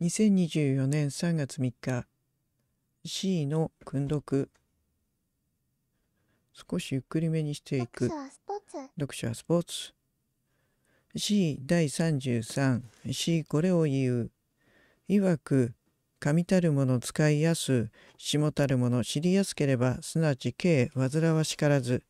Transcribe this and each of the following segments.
2024年3月3日 C の訓読少しゆっくりめにしていく読書はスポーツ C 第 33C これを言う曰く神たるもの使いやす下たるもの知りやすければすなわち K 煩わしからず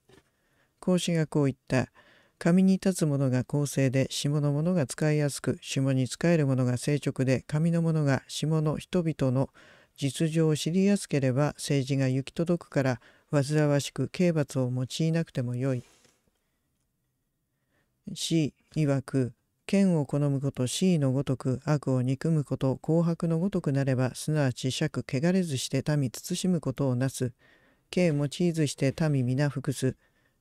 孔子がこう言った「紙に立つものが構成で下のものが使いやすく下に使えるものが正直で紙のものが下の人々の実情を知りやすければ政治が行き届くから煩わしく刑罰を用いなくてもよい。C 曰く剣を好むこと C のごとく悪を憎むこと紅白のごとくなればすなわち尺汚れずして民慎むことをなす刑用いずして民皆服す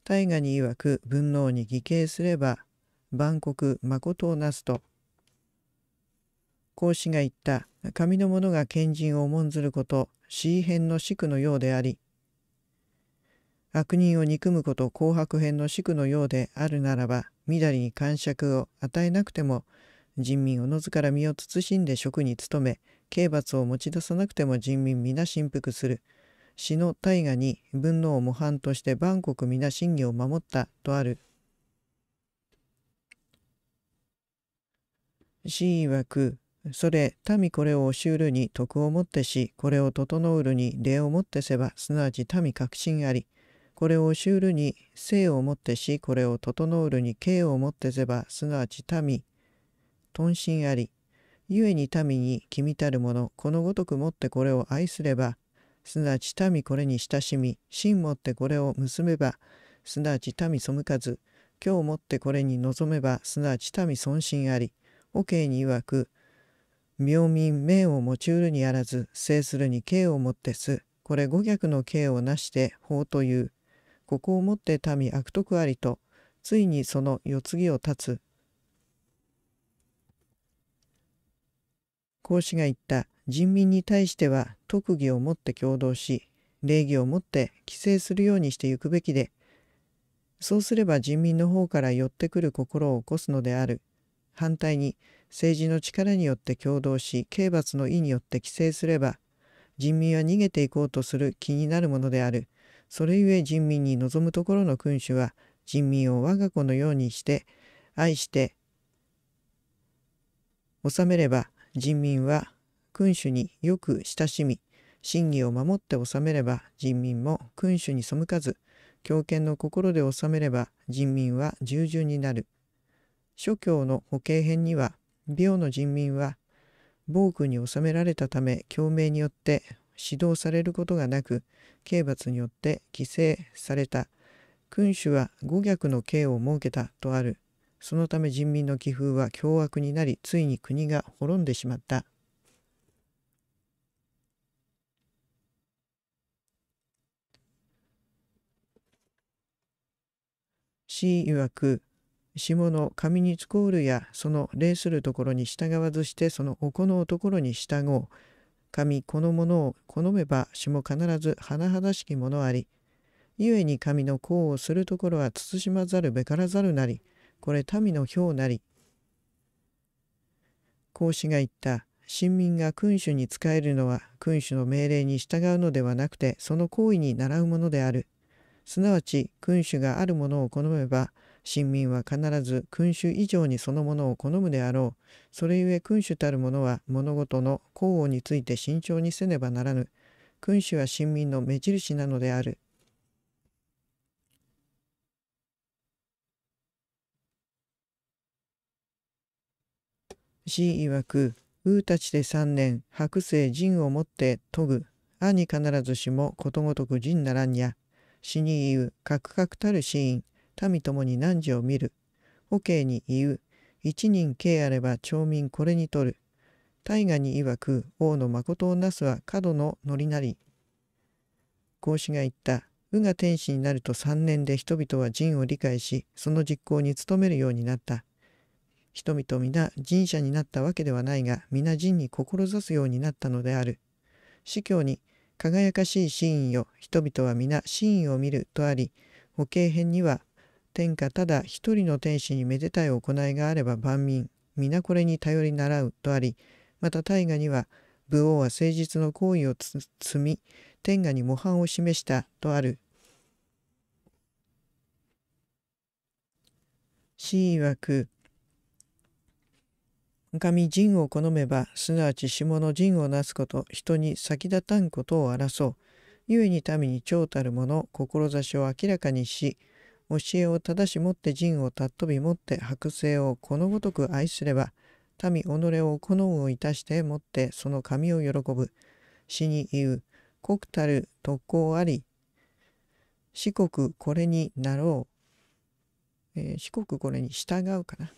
大河に曰く文能に義兄すれば万国誠をなすと孔子が言った神の者が賢人を重んずること詩編の苦のようであり悪人を憎むこと紅白編の苦のようであるならばみだりに感触を与えなくても人民おのずから身を慎んで職に努め刑罰を持ち出さなくても人民皆振服する。詩の大河に分のを模範として万国皆信義を守ったとある。詩曰く、それ民これを教うるに徳をもってし、これを整うるに礼をもってせば、すなわち民確信あり。これを教うるに生をもってし、これを整うるに敬をもってせば、すなわち民、頓身あり。ゆえに民に君たるもの、このごとくもってこれを愛すれば、すなわち民これに親しみ、真もってこれを結べば、すなわち民背かず、今日もってこれに臨めば、すなわち民尊心あり、桶敬に曰く、明民名を用うるにあらず、制するに敬をもってす、これ五逆の敬をなして法という、ここをもって民悪徳ありと、ついにその世継ぎを立つ。孔子が言った、人民に対しては特技を持って共同し礼儀を持って規制するようにしてゆくべきでそうすれば人民の方から寄ってくる心を起こすのである反対に政治の力によって共同し刑罰の意によって規制すれば人民は逃げていこうとする気になるものであるそれゆえ人民に望むところの君主は人民を我が子のようにして愛して治めれば人民は君主によく親しみ、真偽を守って治めれば人民も君主に背かず、強権の心で治めれば人民は従順になる。諸教の保敬編には、病の人民は暴君に収められたため共鳴によって指導されることがなく刑罰によって犠牲された君主は五逆の刑を設けたとあるそのため人民の気風は凶悪になりついに国が滅んでしまった C 曰く下の紙につこうるやその礼するところに従わずしてそのおこのところに従おう。神このものを好めば霜必ず甚だしきものあり。故に神の功をするところは慎まざるべからざるなり。これ民の表なり。孔子が言った。臣民が君主に仕えるのは君主の命令に従うのではなくてその行為に倣うものである。すなわち君主があるものを好めば臣民は必ず君主以上にそのものを好むであろうそれゆえ君主たる者は物事の功をについて慎重にせねばならぬ君主は臣民の目印なのである。死曰くうたちで三年白生仁をもって研ぐ兄必ずしもことごとく仁ならんや死に言う、カクカクたる死因、民ともに汝を見る。保慶に言う、一人刑あれば町民これにとる。大河に曰く、王の誠をなすは角ののりなり。孔子が言った、宇が天使になると3年で人々は仁を理解し、その実行に努めるようになった。人々皆仁者になったわけではないが、皆仁に志すようになったのである。司教に、輝かしい真意よ人々は皆真意を見るとあり法経編には天下ただ一人の天使にめでたい行いがあれば万民皆これに頼り習うとありまた大河には武王は誠実の行為を積み天下に模範を示したとある真意はく。神人を好めばすなわち下の人をなすこと人に先立たんことを争う故に民に長たる者志を明らかにし教えを正し持って人を尊び持って剥製をこのごとく愛すれば民己を好むをいたして持ってその神を喜ぶ死に言う国たる特攻あり四国これになろう、えー、四国これに従うかな。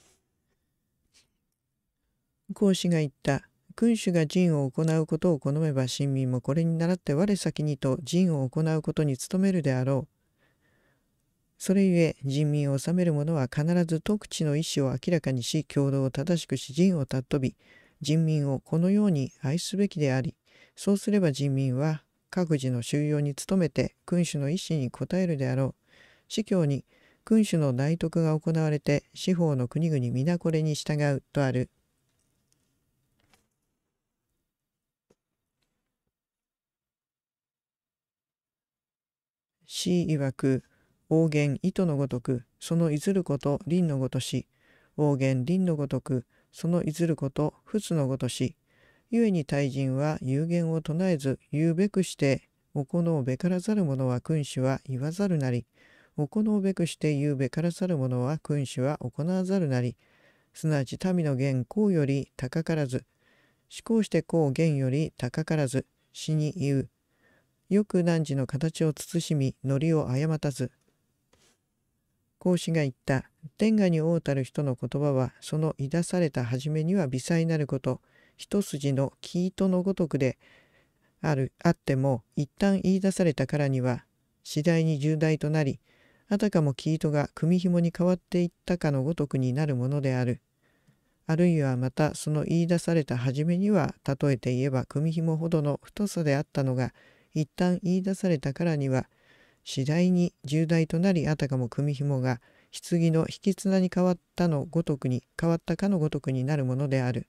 孔子が言った。君主が陣を行うことを好めば臣民もこれに倣って我先にと陣を行うことに努めるであろう。それゆえ人民を治める者は必ず特地の意思を明らかにし共同を正しくし陣を尊び人民をこのように愛すべきでありそうすれば人民は各自の収容に努めて君主の意思に応えるであろう司教に君主の内徳が行われて司法の国々皆これに従うとある C 曰く、王言糸のごとく、そのいずること輪のごとし、王言輪のごとく、そのいずること仏のごとし、故に大人は有言を唱えず言うべくして、行うべからざる者は君主は言わざるなり、行うべくして言うべからざる者は君主は行わざるなり、すなわち民の言行より高からず、思考してこう言より高からず、死に言う。よく汝の形を慎みのりを誤たず。孔子が言った天下に王たる人の言葉はそのいだされた初めには微細なること一筋の生糸のごとくであるあっても一旦言い出されたからには次第に重大となりあたかも生糸が組紐に変わっていったかのごとくになるものであるあるいはまたその言い出された初めには例えて言えば組紐ほどの太さであったのが一旦言い出されたからには次第に重大となりあたかも組紐が棺の引き綱に変わったのごとくに変わったかのごとくになるものである。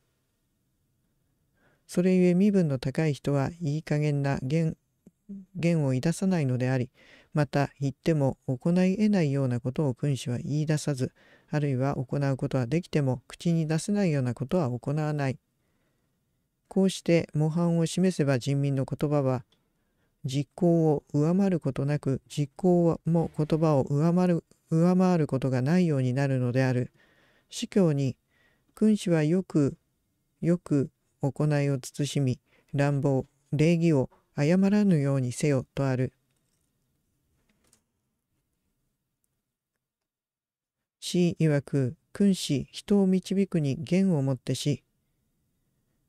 それゆえ身分の高い人はいい加減な言言を出さないのでありまた言っても行い得ないようなことを君主は言い出さずあるいは行うことはできても口に出せないようなことは行わない。こうして模範を示せば人民の言葉は実行を上回ることなく実行も言葉を上回る上回ることがないようになるのである。司教に君子はよくよく行いを慎み乱暴礼儀を誤らぬようにせよとある。死曰く君子人を導くに言をもってし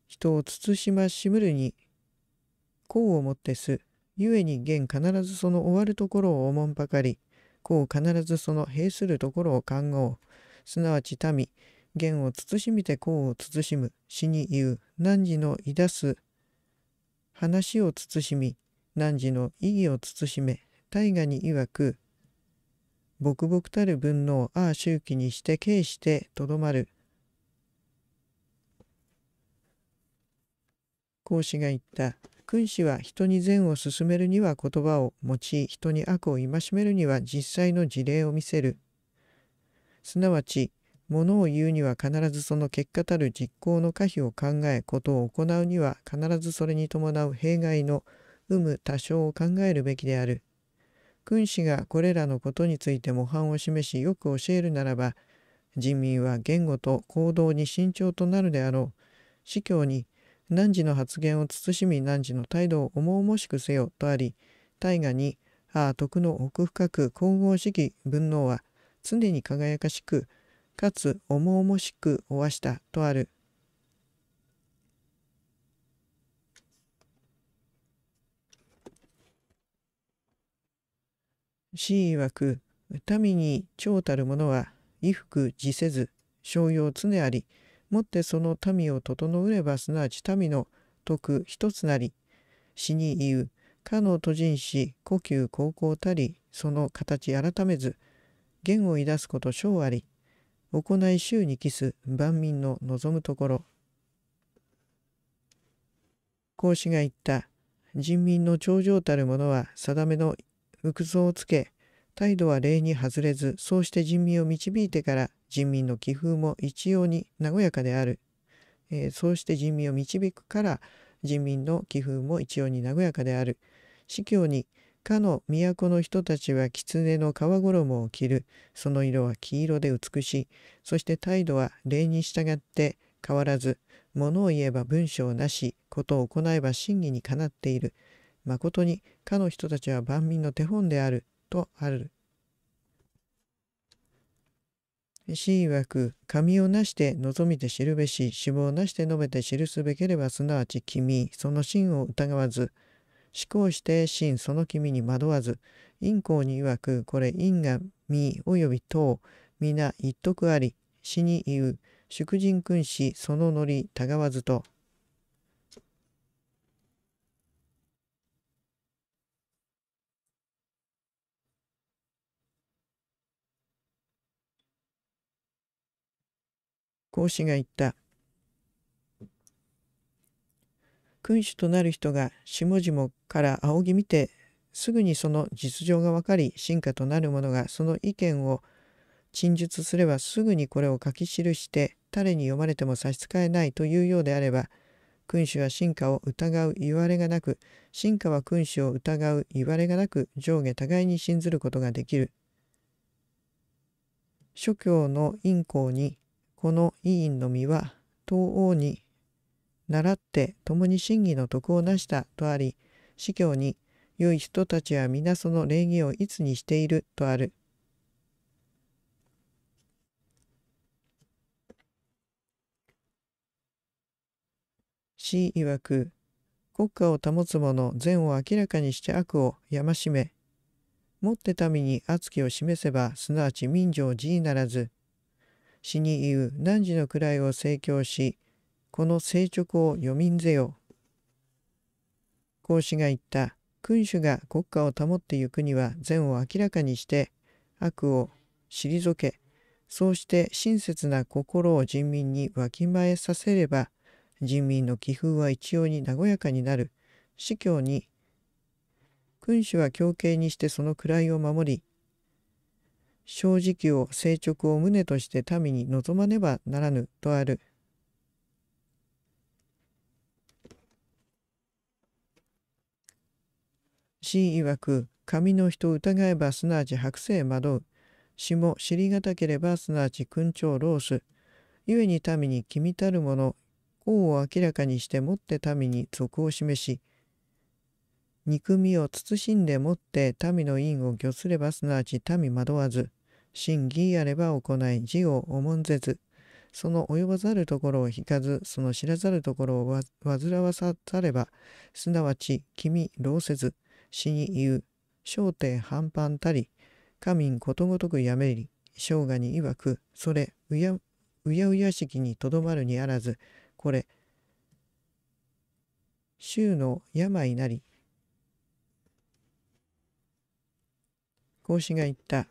人を慎ましむるに功をもってす故に現必ずその終わるところをおもんぱかり、こう必ずその閉するところを勘合、すなわち民、言を慎みて功を慎む、死に言う、汝のいだす、話を慎み、汝の意義を慎め、大河に曰く、ぼくぼくたる分のああ周期にして軽してとどまる。孔子が言った。君子は人に善を進めるには言葉を用い人に悪を戒めるには実際の事例を見せるすなわち物を言うには必ずその結果たる実行の可否を考えことを行うには必ずそれに伴う弊害の有無多少を考えるべきである君子がこれらのことについて模範を示しよく教えるならば人民は言語と行動に慎重となるであろう司教に汝の発言を慎み汝の態度を重々しくせよとあり大河に「ああ徳の奥深く神々しき文能は常に輝かしくかつ重々しくおわした」とある。死曰く民に長たる者は衣服自せず商用常ありもってその民を整えればすなわち民の徳一つなり死に言うかの都人し呼吸高校たりその形改めず言を言い出すこと小あり行い衆に帰す万民の望むところ孔子が言った人民の頂上たる者は定めの服装をつけ態度は礼に外れずそうして人民を導いてから人民の気風も一様に和やかである、えー、そうして人民を導くから人民の気風も一様に和やかである司教にかの都の人たちは狐の皮衣を着るその色は黄色で美しいそして態度は礼に従って変わらず物を言えば文章なしことを行えば真偽にかなっているまことにかの人たちは万民の手本であるとある死曰く、神をなして望みて知るべし、死亡なして述べて知すべければ、すなわち君、その真を疑わず、思考して真その君に惑わず、因公に曰く、これ因が身及び等、皆一徳あり、死に言う、祝人君子そののりたがわずと。孔子が言った。君主となる人が下々から仰ぎ見てすぐにその実情が分かり進化となる者がその意見を陳述すればすぐにこれを書き記して誰に読まれても差し支えないというようであれば君主は進化を疑ういわれがなく進化は君主を疑ういわれがなく上下互いに信ずることができる。諸教の因公にこの委員の身は東欧に倣って共に真偽の徳を成したとあり司教に良い人たちは皆その礼儀をいつにしているとある。いわく国家を保つ者善を明らかにして悪をやましめ持って民に熱きを示せばすなわち民情を慈意ならず死に言う汝の位を盛況し、この聖直を読みんぜよ。孔子が言った。君主が国家を保ってゆくには善を明らかにして悪を退けそうして親切な心を人民にわきまえさせれば人民の気風は一様に和やかになる司教に君主は強敬にしてその位を守り正直を正直を旨として民に望まねばならぬとある。真曰く神の人を疑えばすなわち白生惑う。しも知りがたければすなわち勲長ロース。故に民に君たる者、王を明らかにしてもって民に俗を示し、憎みを慎んでもって民の因を御すればすなわち民惑わず。真偽あれば行い、字を重んぜず、その及ばざるところを引かず、その知らざるところを煩わさざれば、すなわち君、老せず、死に言う、小帝反反たり、家民ことごとくやめり、生涯に曰く、それ、うやうやうやしきにとどまるにあらず、これ、衆の病なり、孔子が言った。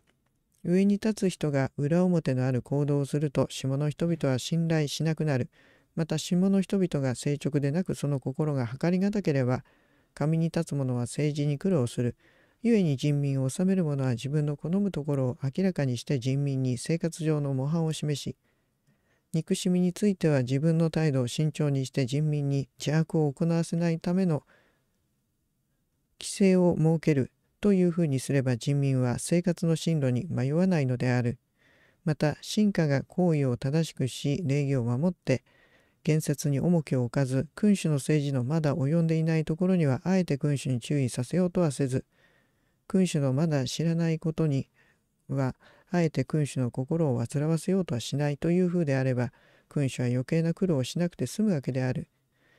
上に立つ人が裏表のある行動をすると下の人々は信頼しなくなるまた下の人々が正直でなくその心が計りがたければ上に立つ者は政治に苦労する故に人民を治める者は自分の好むところを明らかにして人民に生活上の模範を示し憎しみについては自分の態度を慎重にして人民に邪悪を行わせないための規制を設けるというふうにすれば人民は生活の進路に迷わないのである。また、進化が行為を正しくし、礼儀を守って、言説に重きを置かず、君主の政治のまだ及んでいないところには、あえて君主に注意させようとはせず、君主のまだ知らないことには、あえて君主の心を煩わせようとはしないというふうであれば、君主は余計な苦労をしなくて済むわけである。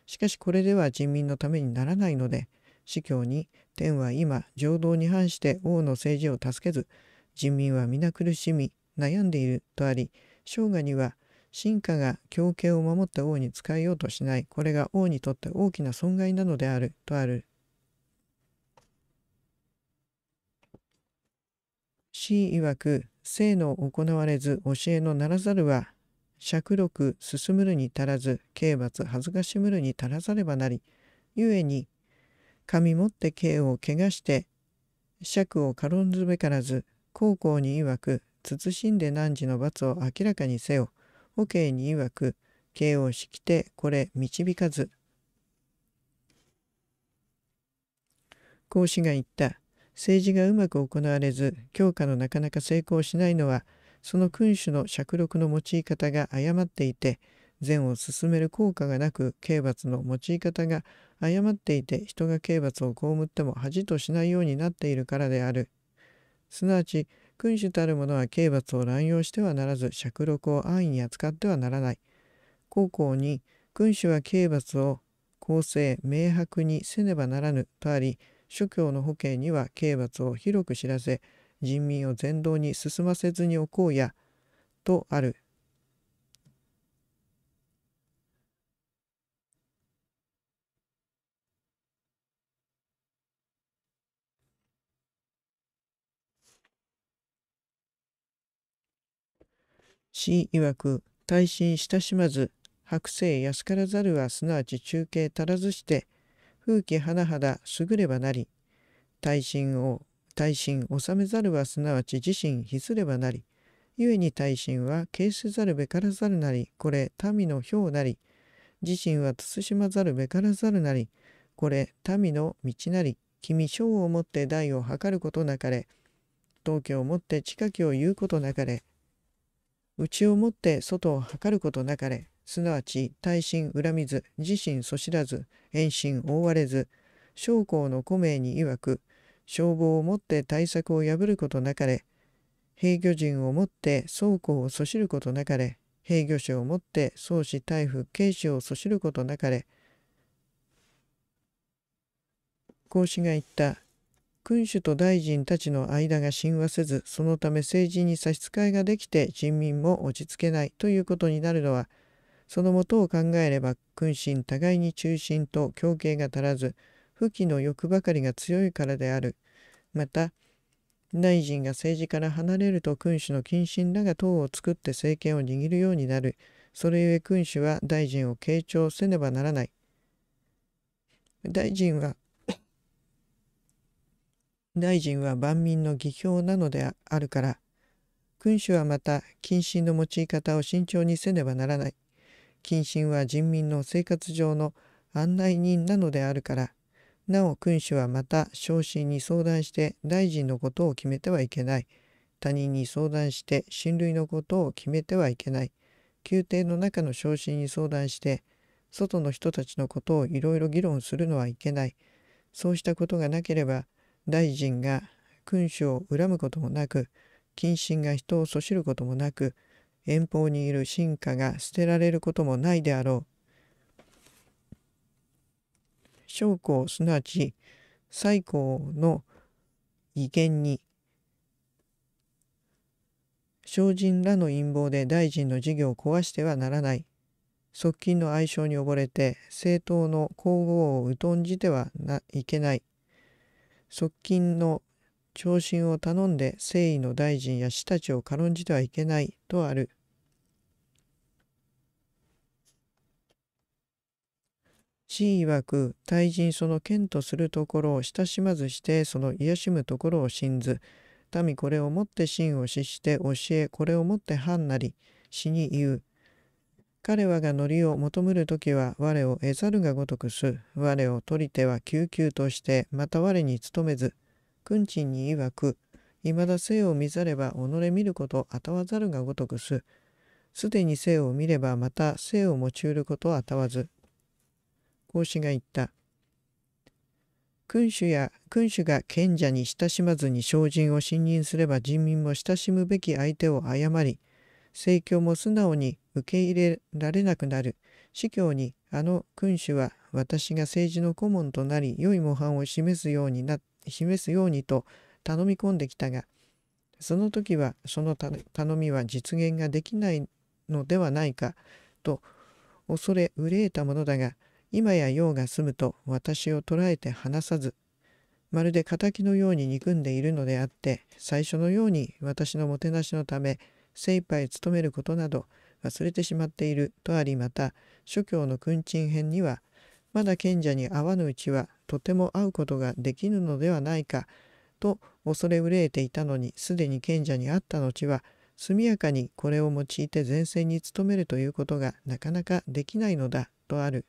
しかしこれでは人民のためにならないので、司教に天は今浄土に反して王の政治を助けず人民は皆苦しみ悩んでいるとあり生涯には臣下が教形を守った王に仕えようとしないこれが王にとって大きな損害なのであるとある C わく性の行われず教えのならざるは尺六進むるに足らず刑罰恥ずかしむるに足らざればなり故に髪持って刑を怪我して尺を軽んずべからず高校に曰く慎んで汝の罰を明らかにせよ保慶に曰く刑をしきてこれ導かず孔子が言った政治がうまく行われず教科のなかなか成功しないのはその君主の尺力の用い方が誤っていて善を進める効果がなく刑罰の用い方が誤っていて人が刑罰を被っても恥としないようになっているからである。すなわち、君主たる者は刑罰を乱用してはならず、尺録を安易に扱ってはならない。高校に、君主は刑罰を公正、明白にせねばならぬとあり、諸教の保険には刑罰を広く知らせ、人民を全道に進ませずにおこうや、とある死曰く、大心親しまず、白生安からざるはすなわち中継足らずして、風紀はだ優ればなり、大心を、大心治めざるはすなわち自身ひすればなり、故に大心は軽せざるべからざるなり、これ民の表なり、自身は慎まざるべからざるなり、これ民の道なり、君章をもって代を図ることなかれ、東京をもって近きを言うことなかれ、内をもって外を測ることなかれすなわち耐震恨みず自身そ知らず遠心覆われず将校の古名に曰く消防をもって対策を破ることなかれ平御人をもって倉庫をそしることなかれ平御所をもって宗師大夫警視をそしることなかれ孔子が言った君主と大臣たちの間が親和せずそのため政治に差し支えができて人民も落ち着けないということになるのはそのもとを考えれば君臣互いに中心と強敬が足らず不器の欲ばかりが強いからであるまた大臣が政治から離れると君主の謹慎らが党を作って政権を握るようになるそれゆえ君主は大臣を傾聴せねばならない大臣は大臣は万民の義表なのであるから君主はまた謹慎の用い方を慎重にせねばならない謹慎は人民の生活上の案内人なのであるからなお君主はまた昇進に相談して大臣のことを決めてはいけない他人に相談して親類のことを決めてはいけない宮廷の中の昇進に相談して外の人たちのことをいろいろ議論するのはいけないそうしたことがなければ大臣が君主を恨むこともなく謹慎が人をそしることもなく遠方にいる臣下が捨てられることもないであろう。将校すなわち最高の威厳に精進らの陰謀で大臣の事業を壊してはならない。側近の愛称に溺れて政党の皇后を疎んじてはいけない。側近の長身を頼んで誠意の大臣や師たちを軽んじてはいけないとある。死曰く大臣その剣とするところを親しまずしてその癒しむところを信ず民これをもって真を死して教えこれをもって藩なり死に言う彼はがりを求める時は我を得ざるがごとくす。我を取り手は救急として、また我に努めず。君賃に曰く、いまだ生を見ざれば己見ることあたわざるがごとくす。すでに生を見ればまた生を用いることあたわず。孔子が言った。君主や君主が賢者に親しまずに精進を信任すれば人民も親しむべき相手を誤り、政教も素直に受け入れられなくなる。司教にあの君主は私が政治の顧問となり良い模範を示すようにな示すようにと頼み込んできたがその時はその頼みは実現ができないのではないかと恐れ憂えたものだが今や用が済むと私を捉えて離さずまるで敵のように憎んでいるのであって最初のように私のもてなしのため精一杯努めることなど忘れてしまっているとありまた諸教の訓陳編にはまだ賢者に会わぬうちはとても会うことができぬのではないかと恐れ憂えていたのにすでに賢者に会った後は速やかにこれを用いて前線に努めるということがなかなかできないのだとある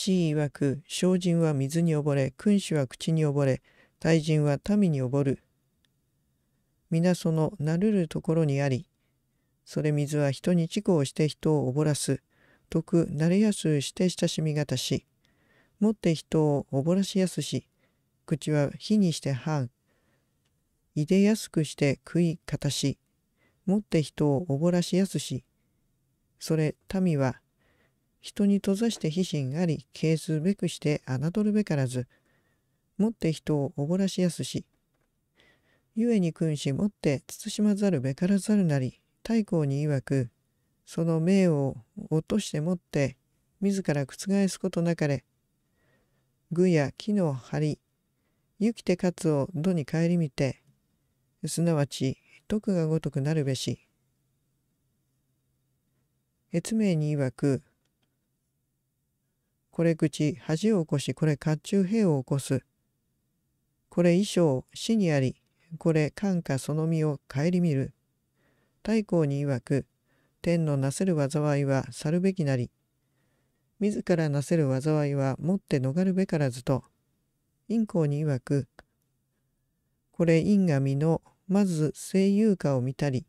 真曰く、精進は水に溺れ、君主は口に溺れ、大人は民に溺る。皆そのなるるところにあり、それ水は人に事故をして人を溺らす、徳なれやすして親しみがたし、持って人を溺らしやすし、口は火にして半、いでやすくして食いかたし、持って人を溺らしやすし、それ民は人に閉ざして非心あり、敬すべくして侮るべからず、もって人をおぼらしやすし、故に君子もって慎まざるべからざるなり、太閤に曰く、その命を落としてもって、自ら覆すことなかれ、具や木の張り、きてかつを度に顧みて、すなわち徳がごとくなるべし。越明に曰く、これ口、恥を起こし、これ甲冑兵を起こす。これ衣装、死にあり、これ感化その身を顧みる。太閤に曰く、天のなせる災いは去るべきなり、自らなせる災いはもって逃るべからずと、陰公に曰く、これが身のまず声優歌を見たり、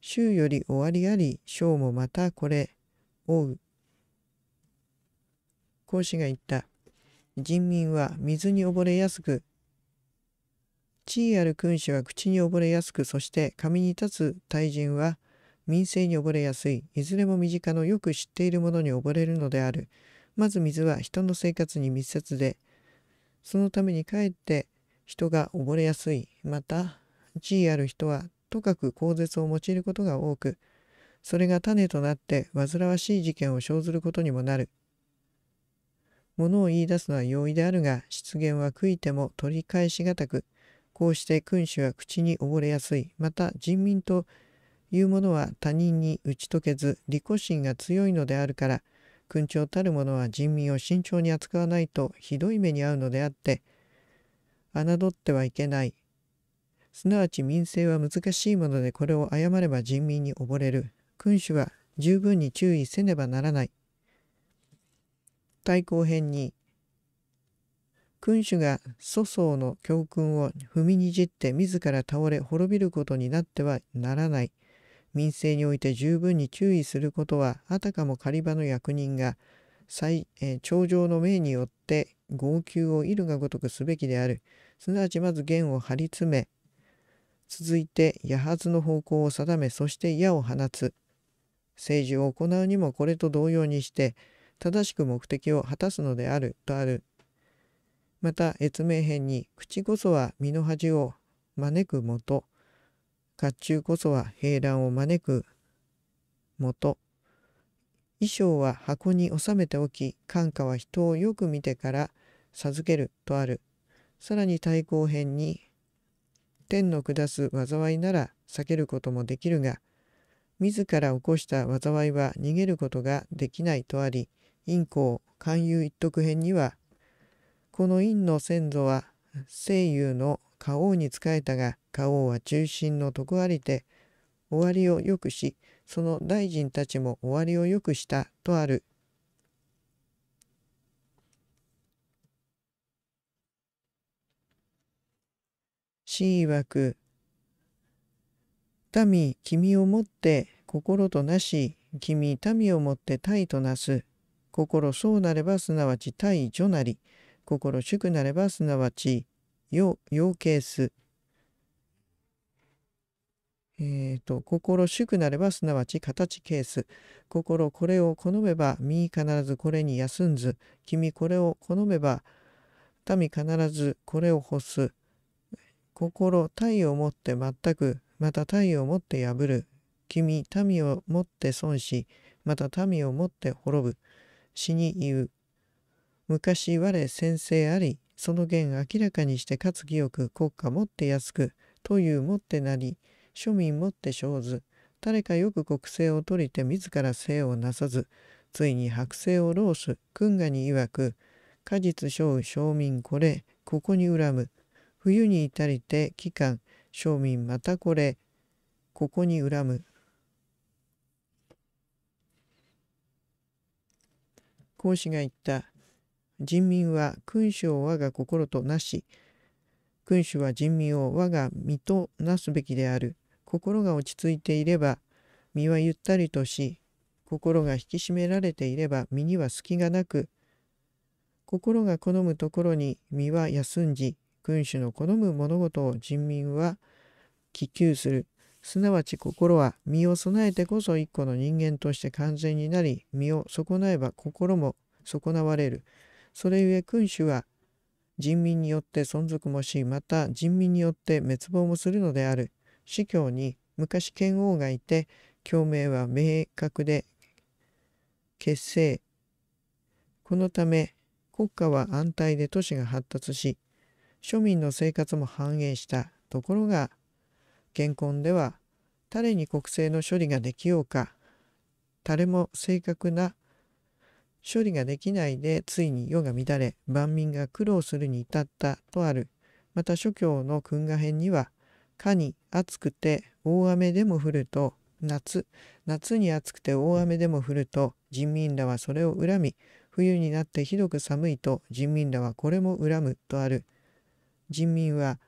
週より終わりあり、将もまたこれ、追う。孔子が言った。人民は水に溺れやすく、地位ある君主は口に溺れやすく、そして紙に立つ大人は民生に溺れやすい、いずれも身近のよく知っているものに溺れるのである。まず水は人の生活に密接で、そのためにかえって人が溺れやすい。また、地位ある人はとかく口舌を用いることが多く、それが種となって煩わしい事件を生ずることにもなる。物を言い出すのは容易であるが、失言は悔いても取り返しがたく、こうして君主は口に溺れやすい。また人民というものは他人に打ち解けず、利己心が強いのであるから、君長たる者は人民を慎重に扱わないとひどい目に遭うのであって、侮ってはいけない。すなわち民政は難しいものでこれを誤れば人民に溺れる。君主は十分に注意せねばならない。太後編に君主が粗相の教訓を踏みにじって自ら倒れ滅びることになってはならない民政において十分に注意することはあたかも狩場の役人が最、え頂上の命によって号泣をいるがごとくすべきであるすなわちまず弦を張り詰め続いて矢発の方向を定めそして矢を放つ政治を行うにもこれと同様にして正しく目的を果たすのであるとある。また、越明編に、口こそは身の恥を招くもと、甲冑こそは平乱を招くもと、衣装は箱に収めておき、感化は人をよく見てから授けるとある。さらに対抗編に、天の下す災いなら避けることもできるが、自ら起こした災いは逃げることができないとあり、陰公勧誘一徳編にはこの陰の先祖は西遊の花王に仕えたが花王は中心の徳ありて終わりをよくしその大臣たちも終わりをよくしたとある死曰民君をもって心となし君民をもって体となす心そうなればすなわち対女なり心宿なればすなわちよ養形すえーと、心宿なればすなわち形ケース心これを好めば身必ずこれに休んず君これを好めば民必ずこれを干す心体をもって全くまた体をもって破る君民をもって損しまた民をもって滅ぶ死に言う。昔我先生あり、その言明らかにしてかつ清く国家持って安く、というもってなり、庶民持って生ず、誰かよく国政を取りて自ら生をなさず、ついに白政を老す、君がに曰く、果実生庶民これ、ここに恨む。冬に至りて期間、庶民またこれ、ここに恨む。孔子が言った。人民は君主を我が心となし、君主は人民を我が身となすべきである。心が落ち着いていれば、身はゆったりとし、心が引き締められていれば身には隙がなく、心が好むところに身は休んじ、君主の好む物事を人民は希求する。すなわち心は身を備えてこそ一個の人間として完全になり身を損なえば心も損なわれるそれゆえ君主は人民によって存続もしまた人民によって滅亡もするのである司教に昔剣王がいて共鳴は明確で結成このため国家は安泰で都市が発達し庶民の生活も繁栄したところが現婚では誰に国政の処理ができようか誰も正確な処理ができないでついに世が乱れ万民が苦労するに至ったとあるまた諸教の訓賀編には「かに暑くて大雨でも降ると夏夏に暑くて大雨でも降ると人民らはそれを恨み冬になってひどく寒いと人民らはこれも恨む」とある人民は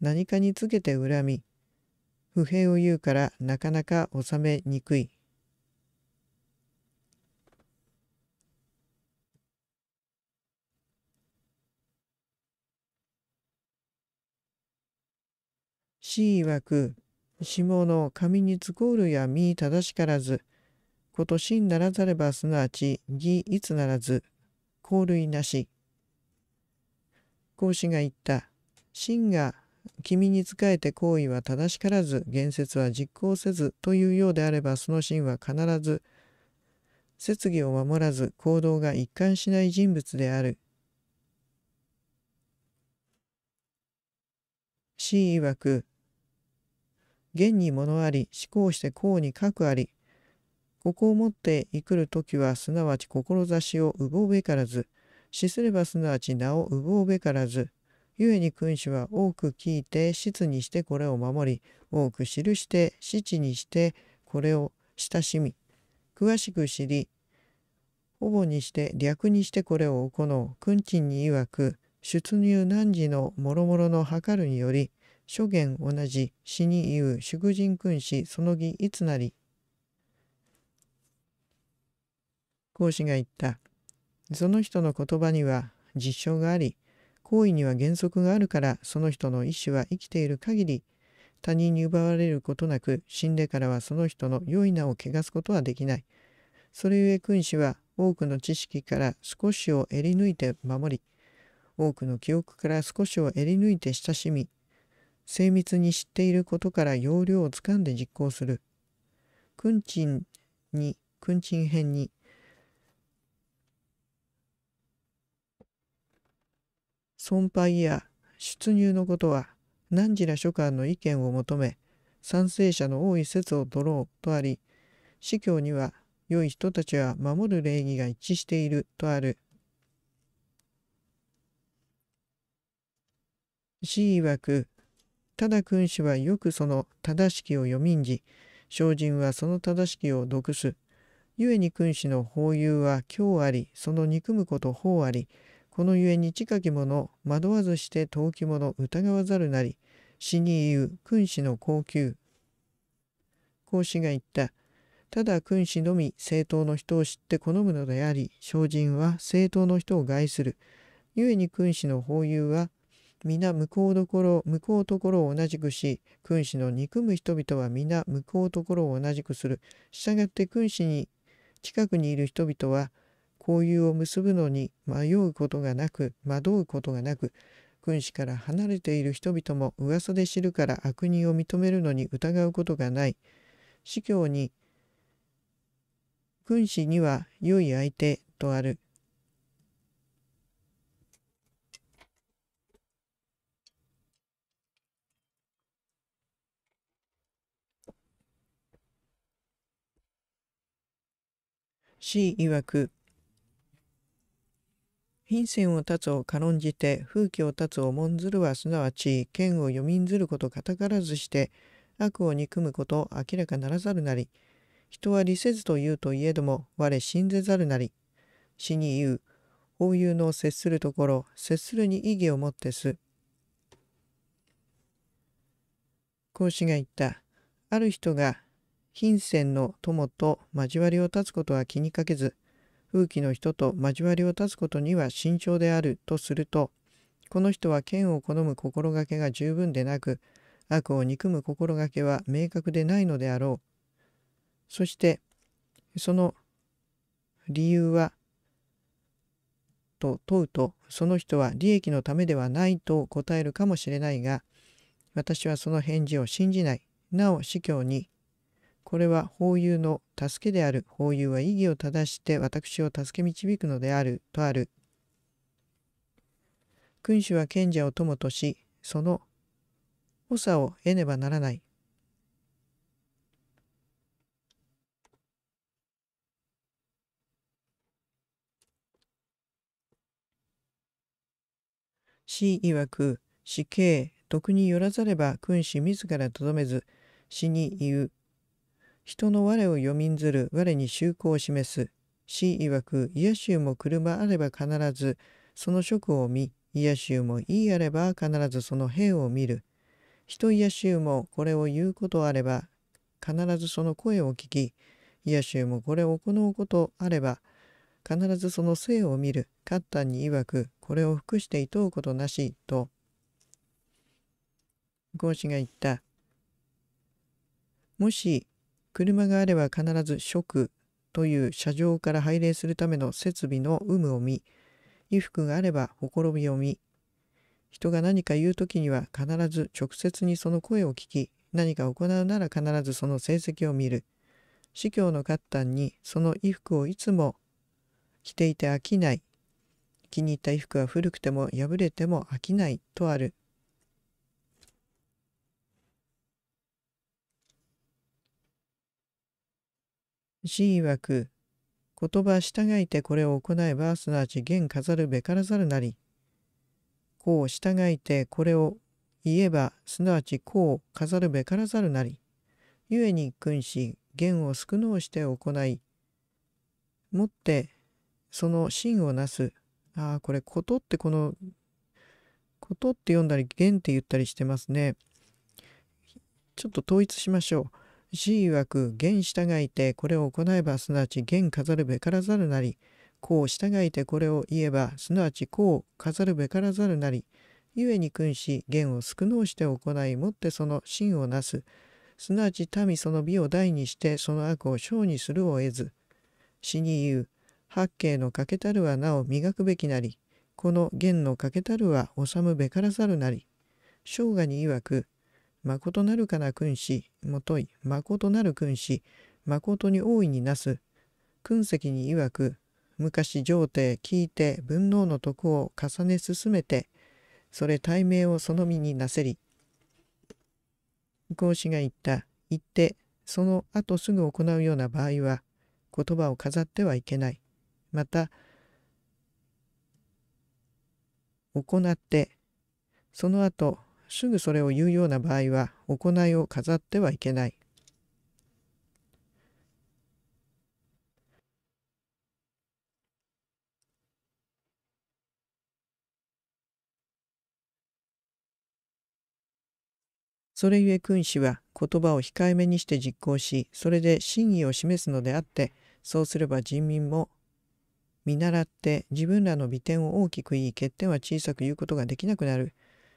何かにつけて恨み不平を言うからなかなか収めにくい。C 曰く、下の紙につこうるや身正しからず、ことしならざればすなわち義いつならず、香類なし。孔子が言った、真が君に仕えて行為は正しからず、言説は実行せずというようであれば、その真は必ず、説義を守らず行動が一貫しない人物である。C 曰く、現に物あり、思考して功にくあり、ここを持って生くる時は、すなわち志を奪うべからず、死すればすなわち名を奪うべからず、故に君主は多く聞いて質にしてこれを守り多く記して質にしてこれを親しみ詳しく知りほぼにして略にしてこれを行う君賃に曰く出入難時の諸々の計るにより諸言同じ死に言う祝人君子その儀いつなり孔子が言ったその人の言葉には実証があり行為には原則があるからその人の意思は生きている限り他人に奪われることなく死んでからはその人の良い名を汚すことはできない。それゆえ君子は多くの知識から少しを得り抜いて守り多くの記憶から少しを得り抜いて親しみ精密に知っていることから要領をつかんで実行する。君賃に君賃編に損廃や出入のことは何時ら所管の意見を求め賛成者の多い説を取ろうとあり司教には良い人たちは守る礼儀が一致しているとあるい曰くただ君主はよくその正しきを読みんじ精進はその正しきを読す故に君主の法有は今日ありその憎むこと法ありこのゆえに近き者惑わずして遠き者疑わざるなり死に言う君子の高級孔子が言ったただ君子のみ正当の人を知って好むのであり精進は正当の人を害する故に君子の法有は皆向こうどころ向こうところを同じくし君子の憎む人々は皆向こうところを同じくする従って君子に近くにいる人々は交友を結ぶのに迷うことがなく惑うことがなく君子から離れている人々も噂で知るから悪人を認めるのに疑うことがない司教に君子には良い相手とあるい曰く貧線を立つを軽んじて、風紀を立つを重んずるはすなわち、剣を読みんずることかたからずして、悪を憎むこと明らかならざるなり、人は利せずと言うといえども、我信ぜざるなり、死に言う、法有の接するところ、接するに意義をもってす。孔子が言った、ある人が、貧戦の友と交わりを断つことは気にかけず、風紀の人と交わりを断つことには慎重であるとするとこの人は剣を好む心がけが十分でなく悪を憎む心がけは明確でないのであろうそしてその理由はと問うとその人は利益のためではないと答えるかもしれないが私はその返事を信じないなお司教にこれは法友の助けである。法友は意義を正して私を助け導くのである。とある。君主は賢者を友とし、その補佐を得ねばならない。死曰く死刑徳によらざれば君子自らとどめず死に言う人の我を読みんずる我に修行を示す。死曰く、しゅうも車あれば必ず、その職を見、しゅうもいいあれば必ずその兵を見る。人しゅうもこれを言うことあれば、必ずその声を聞き、しゅうもこれを行うことあれば、必ずその性を見る。勝ったンに曰く、これを服していとうことなし、と。孔子が言った。もし車があれば必ず職という車上から拝礼するための設備の有無を見、衣服があればほころびを見、人が何か言う時には必ず直接にその声を聞き、何か行うなら必ずその成績を見る。司教の勝端にその衣服をいつも着ていて飽きない。気に入った衣服は古くても破れても飽きないとある。死曰く、言葉従いてこれを行えば、すなわち現飾るべからざるなり、こう従いてこれを言えば、すなわちこう飾るべからざるなり、故に君子、言を少のうして行い、もって、その真をなす。ああ、これ、ことってこの、ことって読んだり、言って言ったりしてますね。ちょっと統一しましょう。死曰く、現従いてこれを行えば、すなわち現飾るべからざるなり、こう従いてこれを言えば、すなわちこう飾るべからざるなり、故に君子、元を少のうして行い、もってその真をなす。すなわち民その美を大にして、その悪を小にするを得ず。死に言う、八景の欠けたるはなお磨くべきなり、この弦の欠けたるは治むべからざるなり。生涯に曰く、まことなるから君子、もとい、まことなる君子、まことに大いになす。君石に曰く、昔上帝聞いて文能の徳を重ね進めて、それ大名をその身になせり。孔子が言った、言って、その後すぐ行うような場合は、言葉を飾ってはいけない。また、行って、その後、すぐそれを言うような場合は行いを飾ってはいけない。それゆえ君子は言葉を控えめにして実行しそれで真意を示すのであってそうすれば人民も見習って自分らの美点を大きく言い欠点は小さく言うことができなくなる。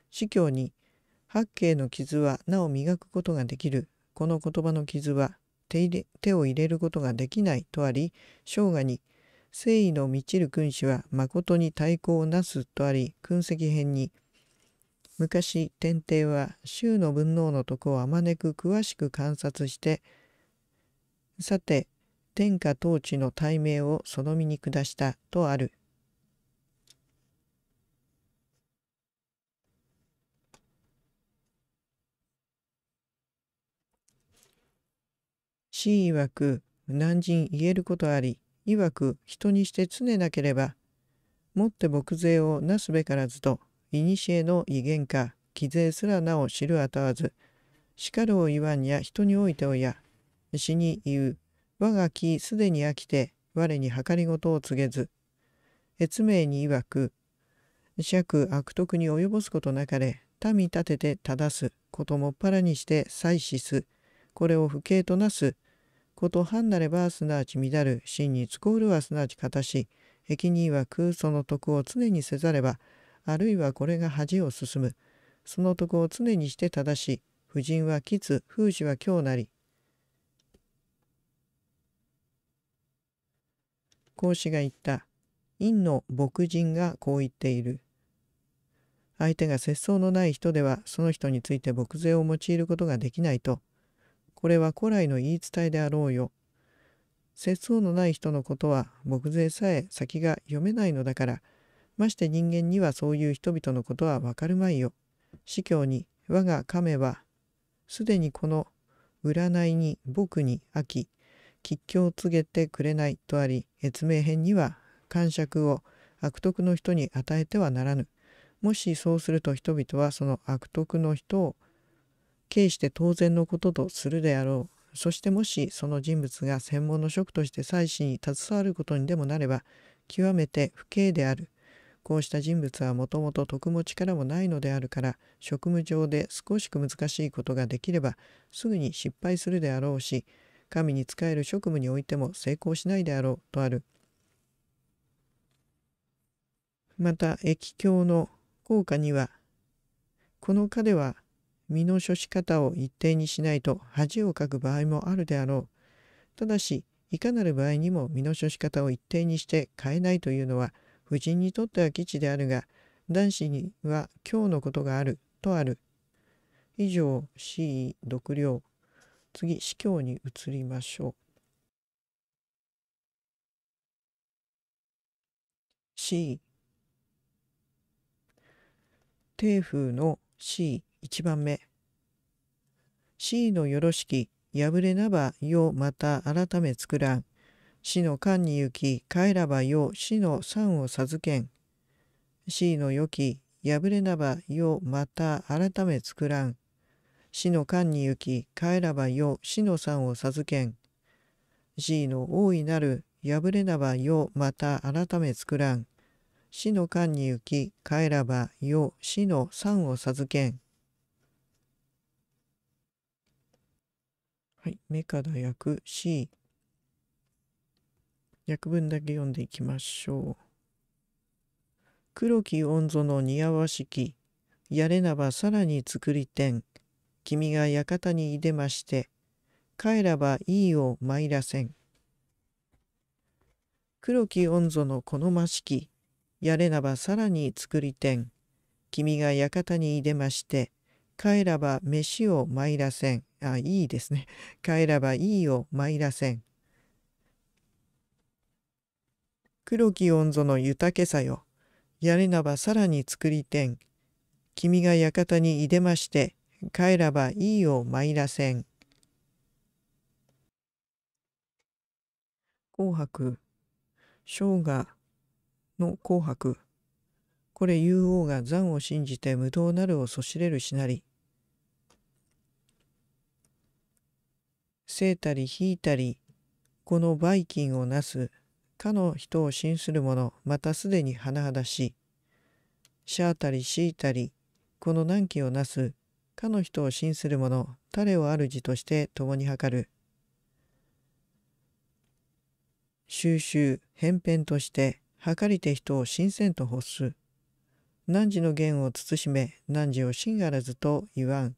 司教に八景の傷はなお磨くことができる。この言葉の傷は手手を入れることができないとあり、生涯に誠意の満ちる君子は誠に対抗をなすとあり、訓石編に、昔天帝は衆の文王の徳をあまねく詳しく観察してさて天下統治の大名をその身に下したとある師曰く難人言えることあり曰く人にして常なければもって牧税をなすべからずと古の威厳か貴税すらなお知るあたわずしかるを言わんや人においておや死に言う我が木すでに飽きて我に計りごとを告げず越命に曰く尺悪徳に及ぼすことなかれ民立てて正すこともっぱらにして祭祀すこれを不敬となすこと反なればすなわち乱る真につこうるはすなわち形し益には空その徳を常にせざればあるいはこれが恥を進むその徳を常にして正し婦人は吉風刺は今日なり孔子が言った陰の牧人がこう言っている相手が節操のない人ではその人について牧税を用いることができないとこれは古来の言い伝えであろうよ。節操のない人のことは木税さえ先が読めないのだから、まして人間にはそういう人々のことはわかるまいよ。司教に我が亀は、すでにこの占いに僕に飽き、吉祥を告げてくれないとあり、越名編には感触を悪徳の人に与えてはならぬ。もしそうすると人々はその悪徳の人を軽して当然のこととするであろうそしてもしその人物が専門の職として妻子に携わることにでもなれば極めて不敬であるこうした人物はもともと徳も力もないのであるから職務上で少しく難しいことができればすぐに失敗するであろうし神に仕える職務においても成功しないであろうとあるまた液経の効果にはこの科では身の処し方を一定にしないと恥をかく場合もあるであろう。ただし、いかなる場合にも身の処し方を一定にして変えないというのは、夫人にとっては基地であるが、男子には今日のことがある、とある。以上、死意、独領。次、司教に移りましょう。C 帝風の C 1番目 C のよろしき破れなばよまた改め作らん死の間に行き帰らばよ死の産を授けん死の良き破れなばよまた改め作らん死の間に行き帰らばよ死の産を授けん死の大いなる破れなばよまた改め作らん死の間に行き帰らばよ死の産を授けんはい、目から焼く C 訳分だけ読んでいきましょう黒き御ぞの似合わしきやれなばさらに作りてん君が館にいでまして帰らばいいを参らせん黒き御ぞの好ましきやれなばさらに作りてん君が館にいでまして帰らば飯を参らせん。あ、いいですね。帰らばいいを参らせん。黒き御ぞの豊けさよ。やれなばさらに作りてん。君が館にいでまして、帰らばいいを参らせん。紅白、生姜の紅白。これ竜王が残を信じて無道なるをそしれるしなり。せいたり引いたり、このばいきんをなす、かの人を信する者、またすでに甚だしい。しゃあたりしいたり、この難期をなす、かの人を信する者、れを主として共に図る。収集、返見として、かりて人を新鮮と欲す。汝の言を慎め汝を真あらずと言わん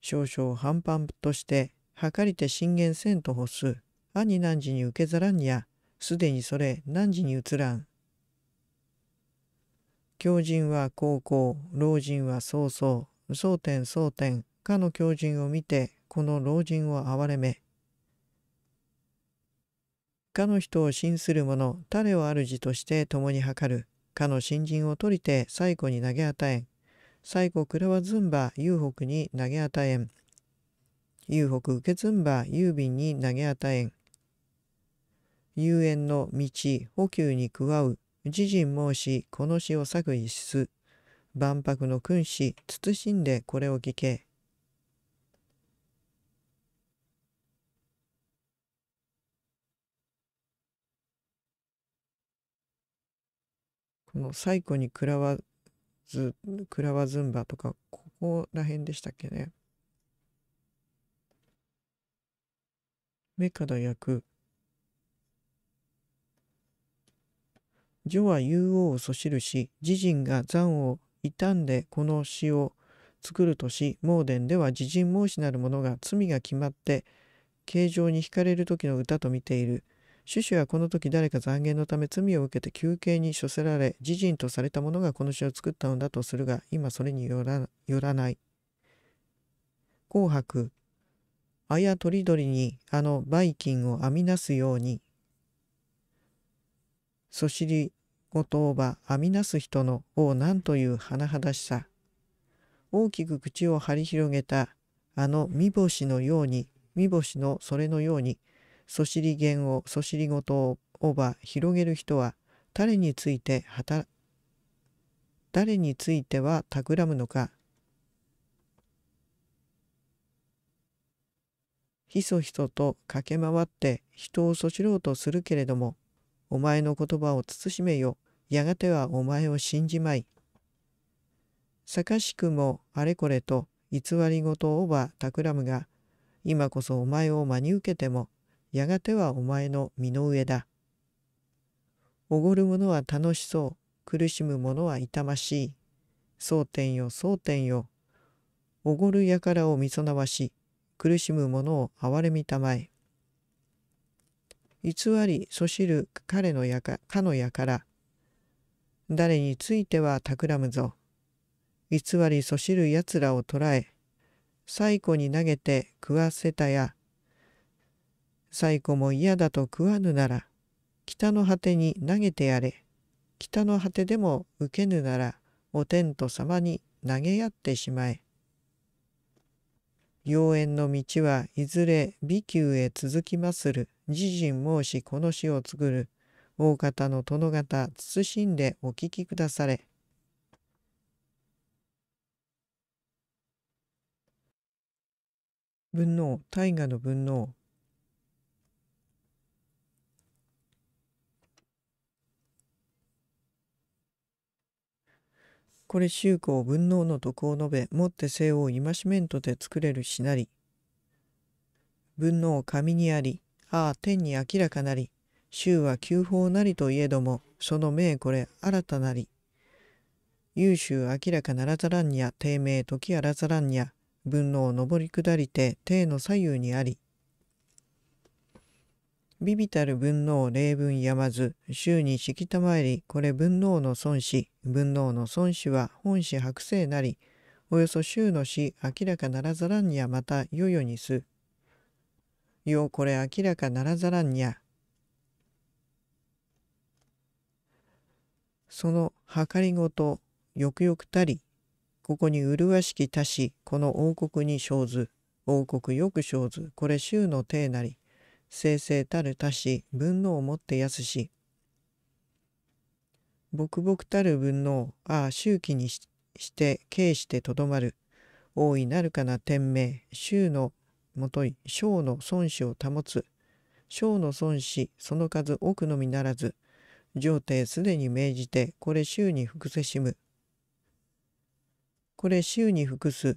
少々半端として計りて信玄せんと欲す兄何時に受けざらんやすでにそれ何時に移らん狂人は高校老人は早々争点争点かの狂人を見てこの老人を憐れめかの人を信する者、誰を主として共に測る。かの新人を取りて最古に投げ与えん。最古くらわずんば裕北に投げ与えん。裕北受けずんば郵便に投げ与えん。遊園の道、補給に加う。自陣申し、この詩を作一す。万博の君子、慎んでこれを聞け。この最古に食らわず、食らわずんばとかここら辺でしたっけねメカダ役女は竜王をそしるし自陣が残を傷んでこの詩を作るとし盲伝では自陣申しなる者が罪が決まって形状に惹かれる時の歌と見ているシュシュはこの時誰か残言のため罪を受けて休憩に処せられ、自陣とされた者がこの詩を作ったのだとするが、今それによらよらない。紅白。あやとりどりにあのバイキンを編みなすように、そしりごとおば編みなす人のをなんという甚だしさ。大きく口を張り広げたあの見星のように、見星のそれのように、そしり言をそしりごとをおば広げる人は誰についてた誰については企むのかひそひそと駆け回って人をそしろうとするけれどもお前の言葉を慎めよやがてはお前を信じまい。さかしくもあれこれと偽りごとをば企むが今こそお前を真に受けてもやがてはお前の身の上だ。おごる者は楽しそう。苦しむ者は痛ましい。争点よ争点よ。おごる輩をみそなわし、苦しむ者を憐れみたまえ。偽りそしる彼のやか、かのやから。誰については企むぞ。偽りそしる奴らを捕らえ、最古に投げて食わせたや、最古も嫌だと食わぬなら、北の果てに投げてやれ。北の果てでも受けぬなら、お天と様に投げやってしまえ。妖艶の道はいずれ美宮へ続きまする。自陣申しこの死を作る。大方の殿方慎んでお聞きくだされ。文王大河の文王これ宗公文能の徳を述べ、もって性を戒めんとて作れるしなり。文能神にあり、ああ天に明らかなり、宗は旧法なりといえども、その命これ新たなり。優秀明らかならざらんにゃ、低迷時あらざらんにゃ、文能上り下りて、帝の左右にあり、ビビたる文能霊文山ず、週にしきたまえり、これ文能の孫子、文能の孫子は本子白生なり、およそ週の死明らかならざらんにゃまたよよにす。よこれ明らかならざらんにゃ。そのはかりごと、よくよくたり、ここに麗しきたし、この王国に生ず、王国よく生ず、これ衆の体なり。生々たる他し、分能をもってやすし、ぼくたる分能、ああ、周期にして軽してとどまる。大いなるかな天命、衆のもとい、小の孫子を保つ。小の孫子、その数奥のみならず、上帝すでに命じて、これ衆に服せしむ。これ衆に服す。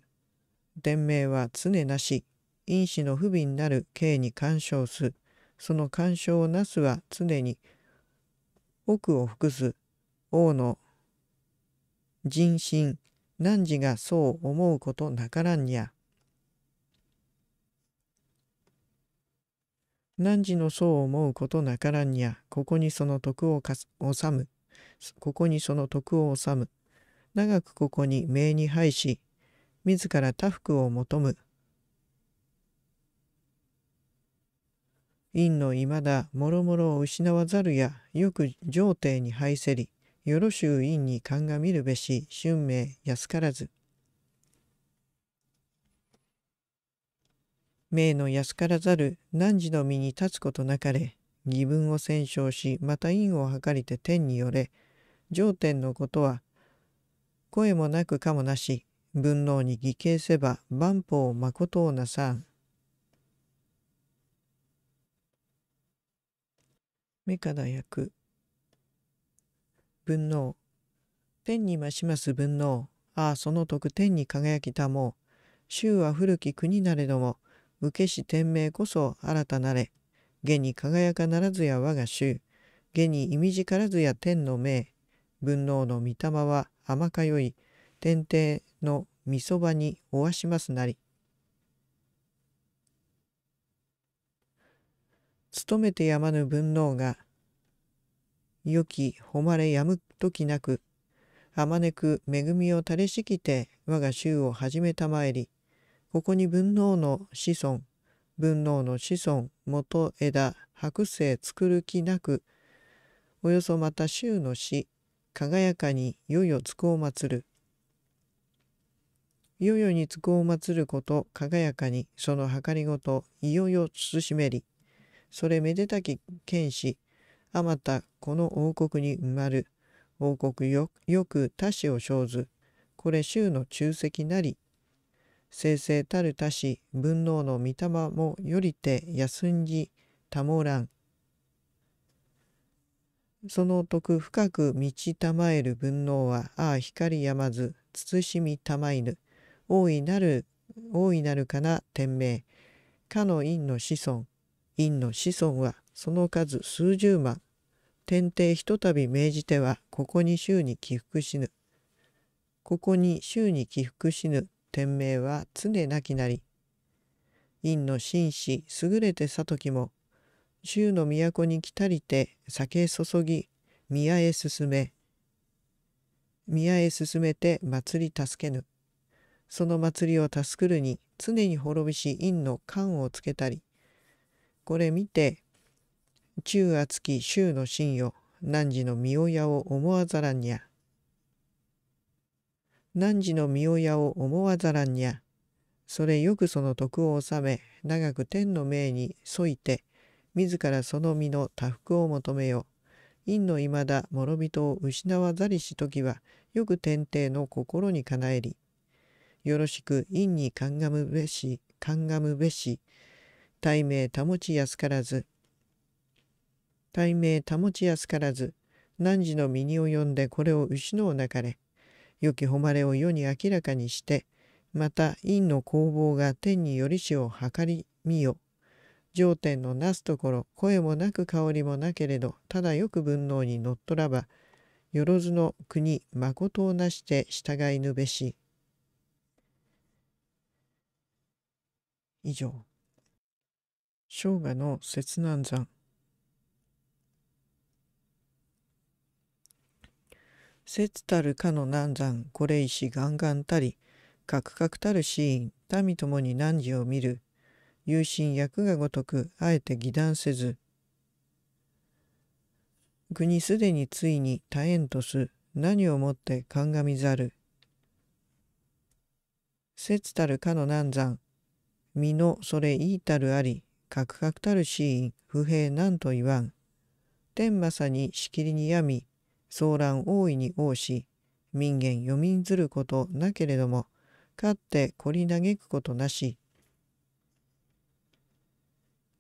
伝命は常なし。因子の不備になる刑に干渉すその干渉をなすは常に奥を服す王の人心汝がそう思うことなからんにゃ汝のそう思うことなからんにゃここにその徳をかす治むここにその徳を治む長くここに命に拝し自ら他福を求む院の未だもろを失わざるやよく上帝に拝せりよろしゅう院に鑑みるべし春明安からず名の安からざる汝の身に立つことなかれ義分を戦勝しまた因を図りて天によれ上天のことは声もなくかもなし文能に義兄せば万法をまことをなさん目から焼く。分能。天に増します分能。ああ、その徳天に輝きたもう。衆は古き国なれども、受けし天命こそ新たなれ。下に輝かならずや我が衆。下に意味じからずや天の命。分能の御霊は甘かよい。天帝の御そばにおわしますなり。努めてやまぬ文能が、良き誉れやむときなく、あまねく恵みを垂れしきて我が衆を始めたまえり、ここに文能の子孫、文能の子孫、元枝、白製作る気なく、およそまた衆の死、輝かによよつこを祭る。よよにつくを祭ること、輝かにその計りごと、いよよ慎めり。それめでたき剣士、あまたこの王国に埋まる。王国よ、よく他子を生ず。これ衆の中石なり。正々たる他子、文王の御霊もよりて休んじたもらん。その徳深く満ちたまえる文王は、ああ光やまず、慎みたまいぬ。大いなる、大いなるかな天命。かの院の子孫。陰の子孫はその数数十万。天帝ひとたび命じてはここに衆に起伏しぬ。ここに衆に起伏しぬ天命は常なきなり。陰の紳士優れてさときも衆の都に来たりて酒注ぎ宮へ進め宮へ進めて祭り助けぬその祭りを助くるに常に滅びし陰の冠をつけたりこれ見て、中厚き衆のよ何汝の御親を思わざらんにゃ。汝の御親を思わざらんにゃ。それよくその徳を治め、長く天の命に沿いて、自らその身の多福を求めよ。陰のいまだ諸人を失わざりし時は、よく天帝の心にかなえり。よろしく陰に鑑むべし、鑑むべし、体名保ちやすからず体名保ちやすからず汝の身に及んでこれを牛のおなかれ良き誉れを世に明らかにしてまた陰の攻防が天によりしを計り見よ上天のなすところ声もなく香りもなけれどただよく文能にのっとらばよろずの国まことをなして従いぬべし以上。生姜の切難山切たるかの難山これ石ガンガンたりカクカクたるシーン民ともに事を見る有心役がごとくあえて義断せず国すでについに多縁とす何をもって鑑みざる切たるかの難山身のそれいいたるあり格格たるシーン不平なんと言わん。天正にしきりに病み、騒乱大いに応し、民間読みんずることなけれども、かって懲り嘆くことなし。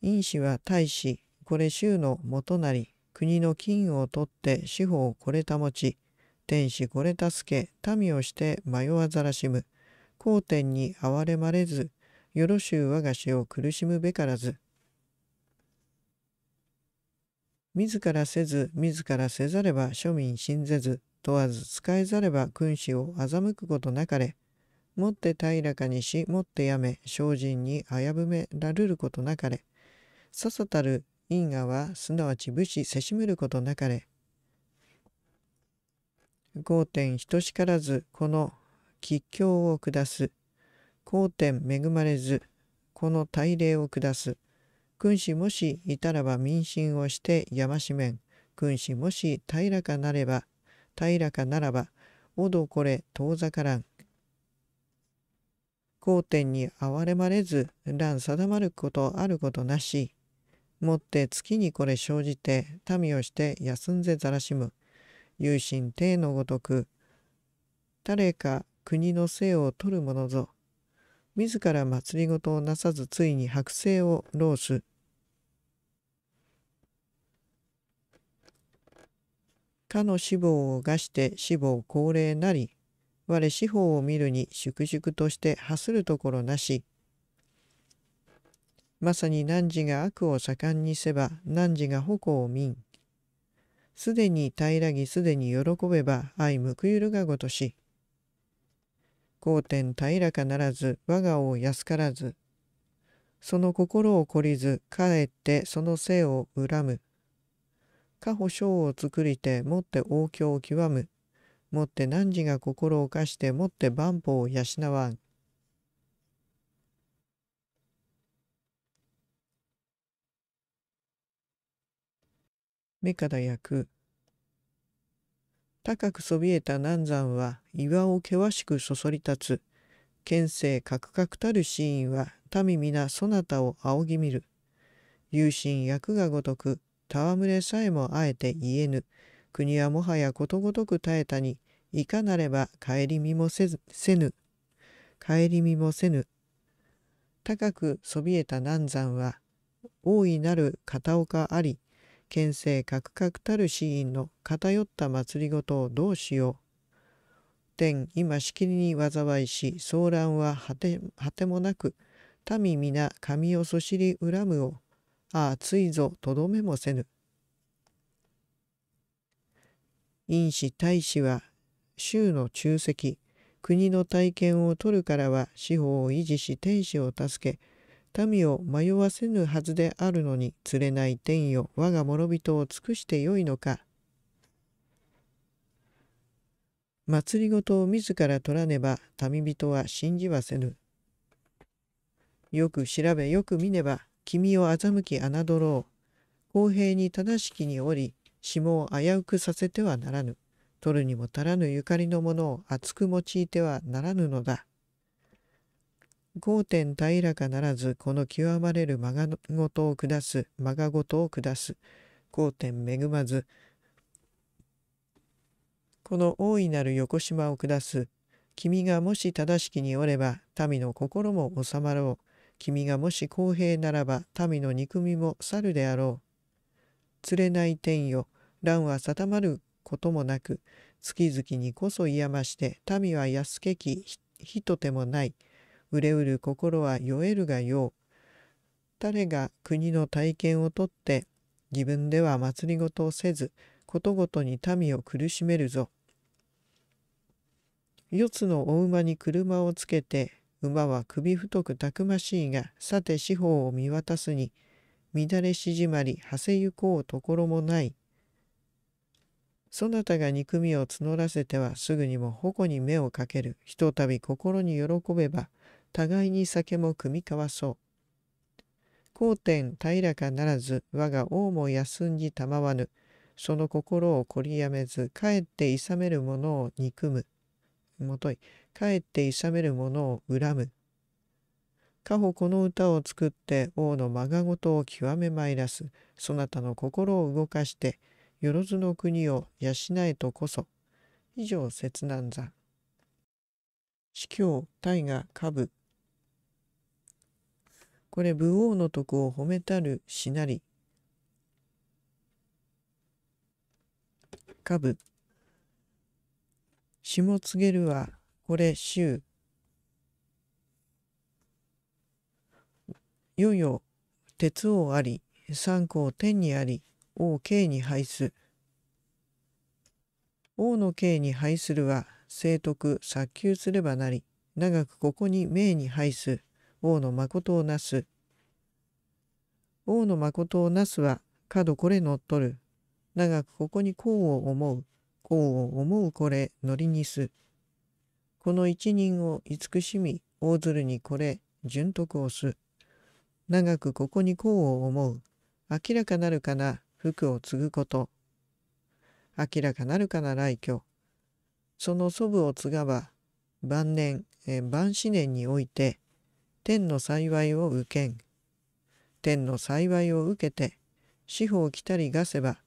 因子は大使、これ州の元なり、国の金を取って司法をこれ保ち、天使これ助け、民をして迷わざらしむ、皇天に憐れまれず、よろしゅう我が死を苦しむべからず。自らせず、自らせざれば庶民信ぜず、問わず使えざれば君子を欺くことなかれ、もって平らかにし、もってやめ、精進に危ぶめられることなかれ、ささたる因果はすなわち武士せしむることなかれ。5. 等しからずこの吉凶を下す好天恵まれず、この大礼を下す。君子もしいたらば民心をしてやましめん。君子もし平らかなれば、平らかならば、おどこれ遠ざからん。好天に憐れまれず、乱定まることあることなし。もって月にこれ生じて、民をして休んぜざらしむ。有心帝のごとく、誰か国の姓を取るものぞ。自ら祭りごとをなさずついに剥製をロースかの死亡を餓して死亡高齢なり我司法を見るに粛々として発するところなしまさに汝が悪を盛んにせば汝が矛を民すでに平らぎすでに喜べば愛むくゆるがごとし皇天平かならず我が王安からずその心を懲りずかえってその性を恨む過保証を作りてもって王教を極むもって汝が心を貸してもって万法を養わん目から焼く高くそびえた南山は岩を険しくそそり立つ。県政かくたるシーンは民皆そなたを仰ぎ見る。有心役がごとく、戯れさえもあえて言えぬ。国はもはやことごとく耐えたに、いかなれば顧みもせずせぬ。顧みもせぬ。高くそびえた南山は、大いなる片岡あり、県政かくたる市民の偏った祭りごとをどうしよう。天今しきりに災いし騒乱は果て果てもなく民皆神をそしり恨むをああついぞとどめもせぬ。因子大使は州の中責国の体験を取るからは司法を維持し天使を助け民を迷わせぬはずであるのに釣れない天よ我が諸人を尽くしてよいのか。祭りごとを自ら取らねば民人は信じはせぬ。よく調べよく見ねば君を欺き侮ろう。公平に正しきにおり霜を危うくさせてはならぬ。取るにも足らぬゆかりのものを厚く用いてはならぬのだ。豪天平らかならずこの極まれるまがごとを下すまがごとを下す豪天恵まずこの大いなる横島を下す君がもし正しきにおれば民の心も収まろう君がもし公平ならば民の憎みも去るであろう釣れない天よ乱は定まることもなく月々にこそいまして民は安けきひともない売れうる心は酔えるがよう。誰が国の体験をとって、自分では祭りごとをせず、ことごとに民を苦しめるぞ。四つのお馬に車をつけて、馬は首太くたくましいが、さて四方を見渡すに、乱れじまり、はせゆこうところもない。そなたが憎みを募らせてはすぐにも矛に目をかける。ひとたび心に喜べば、互いに酒も酌み交わそう。皇天平らかならず我が王も休んじたまわぬ。その心を凝りやめず、かえっていさめる者を憎む。もとい、かえっていさめる者を恨む。かほこの歌を作って王のまごとを極めまいらす。そなたの心を動かして、よろずの国を養えとこそ。以上、切難ざ。司教、大河、下部。これ、武王の徳を褒めたるしなり。下部。下告げるは、これ、衆。よよ、鉄王あり、三公天にあり、王慶に配す。王の慶に配するは、聖徳早急すればなり長くここに命に配す王の誠をなす王の誠をなすは角これ乗っとる長くここに功を思う功を思うこれ乗りにすこの一人を慈しみ大鶴にこれ純徳をす長くここに功を思う明らかなるかな服を継ぐこと明らかなるかな来居その祖父を継がば晩年、え晩四年において天の幸いを受けん天の幸いを受けて四方来たりがせば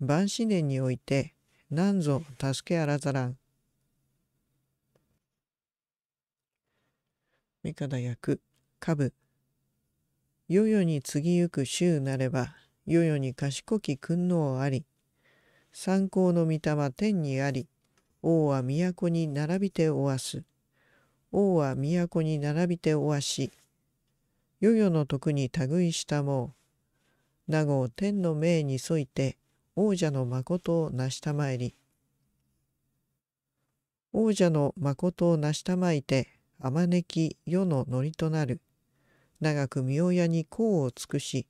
晩四年において何ぞ助けあらざらん三方役下部世々に次ゆく衆なれば世々に賢き君王あり三公の御霊天にあり王は都に並びておわす。王は都に並びておわし。世々の徳に類したもう。名護天の命に沿いて王者の誠を成したまえり。王者の誠を成したまいて、あまねき世ののりとなる。長く御親に功を尽くし、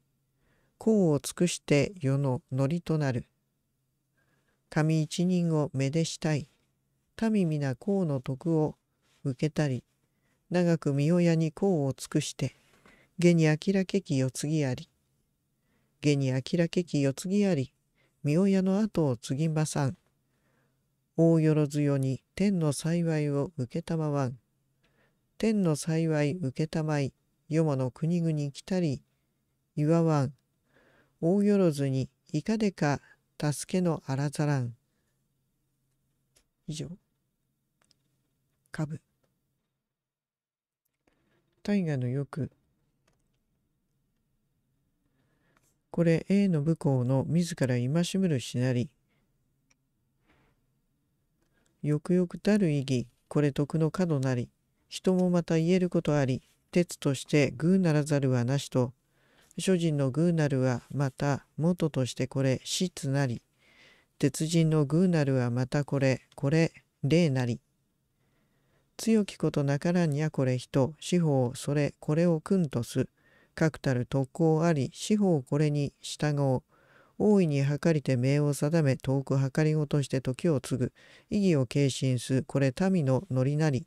功を尽くして世ののりとなる。神一人をめでしたい。民皆公の徳を受けたり長く御親に功を尽くして下に明らけき世継ぎあり下に明らけき世継ぎあり御親の後を継ぎまさん大よろずよに天の幸いを受けたまわん天の幸い受けたまい世もの国々来たり祝わん大よろずにいかでか助けのあらざらん以上ぶ大河のよくこれ A の武功の自ら戒むるしなりよくよくたる意義これ徳の角なり人もまた言えることあり鉄として偶ならざるはなしと諸人の偶なるはまた元としてこれ質なり鉄人の偶なるはまたこれこれ霊なり強きことなからにゃこれ人、司法それこれを君とす。確たる特攻あり、司法これに従おう。大いに計りて名を定め、遠く計りごとして時を継ぐ。意義を継進す、これ民の乗りなり。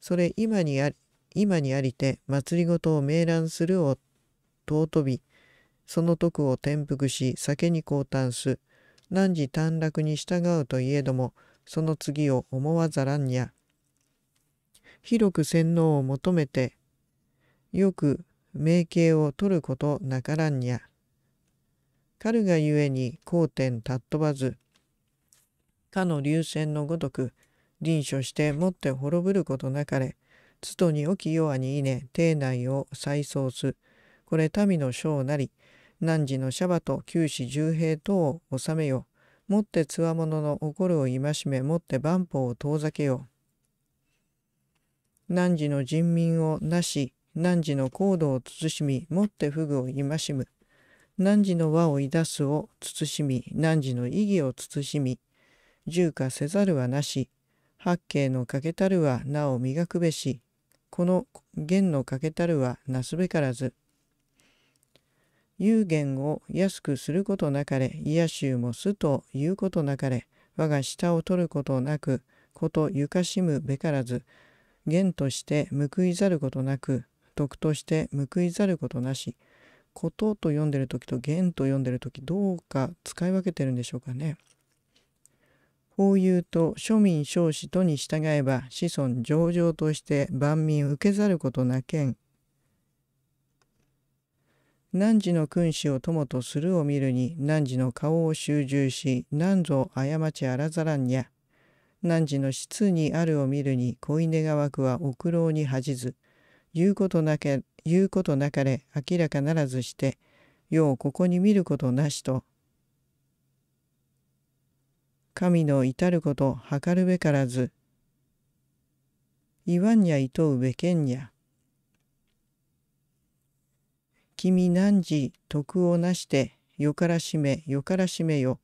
それ今にあり、今にありて、祭りごとを明覧するを尊び、その徳を転覆し、酒に降誕す。汝短絡に従うといえども、その次を思わざらんにゃ。広く洗脳を求めて、よく名形を取ることなからんにゃ。彼がゆえに交点たっ飛ばず、かの流線のごとく、臨書してもって滅ぶることなかれ、つとにおき弱にいね、邸内を再創す。これ民の将なり、汝のシャバと九死十兵等を治めよ。もってつわものの怒るを戒め、もって万法を遠ざけよう。汝の人民をなし、汝の行動を慎み、持って不具を戒む。汝の和をいだすを慎み、汝の意義を慎み、重化せざるはなし、八景のかけたるはなお磨くべし、この弦のかけたるはなすべからず。有言を安くすることなかれ、癒しゅうもすと言うことなかれ、我が舌を取ることなく、ことゆかしむべからず、言として報いざることなく徳として報いざることなしことと読んでる時と言と読んでる時どうか使い分けてるんでしょうかね。法有と庶民少子とに従えば子孫上々として万民受けざることなけん。汝の君子を友とするを見るに汝の顔を集中し何ぞ過ちあらざらんや汝の室にあるを見るに小稲川区は臆労に恥じず言うことなけ言うことなかれ明らかならずしてようここに見ることなしと神の至ること計るべからず言わんにゃいとうべけんにゃ君何時徳をなしてよからしめよからしめよ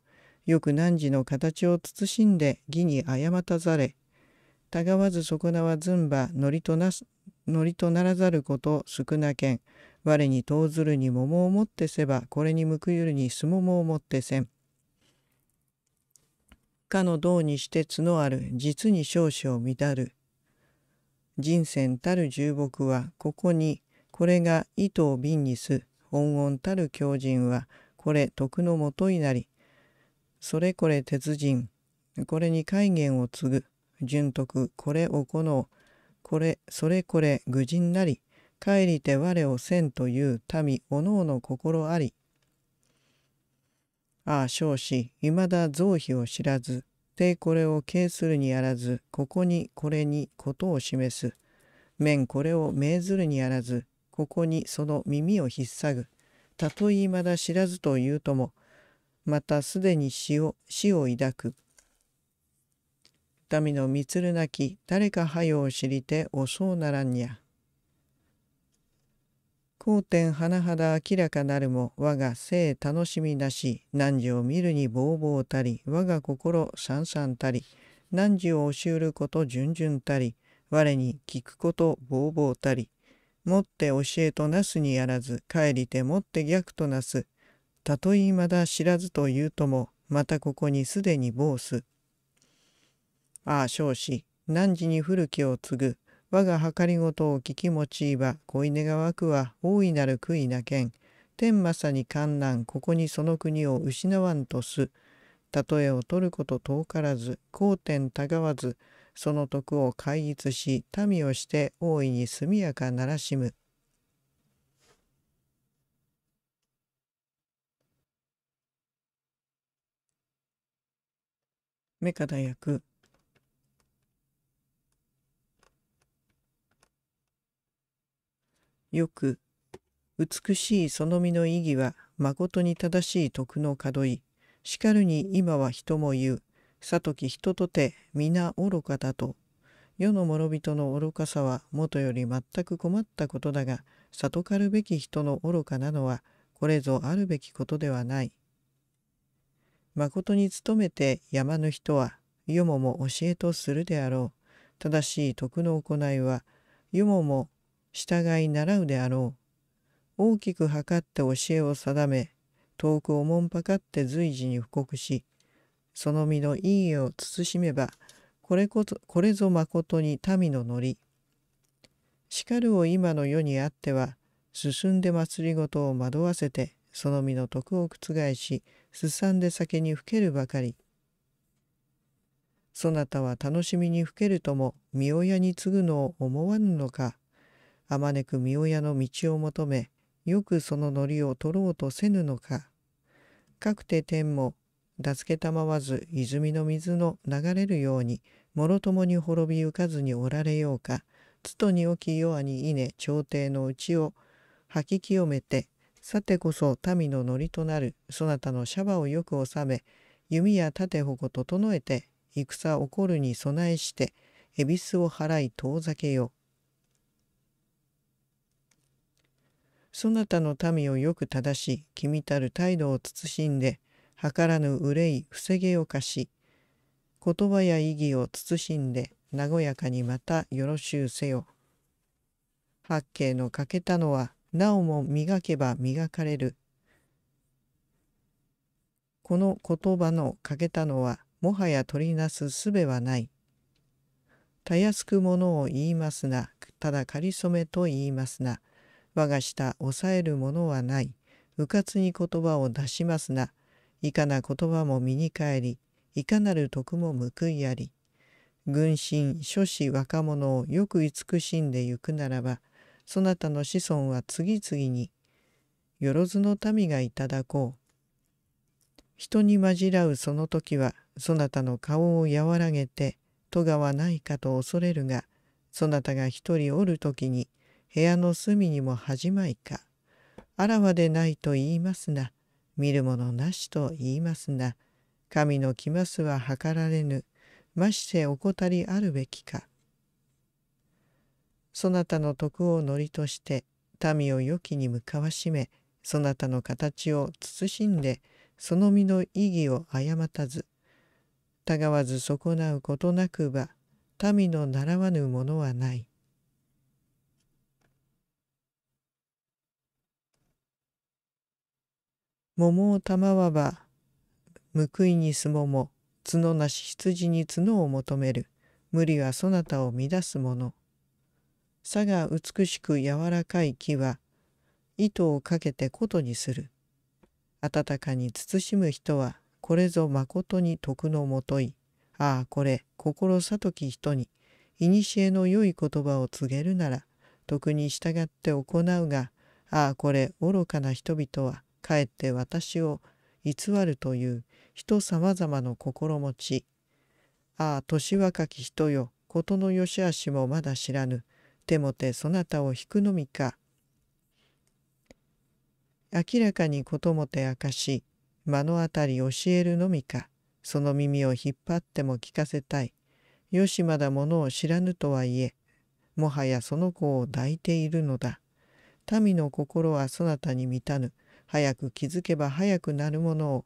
よく汝の形を慎んで義に誤たざれたがわず損なわずんばのりとなのりとならざること少なけん我に遠ずるに桃をもってせばこれに報ゆるにすももをもってせん。かの道にして角ある実に少々乱る。人生たる重木はここにこれが糸を瓶にす。恩恩たる狂人はこれ徳のもといなりそれこれ鉄人、これに戒厳を継ぐ、純徳、これを行う、これ、それこれ愚人なり、帰りて我をせんという民、おのおの心あり。ああ、少子、いまだ造費を知らず、てこれを敬するにあらず、ここにこれにことを示す。面これを命ずるにあらず、ここにその耳を引っさぐ。たとえいまだ知らずというとも、またすでに死を死を抱く。民のみるなき誰かはよを知りておそうならんにゃ。皇天甚だ明らかなるも我が生楽しみなし汝を見るにぼうぼうたり我が心さんさんたり何時を教えること順々たり我に聞くことぼうぼうたり持って教えとなすにやらず帰りて持って逆となすたとえまだ知らずというともまたここにすでに坊主。ああ少子何時に古きを継ぐ我が計りごとを聞き用いば犬が湧くは大いなる悔いなけん天まさに観難ここにその国を失わんとす。たとえを取ること遠からず交点たがわずその徳を戒逸し民をして大いに速やかならしむ。メカ大学よく美しいその身の意義は誠に正しい徳の門いしかるに今は人も言うさとき人とて皆愚かだと世の諸人の愚かさはもとより全く困ったことだが悟かるべき人の愚かなのはこれぞあるべきことではない誠に努めて山ぬ人は、よもも教えとするであろう。正しい徳の行いは、よもも従い習うであろう。大きく測って教えを定め、遠くおもんぱかって随時に布告し、その身のいいを慎めば、これここれぞ誠に民ののり。しかるを今の世にあっては、進んで祭りごとを惑わせて、その身の徳を覆し、すさんで酒にふけるばかり。そなたは楽しみにふけるとも三親に継ぐのを思わぬのか。あまねく三親の道を求め、よくそののりを取ろうとせぬのか。かくて天も、だつけたまわず泉の水の流れるように、もろともに滅びゆかずにおられようか、つとにおきよあにいね朝廷のうちを吐き清めて、さてこそ民のリとなるそなたのシャバをよく治め弓や盾矛整えて戦起こるに備えして恵比寿を払い遠ざけよそなたの民をよく正し君たる態度を慎んで計らぬ憂い防げをかし言葉や意義を慎んで和やかにまたよろしゅうせよ。八景の欠けたのはなおも磨けば磨かれる。この言葉の欠けたのは、もはや取りなすすべはない。たやすくものを言いますな、ただかりそめと言いますな。我が舌抑えるものはない。うかつに言葉を出しますな。いかな言葉も身に帰り、いかなる徳も報いあり。軍神、諸子、若者をよく慈しんでゆくならば、そなたの子孫は次々に、よろずの民がいただこう。人に混じらうその時は、そなたの顔を和らげて、戸がはないかと恐れるが、そなたが一人おる時に、部屋の隅にも恥まいか。あらわでないと言いますな。見るものなしと言いますな。神の来ますは計られぬ。まして怠りあるべきか。そなたの徳をりとして民を良きに向かわしめそなたの形を慎んでその身の意義を誤たずたがわず損なうことなくば民の習わぬものはない。桃を賜わば報いにすもも角なし羊に角を求める無理はそなたを乱すものさが美しく柔らかい木は糸をかけて琴にする。温かに慎む人はこれぞまことに徳のもとい。ああこれ心さとき人に古の良い言葉を告げるなら徳に従って行うがああこれ愚かな人々はかえって私を偽るという人様々の心持ちああ年若き人よ事の良し悪しもまだ知らぬてもてそなたを引くのみか明らかにこともて明かし目の当たり教えるのみかその耳を引っ張っても聞かせたいよしまだものを知らぬとはいえもはやその子を抱いているのだ民の心はそなたに満たぬ早く気づけば早くなるものを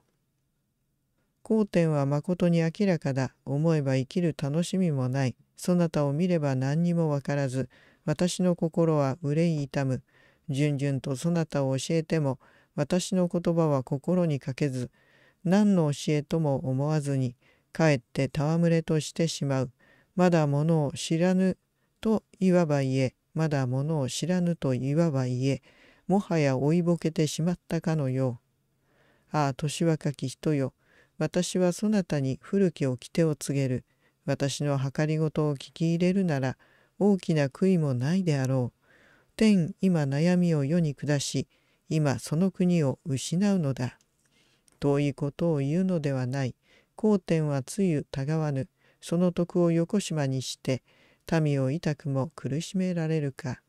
交天はまことに明らかだ思えば生きる楽しみもないそなたを見れば何にもわからず私の心は憂い痛む。順々とそなたを教えても、私の言葉は心にかけず、何の教えとも思わずに、かえって戯れとしてしまう。まだものを知らぬといわば言え、まだものを知らぬといわば言え、もはや追いぼけてしまったかのよう。ああ、年若き人よ。私はそなたに古き掟を告げる。私の計りごとを聞き入れるなら、大きな悔いもないであろう。天今悩みを世に下し今その国を失うのだ。遠いことを言うのではない。皇天はつゆたがわぬ。その徳を横島にして民を痛くも苦しめられるか。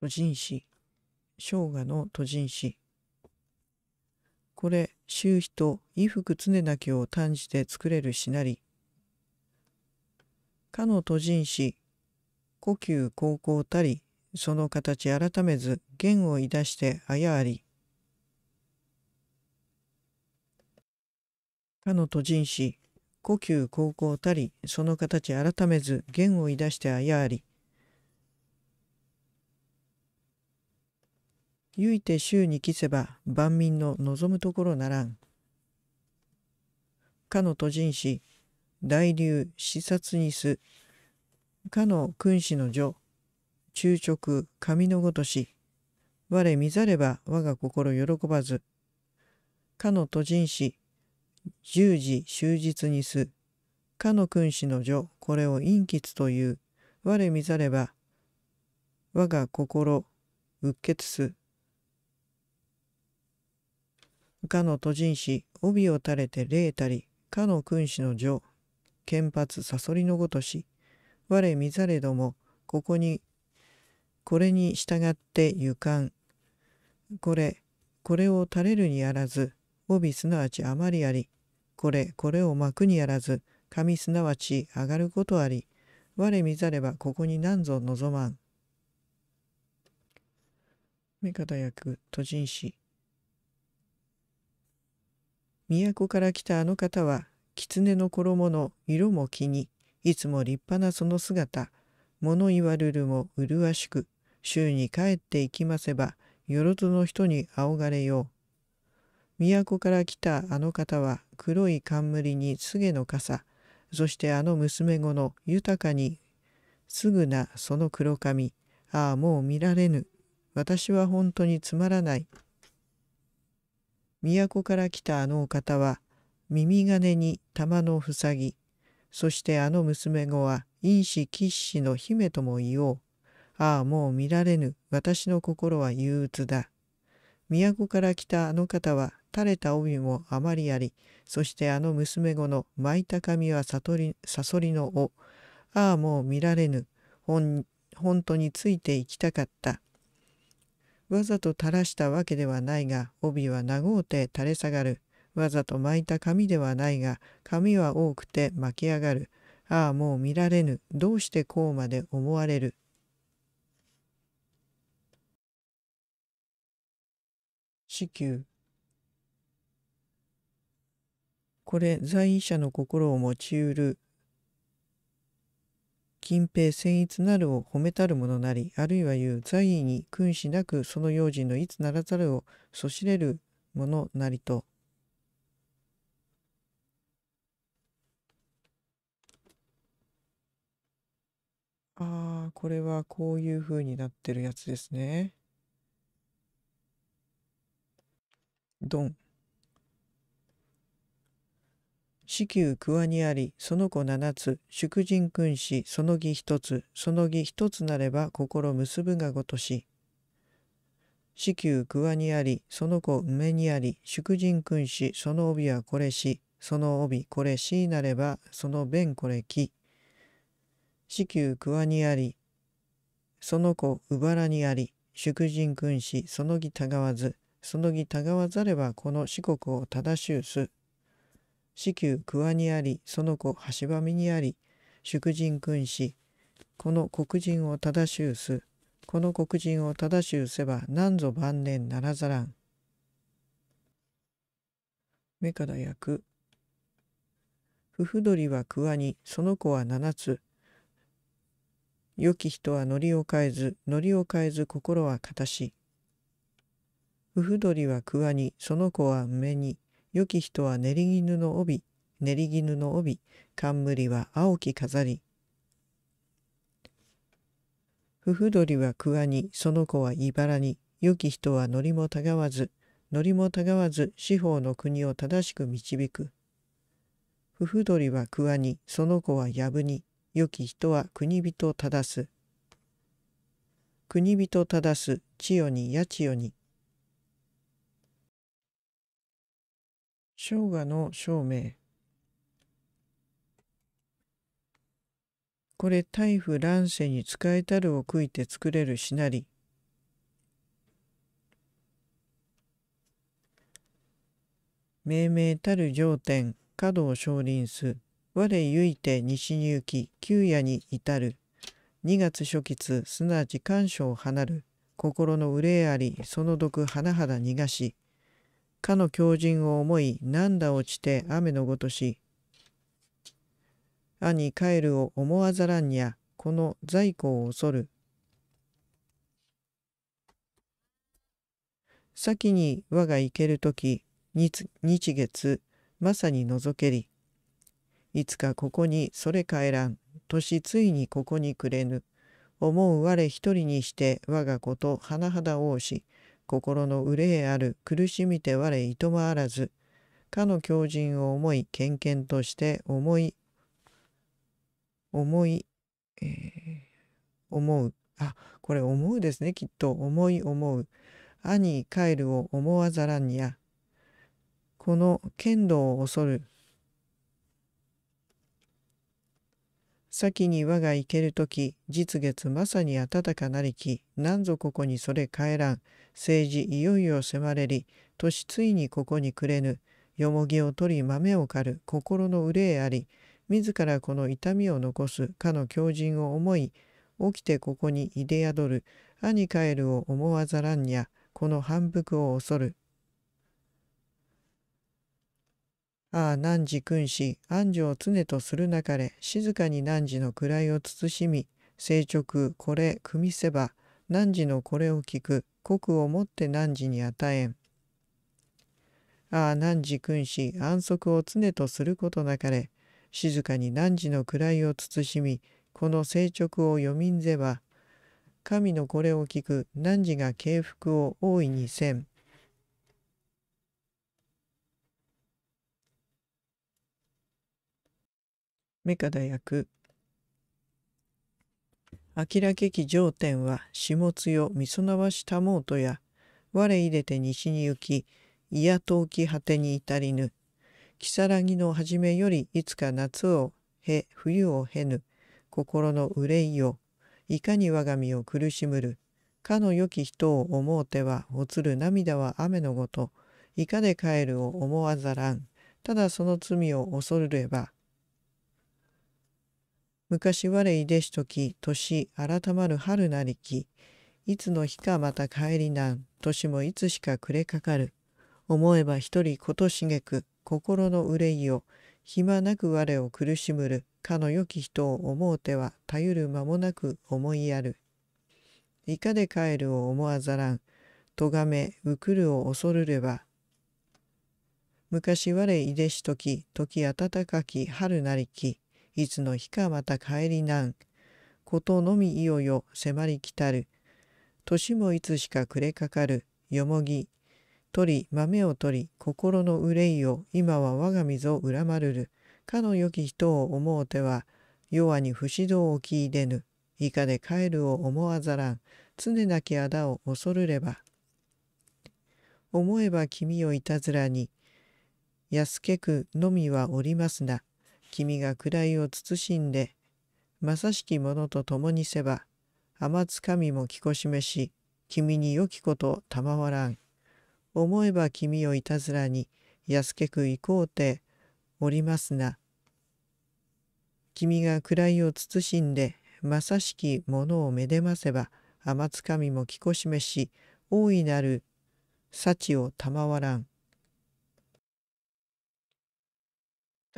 都人詩生姜の都人詩これ、周比と衣服常なきを短じて作れるしなり。かの都人し故宮高校たり、その形改めず、弦をいだしてあやあり。かの都人し故宮高校たり、その形改めず、弦をいだしてあやあり。ゆいて衆に来せば万民の望むところならん。かの都人士、大流、視察にす、かの君子の女、昼直、神のごとし、我見ざれば我が心喜ばず、かの都人士、十時終日にす、かの君子の女、これを陰吉という、我見ざれば、我が心、うっ血す、かの都人子、帯を垂れて霊たり、かの君子の女、剣髪さそりのごとし、我見ざれども、ここに、これに従ってゆかん。これ、これを垂れるにあらず、帯すなわちあまりあり、これ、これを幕にあらず、紙すなわち上がることあり、我見ざればここに何ぞ望まん。目方役、都人子。都から来たあの方は狐の衣の色も気にいつも立派なその姿物言わるるも麗しく週に帰っていきませばよろとの人に仰がれよう都から来たあの方は黒い冠に菅の傘そしてあの娘子の豊かにすぐなその黒髪ああもう見られぬ私は本当につまらない都から来たあのお方は、耳金に玉の塞ぎ、そしてあの娘子は因子吉子の姫とも言おう。ああ、もう見られぬ。私の心は憂鬱だ。都から来たあの方は、垂れた帯もあまりあり、そしてあの娘子の巻いた髪はさとり、さそりの尾。ああ、もう見られぬ。本、本当についていきたかった。わざと垂らしたわけではないが帯は長うて垂れ下がるわざと巻いた髪ではないが髪は多くて巻き上がるああもう見られぬどうしてこうまで思われる子宮これ在位者の心を持ちうる近平戦逸なるを褒めたるものなり、あるいは言う在位に君子なくその用心のいつならざるをそしれるものなりと。ああ、これはこういうふうになってるやつですね。ドン。子宮桑にあり、その子七つ、祝人君子、その儀一つ、その儀一つなれば心結ぶがごとし。子宮桑にあり、その子梅にあり、祝人君子、その帯はこれし、その帯これしなれば、その弁これき。子宮桑にあり、その子うばらにあり、祝人君子、その儀たがわず、その儀たがわざればこの四国を正しゅうす。至急桑にあり、そのは橋場見にあり、祝人君子、この黒人を正しゅうす、この黒人を正しゅうせば何ぞ晩年ならざらん。目から焼く。夫婦鳥は桑に、その子は七つ。良き人はノリを変えず、ノリを変えず心は形し。夫婦鳥は桑に、その子は梅に。良き人は練り絹の帯、練り絹の帯、冠は青き飾り。夫婦鳥は桑に、その子は茨に、良き人は乗りもたがわず、乗りもたがわず、四方の国を正しく導く。夫婦鳥は桑に、その子は藪に、良き人は国人正す。国人正す、千代に八千代に、生姜の証明これ大夫乱世に使えたるを食いて作れるしなり命名たる上天角を少林す我ゆいて西に行き旧夜に至る2月初期すなわち干渉を離る心の憂えありその毒甚だ逃がしかの狂人を思いなんだ落ちて雨のごとし兄帰るを思わざらんやこの在庫を恐る先に我が行ける時日日月まさにのぞけりいつかここにそれ帰らん年ついにここにくれぬ思う我一人にして我が子と甚だ多し心の憂えある苦しみて我いとまあらず、かの狂人を思い、献々として思い、思い、えー、思う。あ、これ思うですね、きっと。思い思う。兄カエルを思わざらんや。この剣道を恐る。先に我が行ける時、実月まさに暖かなりき、なんぞここにそれ帰らん。政治いよいよ迫れり年ついにここにくれぬよもぎを取り豆を狩る心の憂えあり自らこの痛みを残すかの狂人を思い起きてここにいで宿る兄カエルを思わざらんにゃこの反復を恐るああ汝君子安城常とするなかれ静かに汝の位を慎み正直これ組みせば汝のこれを聞く国をもって汝に与えん。ああ汝君子安息を常とすることなかれ静かに汝の位を慎みこの聖直を読みんぜば神のこれを聞く汝が敬服を大いにせん。メカダ役明らけき上天は下津よみそなわしたもうとや我入れて西に行きいや遠き果てに至りぬ如月の初めよりいつか夏をへ冬をへぬ心の憂いよいかに我が身を苦しむるかの良き人を思うてはつる涙は雨のごといかで帰るを思わざらんただその罪を恐るれば昔我いでしとき、年改まる春なりき、いつの日かまた帰りなん、年もいつしか暮れかかる。思えば一人ことしげく、心の憂いを、暇なく我を苦しむる、かの良き人を思うては、頼る間もなく思いやる。いかで帰るを思わざらん、とがめ、うくるを恐るれば、昔我いでしとき、時暖かき春なりき、いつの日かまた帰りなん。ことのみいよよ迫りきたる。年もいつしか暮れかかる。よもぎ。取り、豆を取り、心の憂いを、今は我が水を恨まるる。かの良き人を思うては、弱に不指導を聞いでぬ。いかで帰るを思わざらん。常なきあだを恐るれば。思えば君をいたずらに、安けくのみはおりますな。君が位を慎んで、まさしき者と共にせば、天つかみも聞こしめし、君に良きこと賜らん。思えば君をいたずらに、安けく行こうて、おりますな。君が位を慎んで、まさしき者をめでませば、天つかみも聞こしめし、大いなる幸を賜らん。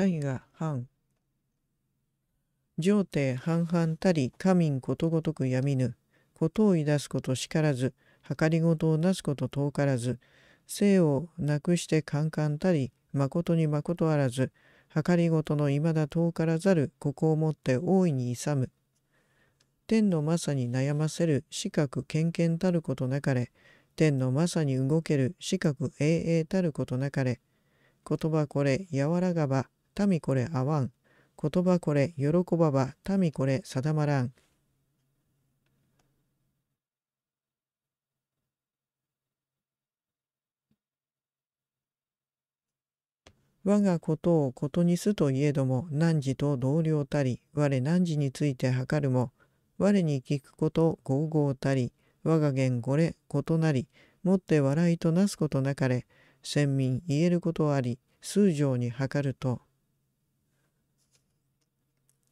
海が藩。上帝半々たり神ことごとくやみぬ。ことをいだすこと叱らず、かりごとをなすこと遠からず、性をなくしてカンたり、誠に誠あらず、かりごとのいまだ遠からざる、ここをもって大いに勇む。天のまさに悩ませる、四角けんたることなかれ、天のまさに動ける、四角永永たることなかれ、言葉これ、柔らがば、民これ合わん。言葉これ喜ばば、民これ定まらん。我がことをことにすといえども、汝と同僚たり、我汝について測るも、我に聞くこと合合たり、我が言語れ異なり、もって笑いとなすことなかれ、先民言えることあり、数条に測ると。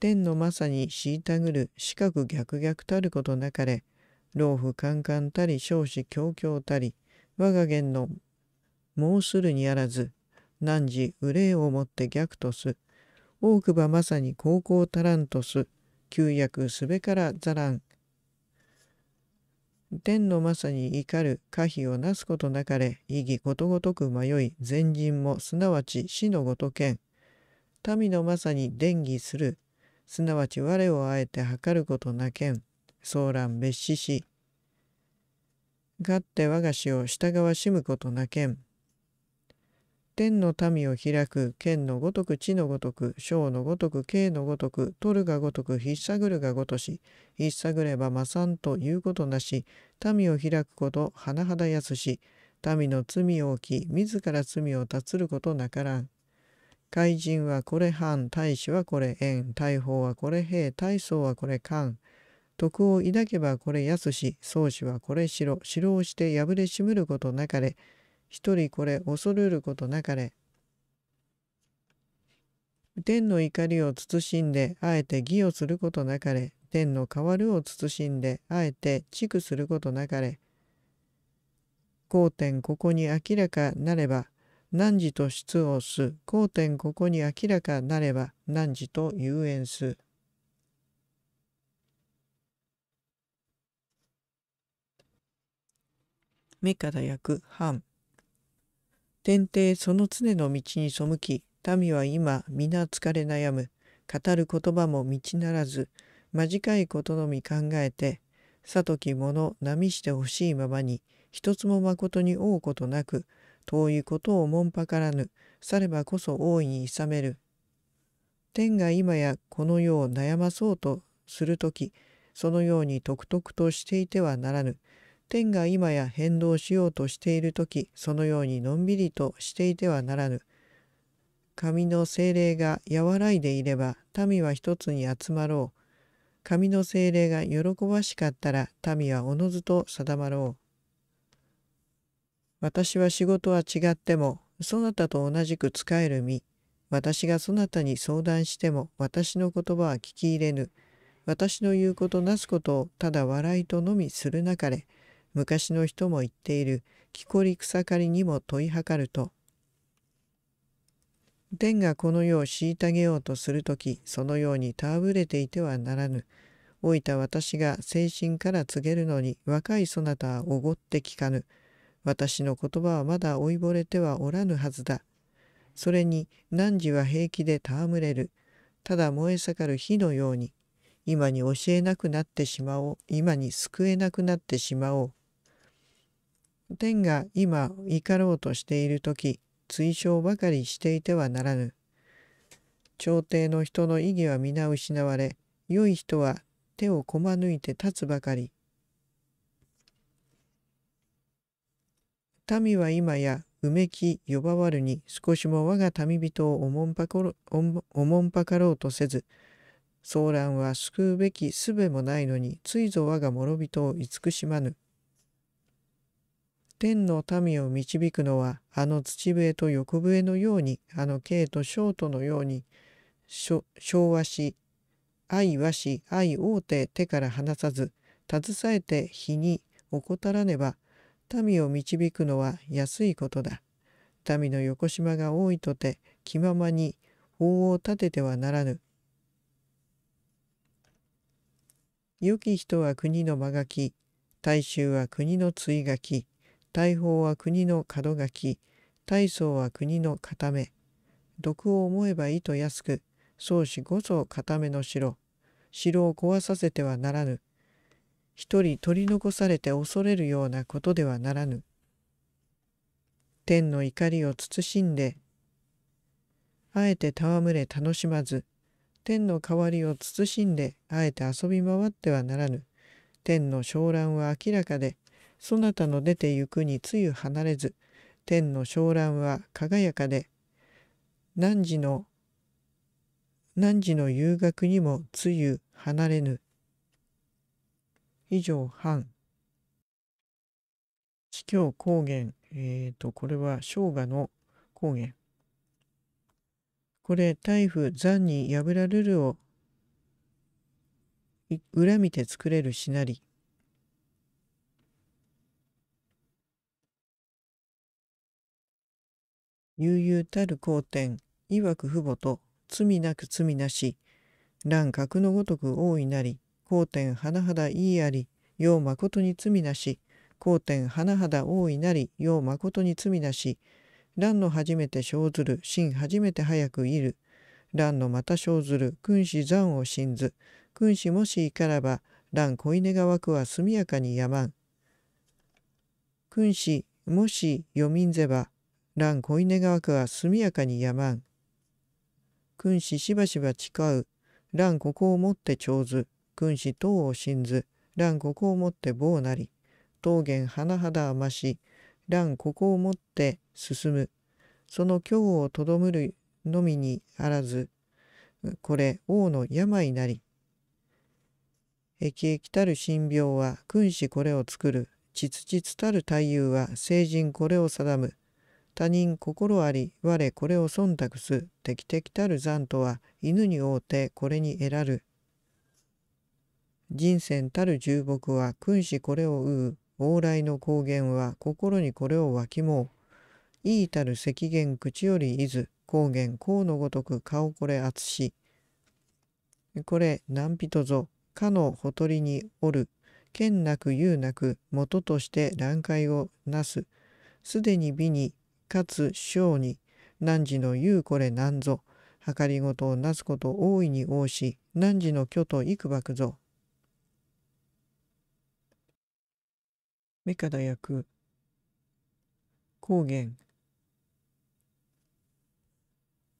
天のまさに虐ぐる四角逆逆たることなかれ老夫カ々たり少子恐々たり我が言の申するにあらず汝憂いをもって逆とす多くばまさに高校たらんとす旧約すべからざらん天のまさに怒る可否をなすことなかれ意義ことごとく迷い前人もすなわち死のごとけん民のまさに伝義するすなわち我をあえて測ることなけん騒乱別死し勝って我が死を従わしむことなけん天の民を開く剣のごとく地のごとく小のごとく慶のごとく取るがごとくひっさぐるがごとしひっさぐればまさんということなし民を開くこと甚だやすし民の罪を置き自ら罪を断つることなからん怪人はこれ藩、大使はこれ縁、大砲はこれ兵、大僧はこれ官。徳を抱けばこれ安し、宗主はこれ城、城をして破れしむることなかれ、一人これ恐るることなかれ。天の怒りを慎んで、あえて義をすることなかれ、天の変わるを慎んで、あえて築することなかれ。交点ここに明らかなれば、汝と質をす交点ここに明らかなれば汝と遊園す。目から役半天帝その常の道に背き民は今皆疲れ悩む語る言葉も道ならず間近いことのみ考えてさときもの波してほしいままに一つもまことに追うことなく遠いことをもんぱからぬ、さればこそ大いにいさめる。天が今やこの世を悩まそうとするとき、そのようにとくとくとしていてはならぬ。天が今や変動しようとしているとき、そのようにのんびりとしていてはならぬ。神の精霊が和らいでいれば、民は一つに集まろう。神の精霊が喜ばしかったら、民はおのずと定まろう。私は仕事は違っても、そなたと同じく使える身。私がそなたに相談しても、私の言葉は聞き入れぬ。私の言うことなすことをただ笑いとのみするなかれ、昔の人も言っている、木こり草刈りにも問いはかると、天がこの世を虐げようとする時そのようにぶれていてはならぬ老いた私が精神から告げるのに若いそなたはおごって聞かぬ私の言葉はまだ老いぼれてはおらぬはずだ。それに汝は平気で戯れる。ただ燃え盛る火のように、今に教えなくなってしまおう。今に救えなくなってしまおう。天が今怒ろうとしている時、追奨ばかりしていてはならぬ。朝廷の人の意義は皆失われ、良い人は手をこまぬいて立つばかり。民は今やうめき呼ばわるに少しも我が民人をおもんぱかろうとせず騒乱は救うべきすべもないのについぞ我が諸人を慈しまぬ天の民を導くのはあの土笛と横笛のようにあの慶と小とのように昭和し愛和し愛大手手から離さず携えて日に怠らねば民を導くのは安いことだ。民の横島が多いとて気ままに法を立ててはならぬ。良き人は国の間書き、大衆は国の追書き、大砲は国の門書き、大層は国の固め。毒を思えばいと安く、創始こそ固めの城。城を壊させてはならぬ。一人取り残されて恐れるようなことではならぬ。天の怒りを慎んで、あえて戯れ楽しまず、天の代わりを慎んで、あえて遊び回ってはならぬ。天の昇乱は明らかで、そなたの出て行くにつゆ離れず、天の昇乱は輝かで、何時の、何時の夕学にもつゆ離れぬ。以上半司教高原えっ、ー、とこれは生姜の高原これ大夫残に破られるを恨みて作れるしなり悠々たる好天いわく父母と罪なく罪なし乱格のごとく大いなり皇天甚だいいあり、ようまことに罪なし、皇天花だ大いなり、ようまことに罪なし、乱の初めて生ずる、真初めて早くいる、乱のまた生ずる、君子残を信ず、君子もしいからば、乱子稲が湧くは速やかにやまん。君子もし読みんぜば、乱子稲が湧くは速やかにやまん。君子しばしば誓う、乱ここをもって長ず、君子等を信ず、乱ここをもって某なり、桃源甚だまし、乱ここをもって進む、その京をとどむるのみにあらず、これ王の病なり。駅疫たる神病は君子これを作る、秩秩つたる大友は成人これを定む、他人心あり我これを忖度す敵敵たる残とは犬に会うてこれに得らる人生たる重木は君子これをうう往来の高原は心にこれをわきもういいたる石言口よりいず高原こうのごとく顔これ厚しこれ何人ぞかのほとりにおる剣なく言うなく元として乱海をなすすでに美にかつ小に汝の言うこれ何ぞ計りごとをなすこと大いに応し汝の虚と幾ばくぞ目から役高原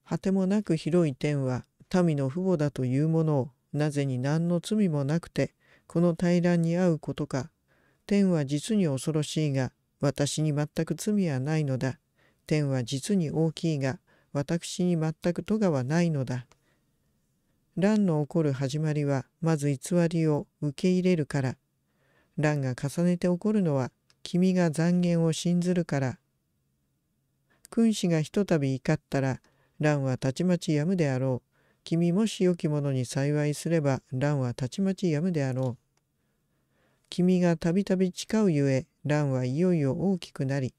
果てもなく広い天は民の父母だというものをなぜに何の罪もなくてこの対乱に遭うことか天は実に恐ろしいが私に全く罪はないのだ天は実に大きいが私に全く咎はないのだ乱の起こる始まりはまず偽りを受け入れるから乱が重ねて起こるのは君が残言を信ずるから。君子がひとたび怒ったら乱はたちまちやむであろう。君もし良き者に幸いすれば乱はたちまちやむであろう。君がたびたび誓うゆえ乱はいよいよ大きくなり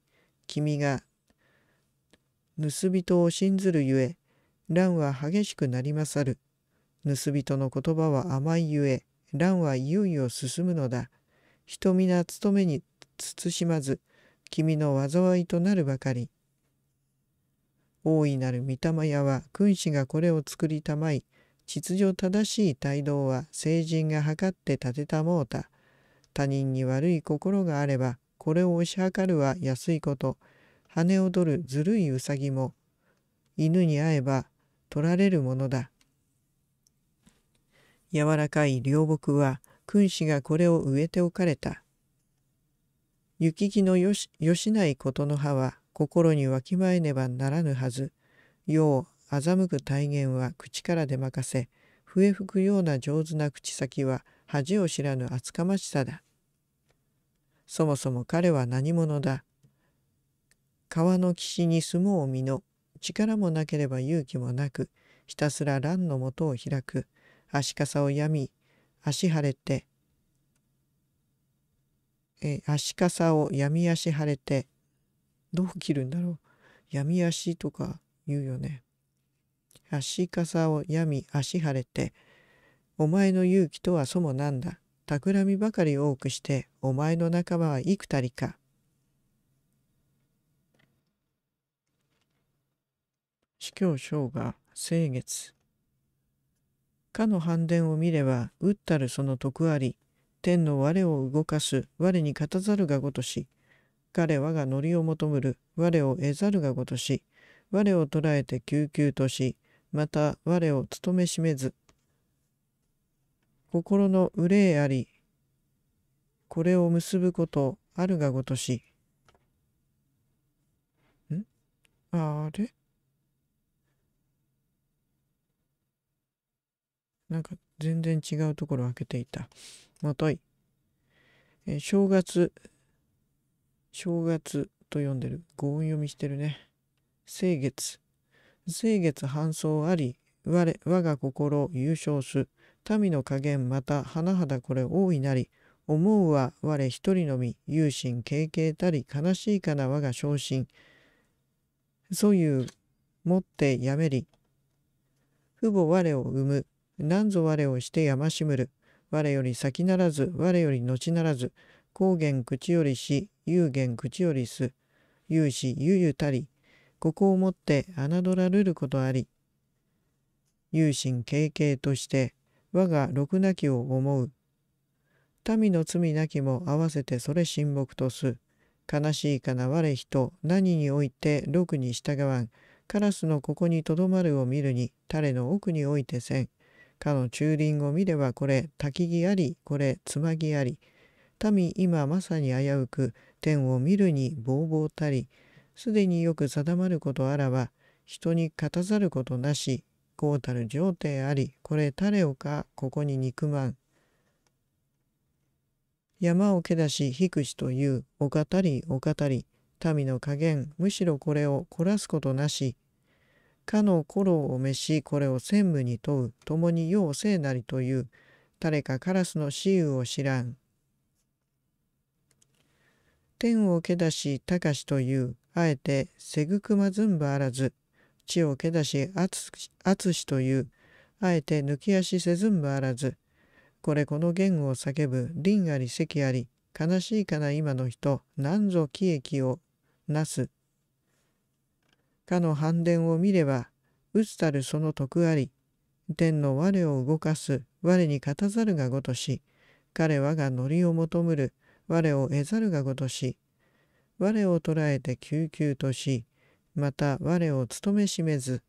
君が盗人を信ずるゆえ乱は激しくなりまさる。盗人の言葉は甘いゆえ乱はいよいよ進むのだ。人皆務めに慎まず君の災いとなるばかり。大いなる御霊屋は君子がこれを作りたまい秩序正しい帯同は成人が測って立てたもうた他人に悪い心があればこれを推し量るは安いこと羽を取るずるいうさぎも犬に会えば取られるものだ柔らかい両木は君子がこれを植えておかれた。雪木のよしよしないことの葉は心にわきまえねばならぬはず。よう欺く体現は口から出まかせ、笛吹くような上手な口先は恥を知らぬ厚かましさだ。そもそも彼は何者だ。川の岸に相撲を見の、力もなければ勇気もなく、ひたすら蘭のもとを開く、足かさを病み、足腫れて、え足かさを闇足腫れて、どう切るんだろう闇足とか言うよね。足かさを闇足腫れて、お前の勇気とはそもなんだ。企みばかり多くして、お前の仲間は幾たりか。司教省が清月かの反伝を見れば、うったるその徳あり、天の我を動かす我に勝たざるがごとし、彼我が乗りを求むる我を得ざるがごとし、我を捕らえて救急とし、また我を務めしめず。心の憂いあり、これを結ぶことあるがごとし。んあれなんか全然違うところを開けていた。もとい。え正月、正月と読んでる。強音読みしてるね。清月。清月搬送あり、我、我が心優勝す。民の加減また甚だこれ大いなり。思うは我一人のみ、有心、経験たり、悲しいかな我が昇進。そういう、持ってやめり。父母我を生む、何ぞ我をしてやましむる。我より先ならず、我より後ならず、高原口よりし、有言口よりす。有し、ゆゆたり。ここをもって侮られることあり。有心経々として、我がろくなきを思う。民の罪なきも合わせてそれ親睦とす。悲しいかな我人、何においてろくに従わん。カラスのここにとどまるを見るに、誰の奥においてせん。かの中輪を見ればこれ滝木ありこれつまぎあり民今まさに危うく天を見るにぼうぼうたりすでによく定まることあらば人に勝たざることなしこうたる上帝ありこれ誰をかここに憎まん山をけだし低くしというお語りお語り民の加減むしろこれを凝らすことなしかの頃を召しこれを専務に問う共によう聖なりという誰かカラスの私有を知らん天をけだしかしというあえてせぐくまずんばあらず地をけだしあつしというあえて抜き足せずんばあらずこれこの言を叫ぶ倫あり席あり悲しいかな今の人何ぞ喜劇をなすかの反伝を見れば、うつたるその徳あり、天の我を動かす我に勝たざるがごとし、彼我がりを求むる我を得ざるがごとし、我を捉えて救急とし、また我を務めしめず。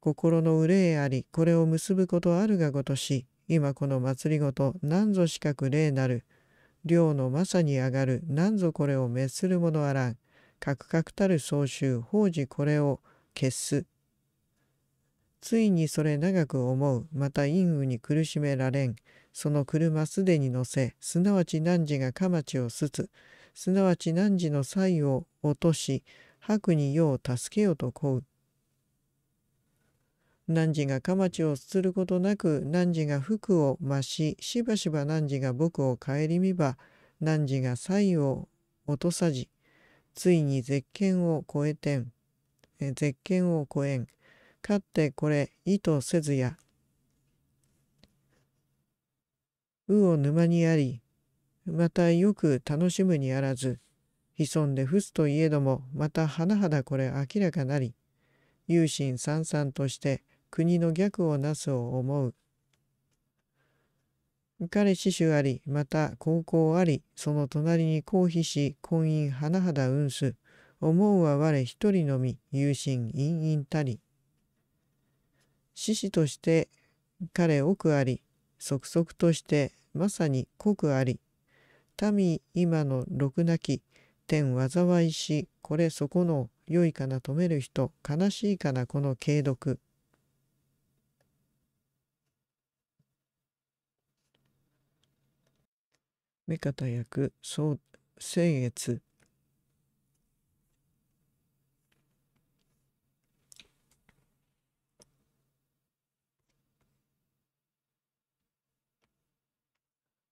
心の憂いあり、これを結ぶことあるがごとし、今この祭りごと、何ぞ四角霊なる、量のまさに上がる、何ぞこれを滅するものあらん。かくたる総集法事これを消す。ついにそれ長く思う、また陰雨に苦しめられん。その車すでに乗せ、すなわち汝がかまちをすつ、すなわち汝の才を落とし、白に世を助けよと請う。汝がかまちをすることなく、汝が服を増し、しばしば汝が僕を顧みば、汝が才を落とさじ。ついに絶見を超えてん。え絶見を超えん。かってこれ意図せずや。うを沼にあり、またよく楽しむにあらず、潜んで伏すといえども、また甚だこれ明らかなり、勇心三々として国の逆をなすを思う。彼死守あり、また高校あり、その隣に公費し、婚姻甚だ運す。思うは我一人のみ、友心陰陰たり。獅子として彼奥あり、即即としてまさに濃くあり。民今のろくなき、天災いし、これそこの良いかな止める人、悲しいかなこの軽毒。目方役そう先月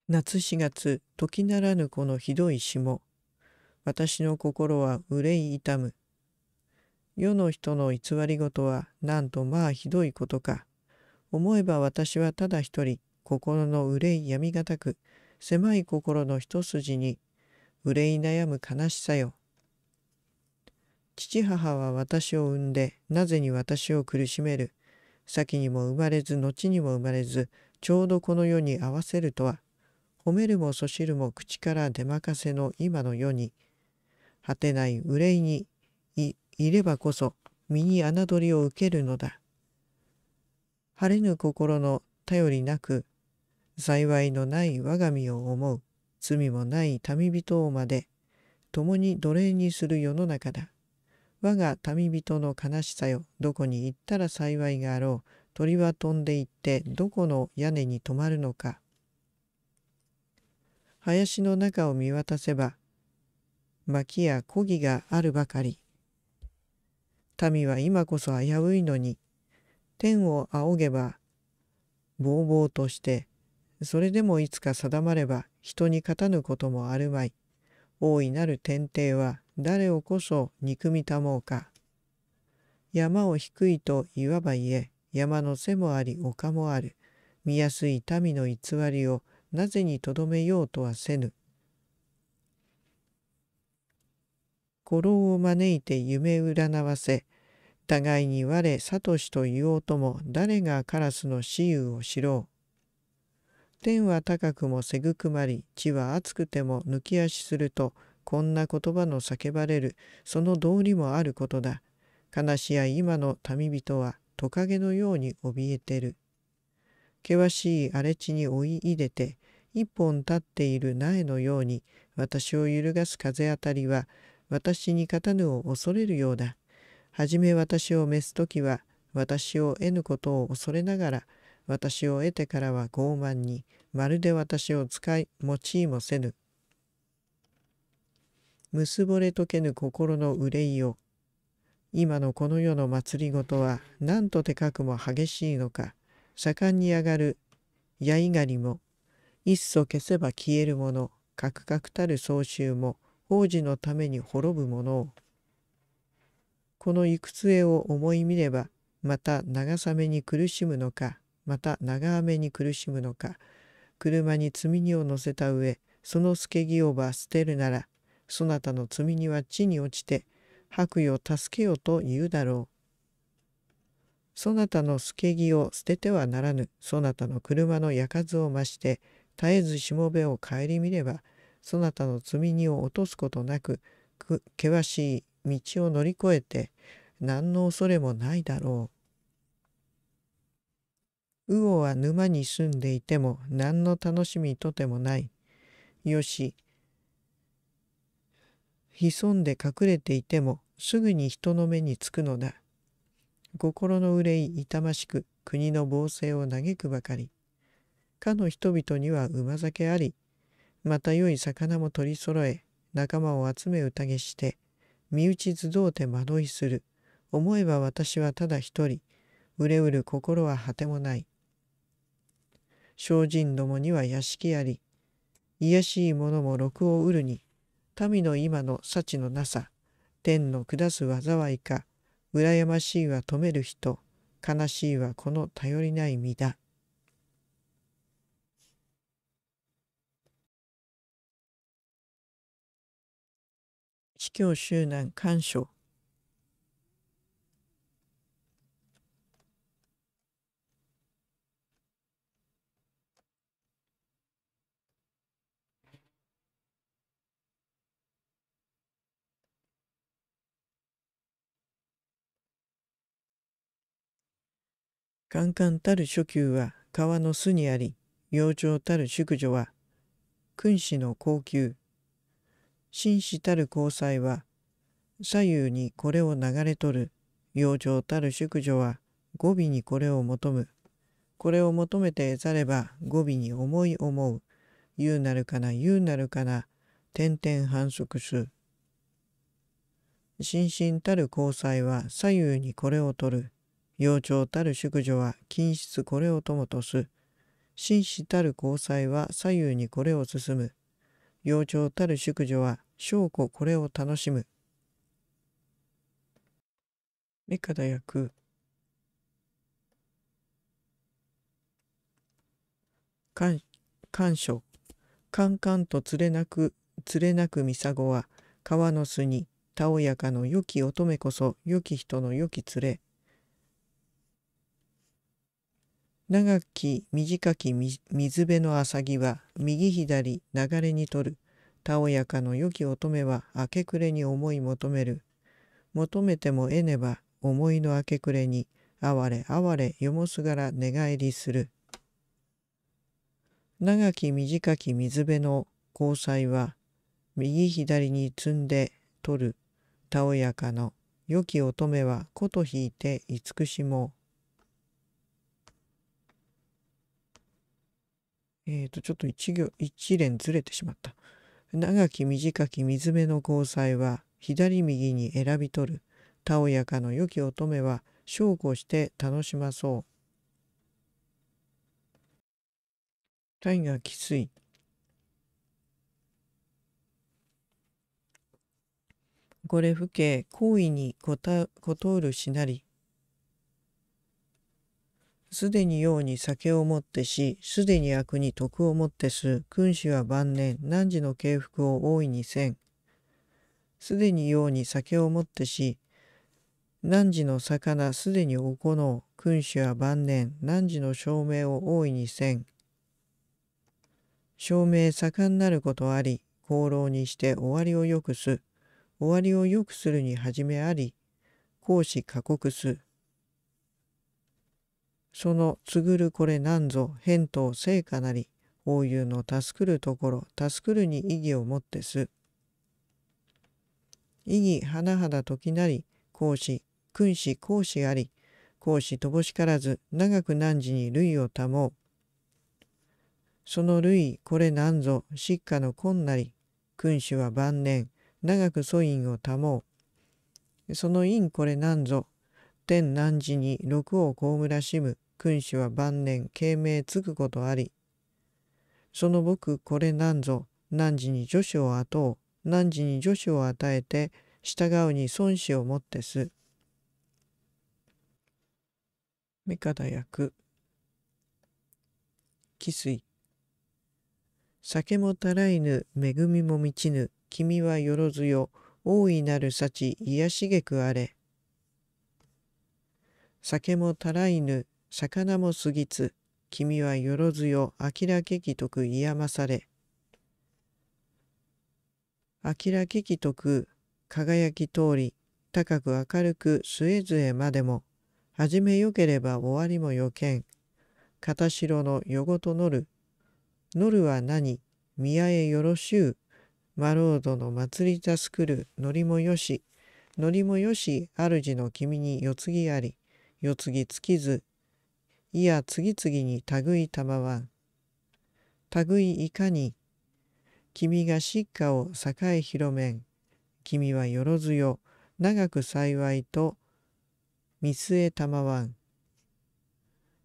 夏4月時ならぬこのひどい霜私の心は憂い痛む世の人の偽り事はなんとまあひどいことか思えば私はただ一人心の憂い闇がたく狭い心の一筋に憂い悩む悲しさよ。父母は私を産んでなぜに私を苦しめる先にも生まれず後にも生まれずちょうどこの世に合わせるとは褒めるもそしるも口から出まかせの今の世に果てない憂いにいればこそ身に侮りを受けるのだ。晴れぬ心の頼りなく幸いのない我が身を思う罪もない民人をまで共に奴隷にする世の中だ我が民人の悲しさよどこに行ったら幸いがあろう鳥は飛んで行ってどこの屋根に泊まるのか林の中を見渡せば薪や漕ぎがあるばかり民は今こそ危ういのに天を仰げばぼうぼうとしてそれでもいつか定まれば人に勝たぬこともあるまい。大いなる天帝は誰をこそ憎みたもうか。山を低いといわば言え、山の背もあり丘もある。見やすい民の偽りをなぜにとどめようとはせぬ。古老を招いて夢占わせ、互いに我、智と言おうとも誰がカラスの私有を知ろう。天は高くもせぐくまり地は熱くても抜き足するとこんな言葉の叫ばれるその道理もあることだ悲しや今の民人はトカゲのように怯えてる険しい荒れ地に追い入れて一本立っている苗のように私を揺るがす風当たりは私に勝たぬを恐れるようだ。はじめ私を召す時は私を得ぬことを恐れながら私を得てからは傲慢に、まるで私を使い、用いもせぬ。結ぼれとけぬ心の憂いを今のこの世の祭りごとは、なんとてかくも激しいのか、盛んに上がる、八い狩りも、いっそ消せば消えるもの、かくかくたる総集も、法事のために滅ぶものを。この行く末を思い見れば、また長雨に苦しむのか、また長雨に苦しむのか車に積み荷を乗せた上その助ぎをば捨てるならそなたの積み荷は地に落ちて白衣を助けよと言うだろう。そなたの助ぎを捨ててはならぬそなたの車の焼かずを増して絶えずしもべを顧みればそなたの積み荷を落とすことなく険しい道を乗り越えて何の恐れもないだろう。魚は沼に住んでいても何の楽しみとてもない。よし。潜んで隠れていてもすぐに人の目につくのだ。心の憂い痛ましく国の暴政を嘆くばかり。かの人々には馬酒あり、また良い魚も取り揃え、仲間を集め宴して、身内図どうて惑いする。思えば私はただ一人、うれうる心は果てもない。精進どもには屋敷あり卑しい者も禄を売るに民の今の幸のなさ天の下す災いか羨ましいは止める人悲しいはこの頼りない身だ。司教周南干渉カンカンたる初級は川の巣にあり、養鳥たる宿女は君子の高級。紳士たる交際は左右にこれを流れ取る。養鳥たる宿女は語尾にこれを求む。これを求めて得ざれば語尾に思い思う。言うなるかな言うなるかな。点々反則す。心身たる交際は左右にこれを取る。幼鳥たる宿女は近室これを友とす。紳士たる交際は左右にこれを進む。幼鳥たる宿女は証拠これを楽しむ。目か役感謝カンカンと連れなく連れなくミサゴは川の巣にたおやかの良き乙女こそ良き人の良き連れ長き短き水辺の浅ぎは右左流れにとる。たおやかの良き乙女は明け暮れに思い求める。求めても得ねば思いの明け暮れに哀れ哀れよもすがら寝返りする。長き短き水辺の交際は右左に積んで取る。たおやかの良き乙女は琴引いて慈しもう。えっ、ー、と、ちょっと一行、一連ずれてしまった。長き短き水辺の交際は、左右に選び取る。たおやかの良き乙女は、勝負して楽しまそう。大河きつい。これふけ、好意にこた、ことうるしなり、すでに用に酒をもってし、すでに悪に徳をもってす、君子は晩年、汝の敬服を大いにせん。すでに用に酒をもってし、汝の魚すでに行う、君子は晩年、汝の証明を大いにせん。証明盛んなることあり、功労にして終わりをよくす。終わりをよくするに始めあり、講師過酷す。そのつぐるこれなんぞ返答成果なり応有の助くるところ助くるに意義をもってす意義甚だ時なり孔子君子孔子あり孔子乏しからず長く何時に類を保うその類これなんぞ失火の困なり君子は晩年長く素因を保うその因これなんぞ天何時に六を被らしむ君主は晩年敬明つくことありその僕これなんぞ何時に助手を与う何時に助手を与えて従うに孫子をもってす。目方役汽水酒もたらいぬ恵みも満ちぬ君はよろずよ大いなる幸癒しげくあれ酒もたらいぬ魚も過ぎつ、君はよろずよ、あきらけきとくいやまされ。あきらけきとく、輝き通り、高く明るく末々までも、始めよければ終わりもよけん。片白のよごとのる。のるは何宮へよろしゅう。マロードの祭りたすくるのりもよし。のりもよし、主の君に世継ぎあり。世継ぎつきずいや次々に類い玉は類いかに君が失火を栄広めん君はよろずよ長く幸いと見据えたまわん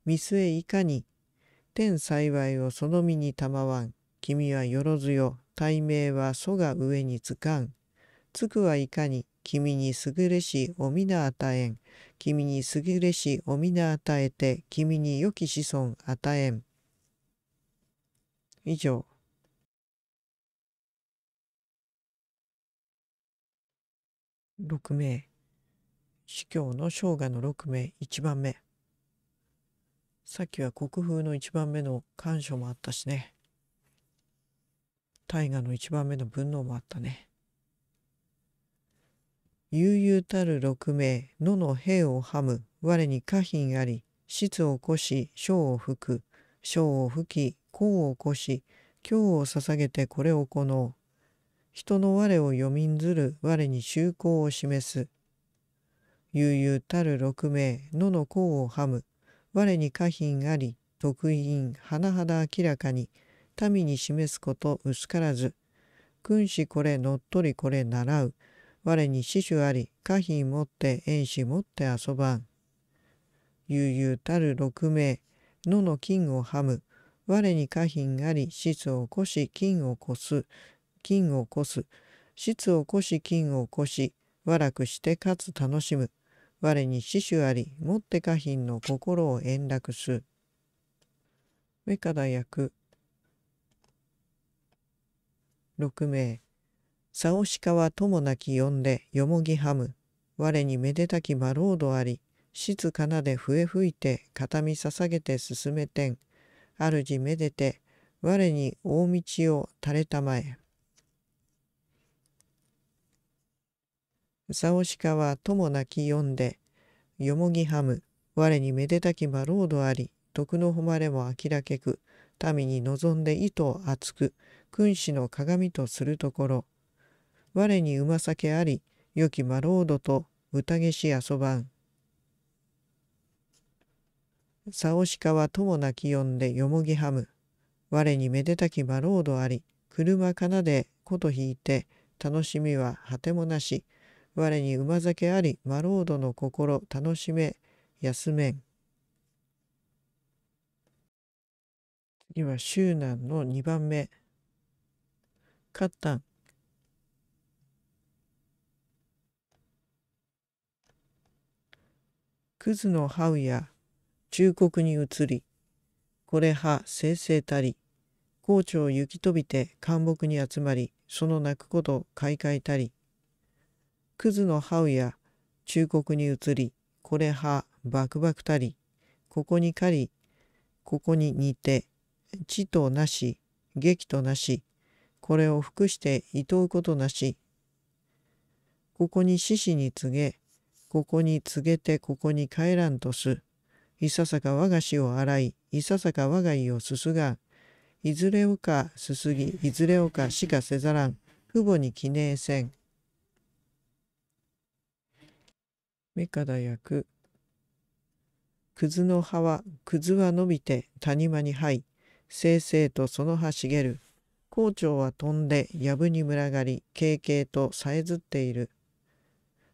見据えいかに天幸いをその身にたまわん君はよろずよ大名は祖が上につかんつくはいかに君に優れしお皆与えん君に優れしお皆与えて、君に良き子孫与えん。以上。6名。司教の生涯の6名、1番目。さっきは国風の1番目の感謝もあったしね。大河の1番目の文能もあったね。悠々たる六名野の兵をはむ我に家貧あり質を起こし章を吹く章を吹き功を起こし今日を捧げてこれを行う人の我を読みんずる我に修行を示す悠々たる六名野の功をはむ我に家貧あり徳印甚だ明らかに民に示すこと薄からず君子これ乗っ取りこれ習う我に死守あり、可否持って縁し持って遊ばん。悠々たる六名、野の金をはむ。我に可否あり、質をこし金を越す。金を越す。質をこし金をこし、和楽してかつ楽しむ。我に死守あり、持って可否の心を円楽す。目から役。6名。サオシカは友なき呼んでよもぎはむ。我にめでたきまろうどあり、静かなで笛吹いて形見捧げて進めてん。主めでて、我に大道を垂れたまえ。サオシカは友なき呼んで、よもぎはむ。我にめでたきまろうどあり、徳の誉れも明らけく、民に望んで意図を厚く、君子の鏡とするところ、我に馬酒あり良きマロードと宴し遊ばん。サオシカは友なき呼んでよもぎはむ。我にめでたきマロードあり車かなで琴引いて楽しみは果てもなし。我に馬酒ありマロードの心楽しめ休めん。次は周南の2番目。勝ったん。クズのハウや忠告に移り、これ派生成たり、校長行き飛びて監木に集まり、その泣くこと買い替えたり、クズのハウや忠告に移り、これはバクバクたり、ここに狩り、ここに似て、地となし、劇となし、これを服していとうことなし、ここに獅子に告げ、ここに告げてここに帰らんとす。いささか我が死を洗い、いささか我が意をすすがん。いずれをかすすぎ、いずれをかしかせざらん。父母に記念せん。メカダ役。くずの葉は、くずは伸びて谷間に入、い、せいせいとその葉茂る。校長は飛んで、やぶに群がり、けいけいとさえずっている。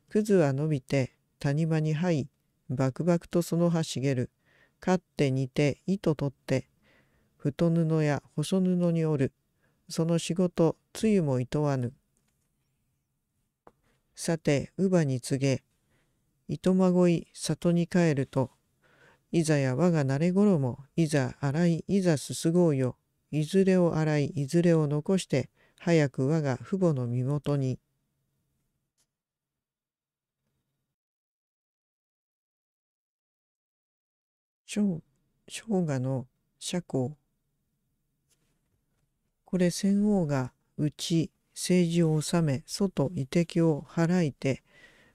くずは伸びて谷間に這いバクバクとその葉茂る飼って煮て糸取って太布や細布に織るその仕事つゆもいとわぬさて乳母に告げ糸まごい里に帰るといざや我が慣れ頃もいざ洗いいざすすごうよいずれを洗いいずれを残して早く我が父母の身元に生姜の社交これ先王が内政治を治め外遺敵を払いて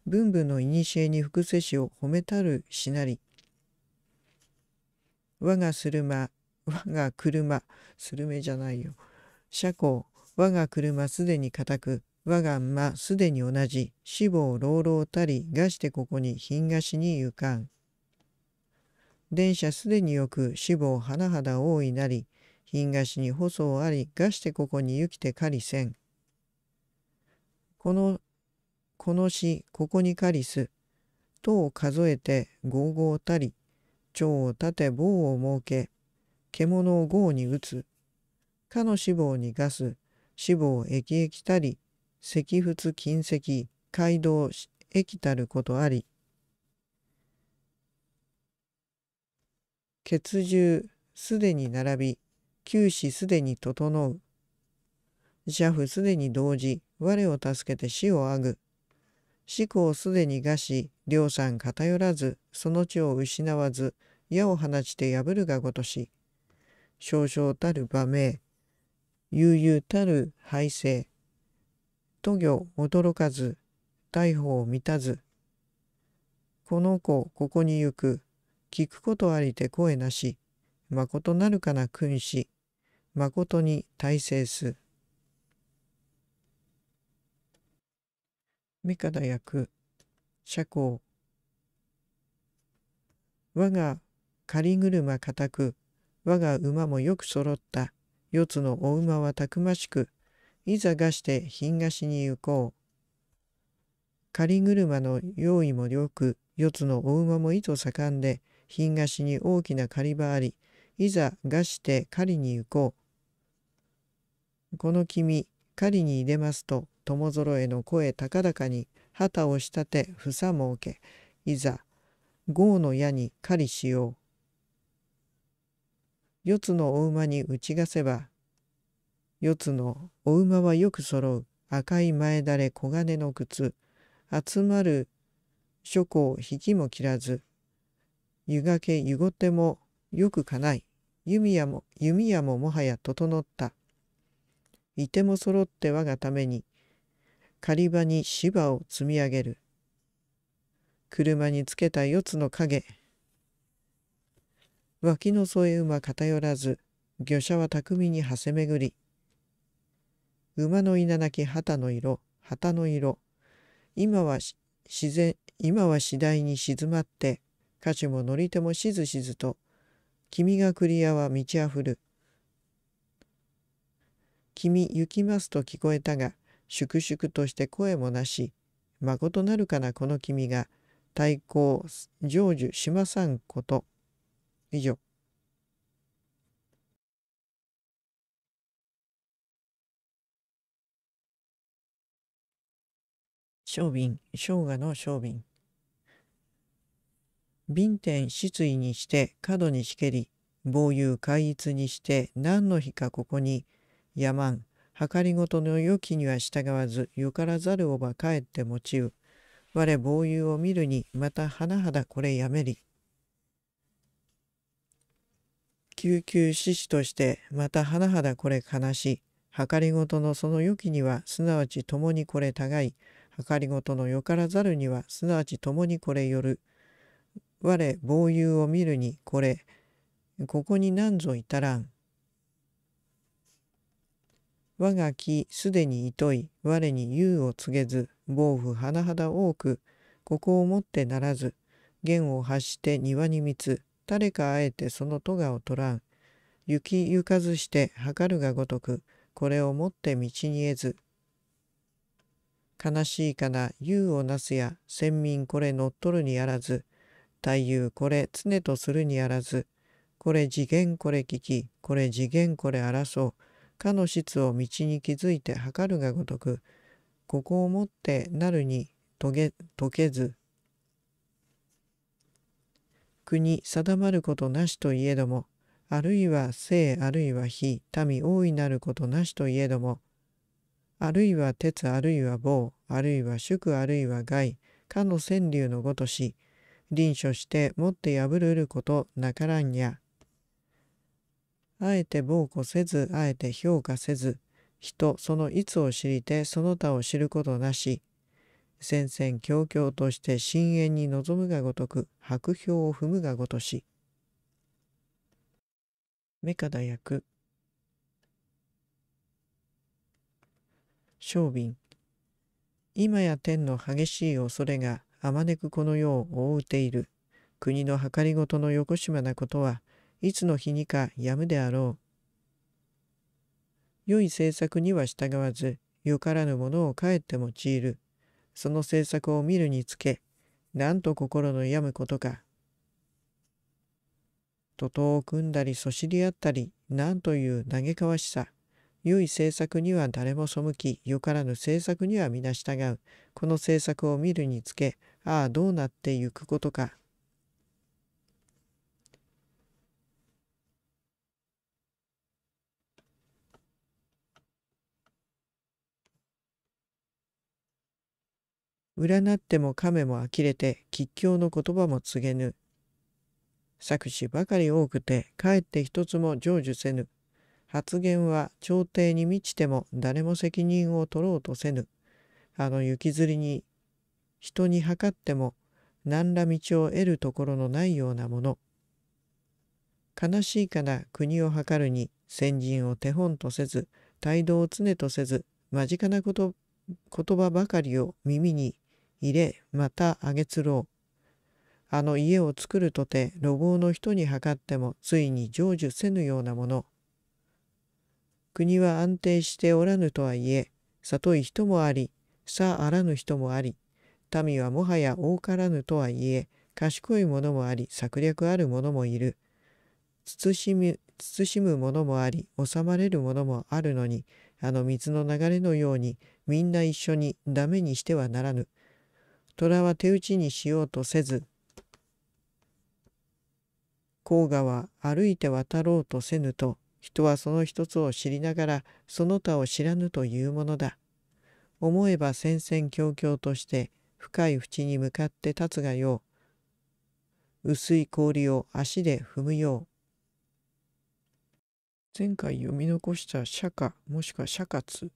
文武の古に福世子を褒めたるしなり我がするま我が車するめじゃないよ車交我が車すでに固く我が馬すでに同じ死亡朗々たりがしてここに品菓子に行かん電車すでによく死亡甚だ大いなり、品菓子に細あり、がしてここに行きて狩りせん。この、この詩、ここに狩りす。とを数えて、五五たり、蝶を立て棒を設け、獣を豪に打つ。かの死亡にガス、死亡液液たり、石仏金石、街道液たることあり、血獣すでに並び九死すでに整う社不すでに同時我を助けて死をあぐ思考すでに餓死量産偏らずその地を失わず矢を放ちて破るがごとし少々たる場名悠々たる敗勢都行驚かず逮捕を満たずこの子ここに行く聞くことありて声なし、まことなるかな君子、まことに大成す。三方役、社交。我がり車固く、我が馬もよく揃った、四つのお馬はたくましく、いざがして品菓しに行こう。り車の用意も良く、四つのお馬も意図盛んで、品菓子に大きな狩り場あり、いざ餓して狩りに行こう。この君、狩りに入れますと、友揃えの声高々に、旗を仕立て、房もうけ、いざ、豪の矢に狩りしよう。四つのお馬に打ちがせば、四つのお馬はよく揃う赤い前だれ黄金の靴、集まる諸行引きも切らず、湯がけ湯ごてもよくかない弓矢も弓矢ももはや整ったいても揃って我がために狩り場に芝を積み上げる車につけた四つの影脇の添え馬偏らず魚車は巧みにはせめぐり馬の稲なき旗の色旗の色今は自然今は次第に静まって歌手も乗り手もしずしずと、君がクリアは満ちふる。君行きますと聞こえたが、粛々として声もなし、まことなるかなこの君が、対抗、成就しまさんこと。以上。庄品、生姜の庄品。瓶天失意にして角にしけり、防遊開逸にして何の日かここに、やまん、計りごとの良きには従わず、よからざるをば帰って持ちう。我防遊を見るに、また甚だこれやめり。救急志士として、またはだこれ悲しい。計りごとのその良きには、すなわち共にこれ互い。計りごとのよからざるには、すなわち共にこれよる。我防友を見るにこれここに何ぞ至らん。我が木すでに糸い我に優を告げず暴風甚だ多くここをもってならず弦を発して庭に満つ誰かあえてその戸がを取らん雪行かずして測るがごとくこれをもって道に得ず悲しいかな優をなすや先民これ乗っ取るにあらず太夫これ常とするにあらずこれ次元これ聞きこれ次元これ争うかの質を道に気づいて測るがごとくここをもってなるに遂げ解けず国定まることなしといえどもあるいは生あるいは非民大いなることなしといえどもあるいは鉄あるいは棒あるいは宿あるいは害かの川柳のごとし臨書して持って破るることなからんや。あえて暴行せず、あえて評価せず、人そのいつを知りてその他を知ることなし、戦々恐々として深淵に臨むがごとく、白氷を踏むがごとし。メカダ役商品今や天の激しい恐れがあまねくこの世を覆うている。国の計りごとのよこしまなことは、いつの日にかやむであろう。良い政策には従わず、よからぬものをかえって用いる。その政策を見るにつけ、なんと心の病むことか。徒党を組んだり、そしり合ったり、なんという嘆かわしさ。良い政策には誰も背き、よからぬ政策には皆従う。この政策を見るにつけ、ああどうなってゆくことか。占っても亀も呆れて吉祥の言葉も告げぬ。作詞ばかり多くてかえって一つも成就せぬ。発言は朝廷に満ちても誰も責任を取ろうとせぬ。あの行きずりに人に測っても何ら道を得るところのないようなもの悲しいから国を測るに先人を手本とせず態度を常とせず間近なこと言葉ばかりを耳に入れまたあげつろうあの家を作るとて路傍の人に測ってもついに成就せぬようなもの国は安定しておらぬとはいえ里い人もありさあらぬ人もあり民はもはや多からぬとはいえ賢い者もあり策略ある者もいる慎む慎む者もあり収まれる者もあるのにあの水の流れのようにみんな一緒にダメにしてはならぬ虎は手打ちにしようとせず黄河は歩いて渡ろうとせぬと人はその一つを知りながらその他を知らぬというものだ。思えば戦々恐々として深い淵に向かって立つがよう薄い氷を足で踏むよう前回読み残した釈迦もしくは釈迦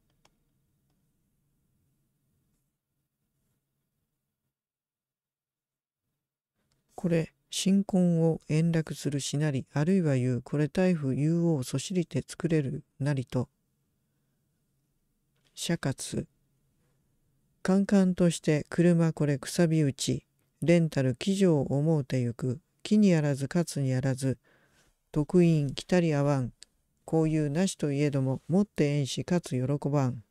これ新婚を円楽するしなりあるいは言うこれ大夫言王をそしりて作れるなりと釈迦カンカンとして車これくさび打ちレンタル騎乗を思うてゆく気にやらず勝つにやらず得意ん来たり合わんこういうなしといえども持ってえんしかつ喜ばん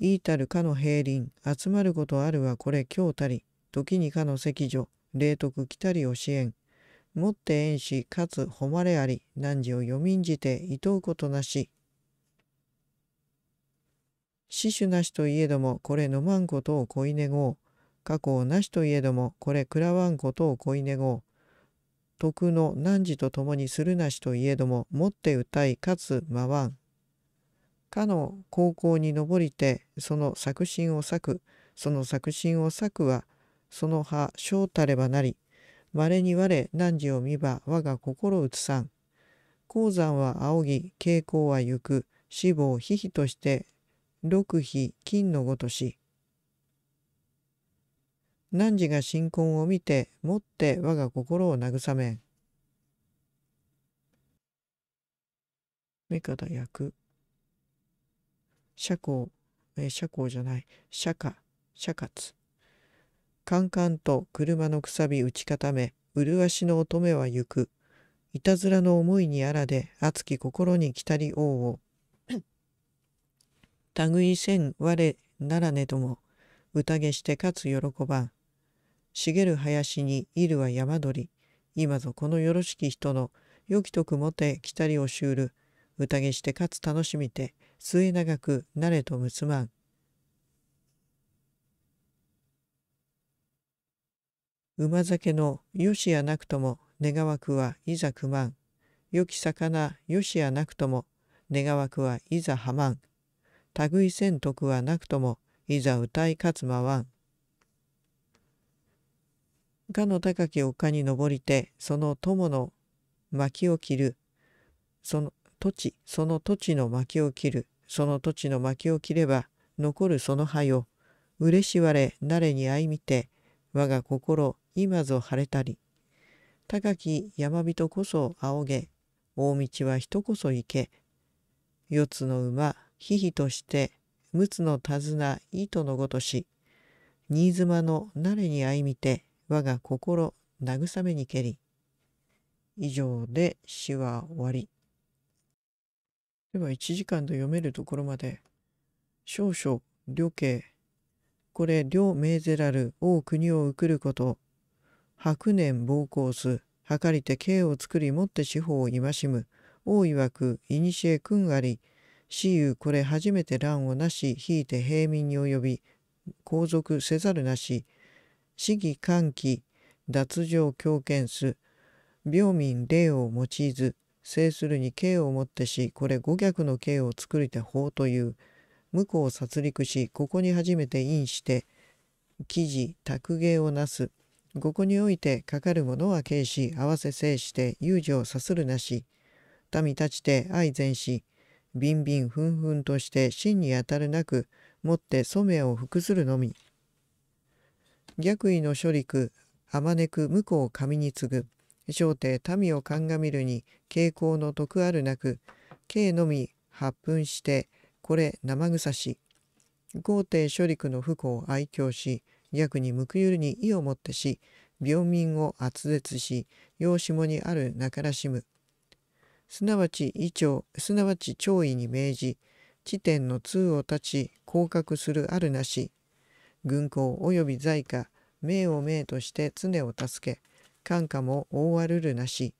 いいたるかの平臨集まることあるはこれ今日たり時にかの席女霊徳来たり教えん持ってえんしかつ誉れあり何時を読みんじていとうことなし死守なしといえどもこれ飲まんことを恋願おう。過去なしといえどもこれ食らわんことを恋願おう。徳の汝と共にするなしといえども持って歌いかつわん。かの高校に上りてその作心を咲くその作心を咲くはその葉小たればなり稀に我汝を見ば我が心うつさん。鉱山は仰ぎ傾向は行く死亡ひひとして六非金のごとし。汝が新婚を見て、持って我が心を慰めん。目から役。社交、え社交じゃない、社家、社活。カンカンと車のくさび打ち固め、麗しの乙女は行く。いたずらの思いにあらで、熱き心に来たり王を。類せん我ならねども宴してかつ喜ばん茂る林にいるは山鳥今ぞこのよろしき人のよきとくもて来たりをしうる宴してかつ楽しみて末永くなれとむつまん馬酒のよしやなくとも願わくはいざくまん。よき魚よしやなくとも願わくはいざはまん。類戦徳はなくともいざ歌い勝つまわん。かの高き丘に登りてその友の薪を切るその土地その土地の薪を切るその土地の薪を切れば残るその灰を嬉しわれなれにあいみて我が心今ぞ晴れたり高き山人こそ仰げ大道は人こそ行け四つの馬ひひとして、陸奥の手綱糸のごとし、新妻の慣れに相みて、我が心慰めにけり。以上で詩は終わり。では1時間で読めるところまで、少々、旅慶、これ、両メゼラル、王国を受くること、白年暴行す、はかりて刑を作りもって司法を戒む、王曰く、いにしえ君あり、私有これ初めて乱をなし、引いて平民に及び、皇族せざるなし、市議歓喜、脱上強権す、病民霊を用いず、制するに刑をもってし、これ五逆の刑を作りて法という、向こう殺戮し、ここに初めて因して、記事、卓芸をなす。ここにおいて、かかるものは軽視、合わせ制して、遊女をさするなし。民たちて愛善し、ビンビンふんふんとして真にあたるなくもって染めを服するのみ逆位の処理区あまねく婿を神に次ぐ小帝民を鑑みるに傾向の徳あるなく慶のみ発奮してこれ生臭し皇帝処理区の不幸を愛嬌し逆に報ゆるに意をもってし病民を圧絶し養子もにあるなからしむすなわち意長すなわち弔意に命じ地点の通を立ち降格するあるなし軍港及び在下、名を名として常を助け官下も大わるるなし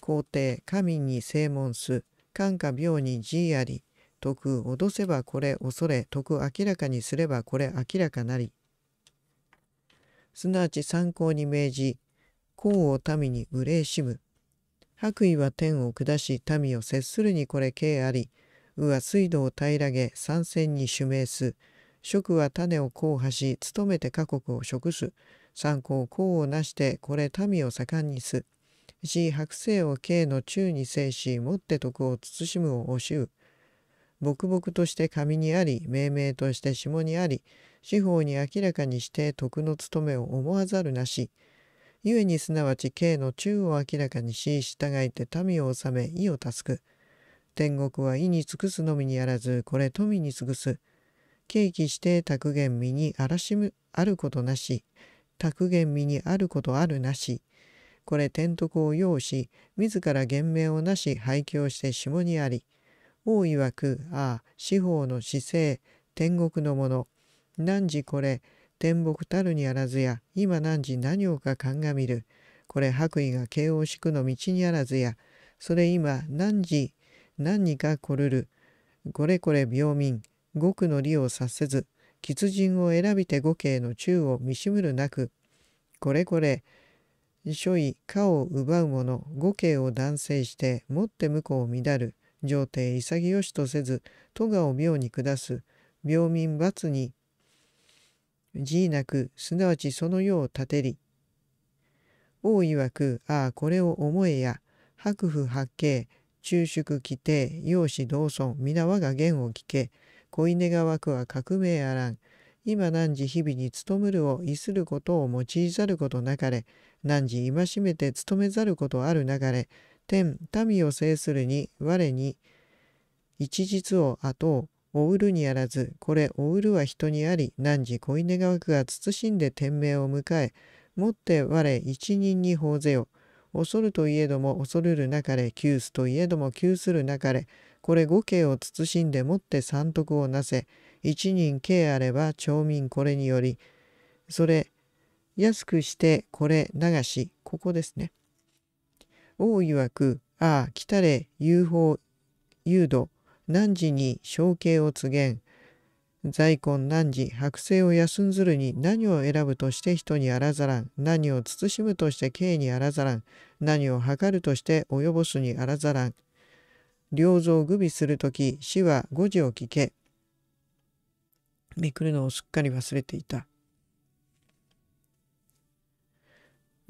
皇帝神に正門す官下病に慈あり徳脅せばこれ恐れ徳明らかにすればこれ明らかなりすなわち参考に命じ公を民に憂しむ白衣は天を下し民を接するにこれ敬ありうは水道を平らげ参戦に主名す食は種を交破し努めて家国を食す参考功をなしてこれ民を盛んにすし白星を敬の中に制し持って徳を慎むを惜しう牧々として紙にあり命名として下にあり司法に明らかにして徳の務めを思わざるなし故にすなわち刑の中を明らかにし、従えて民を治め、意を助く。天国は意に尽くすのみにあらず、これ富に尽くす。契機して卓言身にあらしむ、あることなし。卓言身にあることあるなし。これ天徳を要し、自ら言命をなし、廃墟して下にあり。王曰く、ああ、司法の姿勢、天国のもの。何時これ、天木たるにあらずや今何時何をか鑑みるこれ白衣が慶応宿の道にあらずやそれ今何時何にか来るるこれこれ病民極の利を察せず吉人を選びて五景の宙を見しむるなくこれこれ所い家を奪う者五景を断制して持って向こうを乱る上帝潔しとせず戸川を妙に下す病民罰に字なくすなわちその世を立てり王わくああこれを思えや白府八景中宿規定容姿同尊皆我が言を聞け子犬が枠は革命あらん今何時日々に勤むるを意することを用いざることなかれ何時戒めて勤めざることあるなかれ天民を制するに我に一日を後おうるにあらず、これおうるは人にあり、何時小稲川区が慎んで天命を迎え、もって我一人に報ぜよ。恐るといえども恐るるなかれ、窮すといえども窮するなかれ、これ五景を慎んでもって三徳をなせ、一人刑あれば町民これにより、それ、安くしてこれ流し、ここですね。王曰く、ああ、来たれ、UFO、誘導、何時に承継を告げん在婚何時白製を休んずるに何を選ぶとして人にあらざらん何を慎むとして刑にあらざらん何を測るとして及ぼすにあらざらん良造具備する時死は5時を聞けめくるのをすっかり忘れていた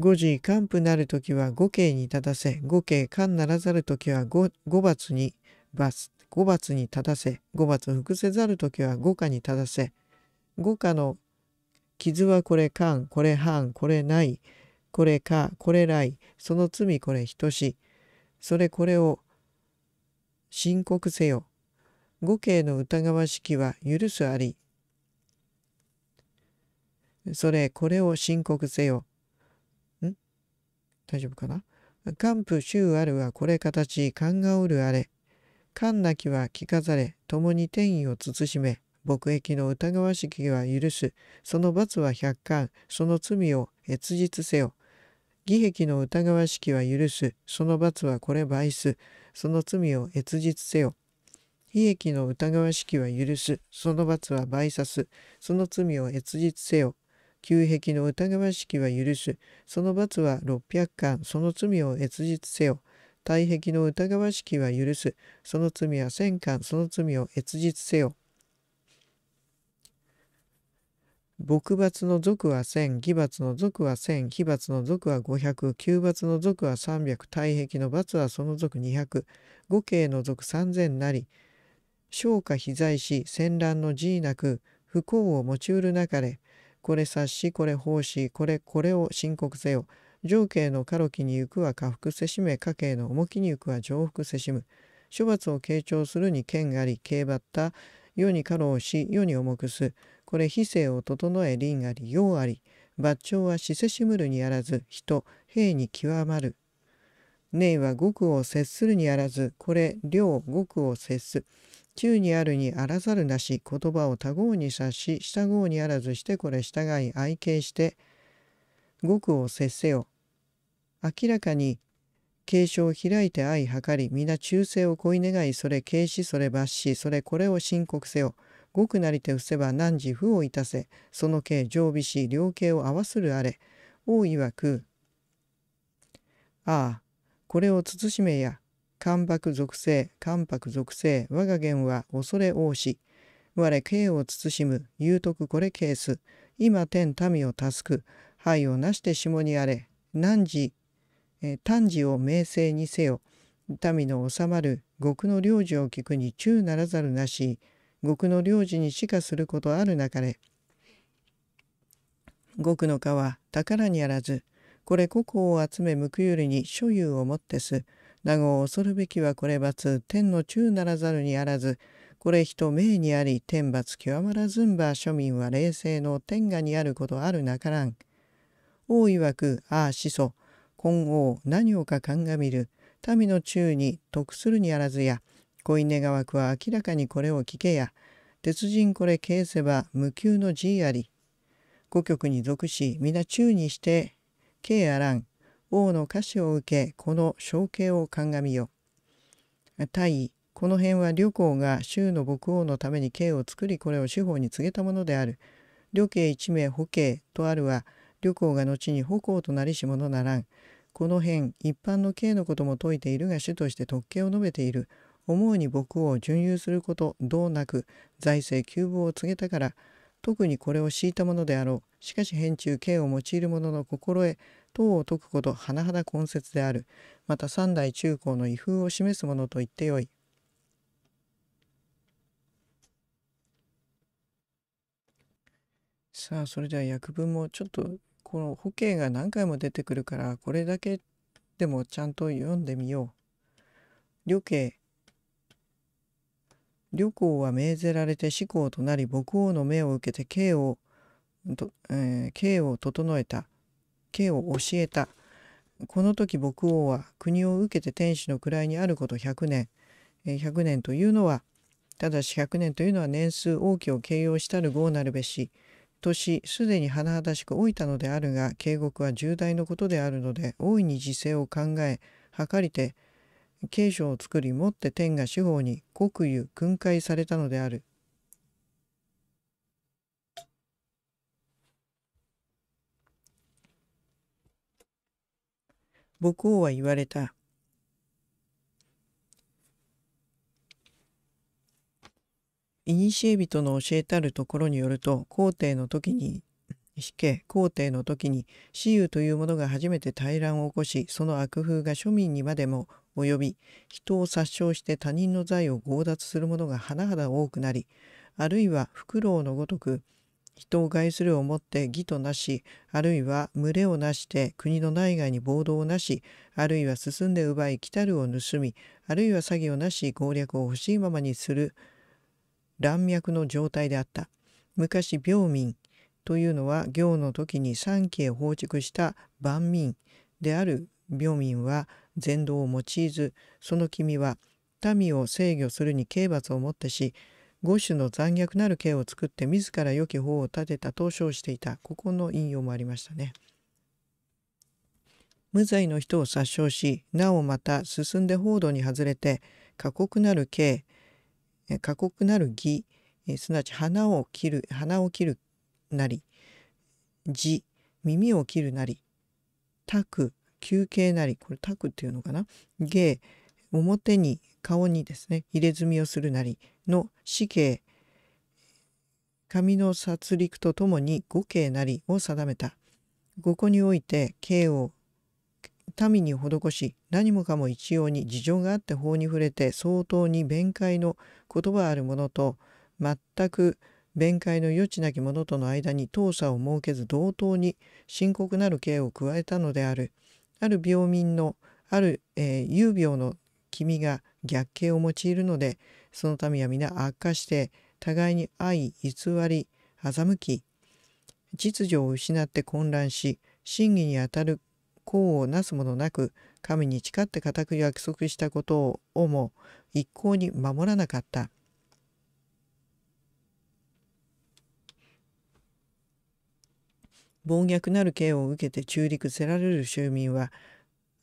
5時還付なる時は5刑に立たせ5刑官ならざる時は 5, 罰に罰5罰にたせ5罰服せざる時は五下にたせ五下の傷はこれんこれ藩これないこれかこれ来その罪これ等しそれこれを申告せよ五刑の疑わしきは許すありそれこれを申告せよん大丈夫かな官府衆あるはこれ形勘がおるあれ神なきは聞かざれ共に天意を慎め牧益の疑わしきは許すその罰は百貫その罪を越実せよ義壁の疑わしきは許すその罰はこれ倍数その罪を越実せよ悲劇の疑わしきは許すその罰は倍差すその罪を越実せよ旧壁の疑わしきは許すその罰は六百貫その罪を越実せよ大壁の疑わしきは許す。その罪は戦艦、その罪を越実せよ。牧罰の族は千、義罰の族は千、0 0非罰の族は五百、旧罰の族は三百、大壁の罰はその族二百、五刑の族三千なり、昇華被災し、戦乱の地位なく、不幸を持ちうるなかれ、これ察し、これ奉仕、これ、これを申告せよ。上慶の家期に行くは下腹せしめ家計の重きに行くは上腹せしむ処罰を傾聴するに剣あり刑罰った世に家老し世に重くすこれ非性を整え輪あり用あり罰長はしせしむるにあらず人兵に極まる寧は極を接するにあらずこれ量極を接す中にあるにあらざるなし言葉を他合に察し下号にあらずしてこれ従い愛敬して極を接せよ明らかに継承を開いて愛かり皆忠誠を恋願いそれ軽視それ罰しそれこれを申告せよごくなりて伏せば汝負をいたせその刑常備し量刑を合わするあれ王曰くああこれを慎めや関白属性関白属性我が言は恐れ多し我刑を慎む有徳これケース今天民を助く灰をなして下にあれ何時え治を名声にせよ民の治まる極の領事を聞くに忠ならざるなし極の領事にしかすることあるなかれ極の家は宝にあらずこれ国庫を集めむくゆるに所有をもってす名護を恐るべきはこれ罰天の忠ならざるにあらずこれ人命にあり天罰極まらずんば庶民は冷静の天下にあることあるなからん。王曰くああ始祖今後何をか鑑みる民の宙に得するにあらずや子稲川区は明らかにこれを聞けや鉄人これ消せば無給の地あり五極に属し皆宙にして慶あらん王の歌詞を受けこの象形を鑑みよ。大尉この辺は旅行が州の牧王のために刑を作りこれを司法に告げたものである。旅刑一名保刑とあるは旅行が後に歩行となりし者ならん。この辺一般の刑のことも説いているが主として特権を述べている思うに僕を準優することどうなく財政給付を告げたから特にこれを敷いたものであろうしかし変中刑を用いる者の心得等を解くこと甚だ根節であるまた三代中高の威風を示すものと言ってよいさあそれでは訳文もちょっとこのホケが何回も出てくるからこれだけでもちゃんと読んでみよう。旅慶旅行は命ぜられて志向となり母王の命を受けて刑をと、えー、刑を整えた刑を教えたこの時牧王は国を受けて天使の位にあること100年、え100年というのはただし100年というのは年数王家を形容したる豪なるべし年すでに甚だしく老いたのであるが警告は重大のことであるので大いに時勢を考え計りて継承を作りもって天が司法に国有訓戒されたのである。王は言われた。古人の教えたるところによると皇帝の時に死刑皇帝の時に私有というものが初めて対乱を起こしその悪風が庶民にまでも及び人を殺傷して他人の財を強奪する者が甚だ多くなりあるいはフクロウのごとく人を害するをもって義となしあるいは群れをなして国の内外に暴動をなしあるいは進んで奪い来たるを盗みあるいは詐欺をなし攻略を欲しいままにする乱脈の状態であった。昔病民というのは行の時に三家を放逐した万民である病民は禅道を用いずその君は民を制御するに刑罰をもってし五種の残虐なる刑を作って自ら良き法を立てたと称していたここの引用もありましたね。無罪の人を殺傷しなおまた進んで報道に外れて過酷なる刑過酷なる儀すなわち花を切る花を切るなり字耳を切るなりタク休憩なりこれタクっていうのかな芸表に顔にですね入れ墨をするなりの死刑紙の殺戮とともに五刑なりを定めた五個において刑を民に施し何もかも一様に事情があって法に触れて相当に弁解の言葉あるものと全く弁解の余地なきものとの間に当差を設けず同等に深刻なる刑を加えたのである。ある病民のある、えー、有病の君が逆刑を用いるのでその民は皆悪化して互いに愛偽り欺き秩序を失って混乱し真偽にあたる功をなすものなく神に誓って固く約束したことをも一向に守らなかった。暴虐なる刑を受けて中陸せられる州民は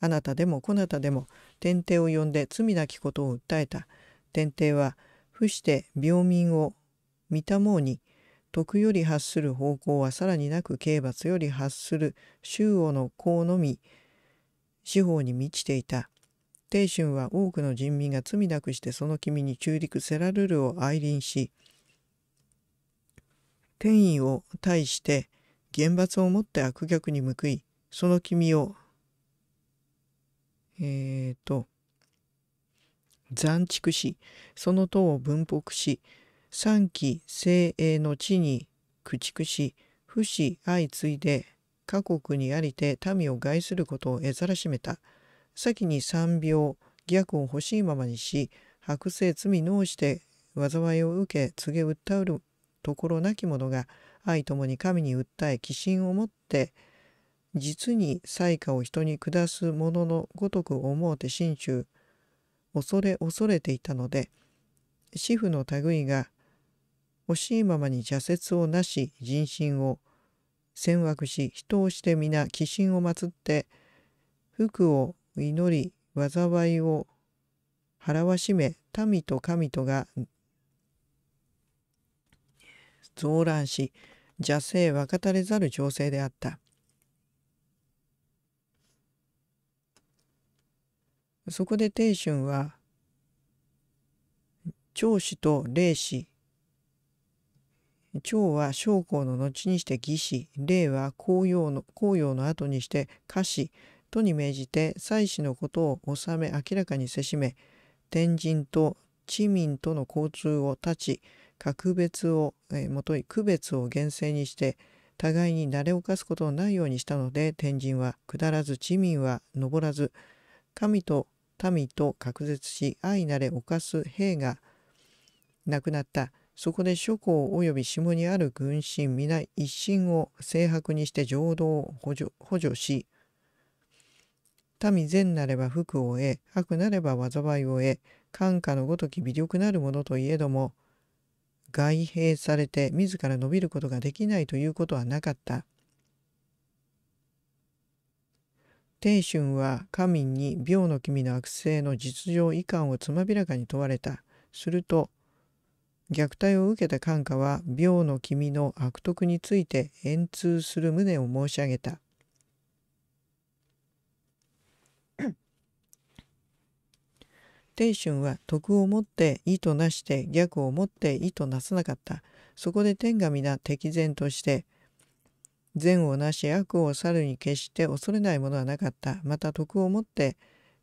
あなたでもこなたでも天帝を呼んで罪なきことを訴えた。天帝は伏して病民を見たもうに徳より発する方向はさらになく刑罰より発する周王の功のみ司法に満ちていた。帝春は多くの人民が罪なくしてその君に中陸セラルルを愛臨し天意を対して厳罰をもって悪逆に報いその君をえーと、と残畜しその党を分北し三期精鋭の地に駆逐し、不死相次いで、各国にありて民を害することをえざらしめた。先に三病、逆を欲しいままにし、白製罪脳して災いを受け告げ訴うるところなき者が愛ともに神に訴え寄進をもって実に災禍を人に下す者のごとく思うて心中恐れ恐れていたので死婦の類が欲しいままに邪説をなし人心を戦惑し人をして皆鬼神を祀って福を祈り災いを払わしめ民と神とが増乱し邪性分かたれざる情勢であった。そこで亭春は長子と霊子趙は将校の後にして義士、令は公用の紅葉の後にして家士とに命じて妻子のことを治め明らかにせしめ、天神と地民との交通を断ち、格別を、えもとい区別を厳正にして、互いに慣れをかすことのないようにしたので、天神は下らず地民は登らず、神と民と隔絶し、愛なれ犯す兵が亡くなった。そこで諸侯及び下にある軍神皆一心を清白にして浄土を補助補助し、民善なれば福を得、悪なれば災いを得、感化のごとき微力なるものといえども、外兵されて自ら伸びることができないということはなかった。帝春は神に病の君の悪性の実情遺憾をつまびらかに問われた。すると、虐待を受けた官下は病の君の悪徳について円通する旨を申し上げた。天 春は徳をもって意図なして逆をもって意図なさなかった。そこで天が皆敵然として善をなし悪を去るに決して恐れないものはなかった。また徳をもって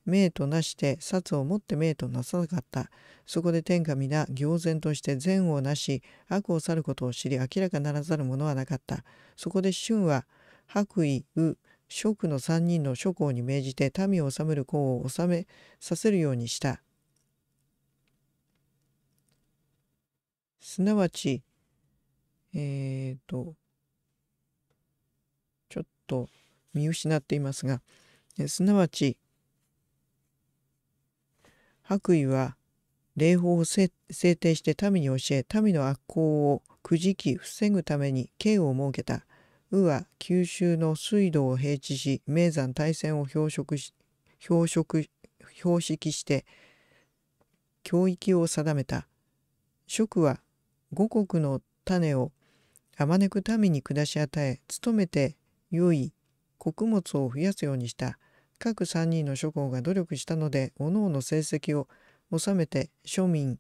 名となして殺をもって名となさなかった。そこで天下皆行然として善をなし悪を去ることを知り明らかならざるものはなかった。そこで春は白衣う諸の三人の諸侯に命じて民を治める功を治めさせるようにした。すなわち、えっ、ー、と、ちょっと見失っていますが、えすなわち、白衣は霊法を制定して民に教え民の悪行をくじき防ぐために刑を設けた宇は九州の水道を平地し名山大戦を標色し標色標識して教育を定めた職は五穀の種をあまねく民に下し与え努めて良い穀物を増やすようにした各3人の諸侯が努力したので各々成績を収めて庶民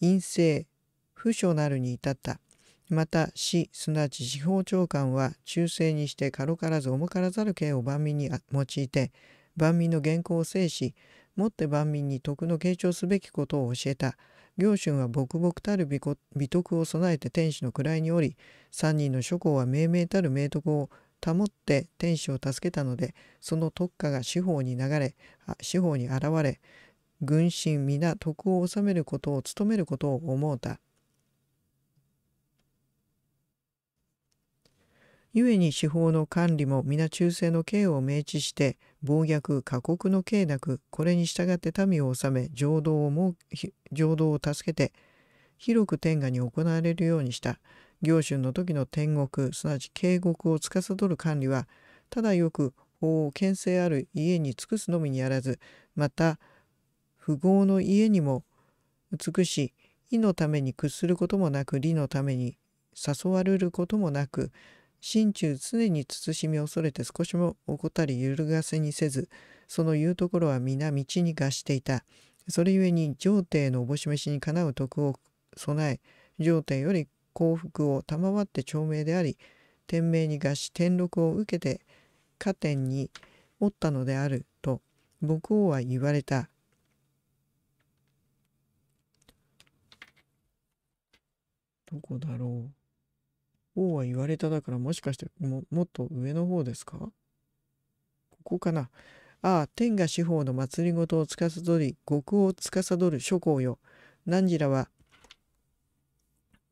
陰性不所なるに至ったまた市すなわち司法長官は忠誠にして軽からず重からざる刑を万民に用いて万民の原稿を制しもって万民に徳の傾聴すべきことを教えた行春は勃々たる美徳を備えて天使の位におり三人の諸侯は命名たる名徳を保って天使を助けたのでその特価が司法に流れ司法に現れ軍神皆徳を治めることを務めることを思うた。故に司法の管理も皆忠誠の刑を明示して暴虐過酷の刑なくこれに従って民を治め浄土をも浄土を助けて広く天下に行われるようにした行春の時の天国すなわち警谷を司る管理はただよく法を牽制ある家に尽くすのみにあらずまた富豪の家にも尽くし意のために屈することもなく理のために誘われることもなく心中常に慎み恐れて少しも怠り揺るがせにせずその言うところは皆道に合していたそれゆえに上帝のおぼしめしにかなう徳を備え上帝より幸福を賜って長命であり天命に合し天禄を受けて家天におったのであると牧王は言われた。どこだろう王は言われただからもしかしてももっと上の方ですかここかなああ天が四方の祭りごとを司り極を司る諸侯よ。何時らは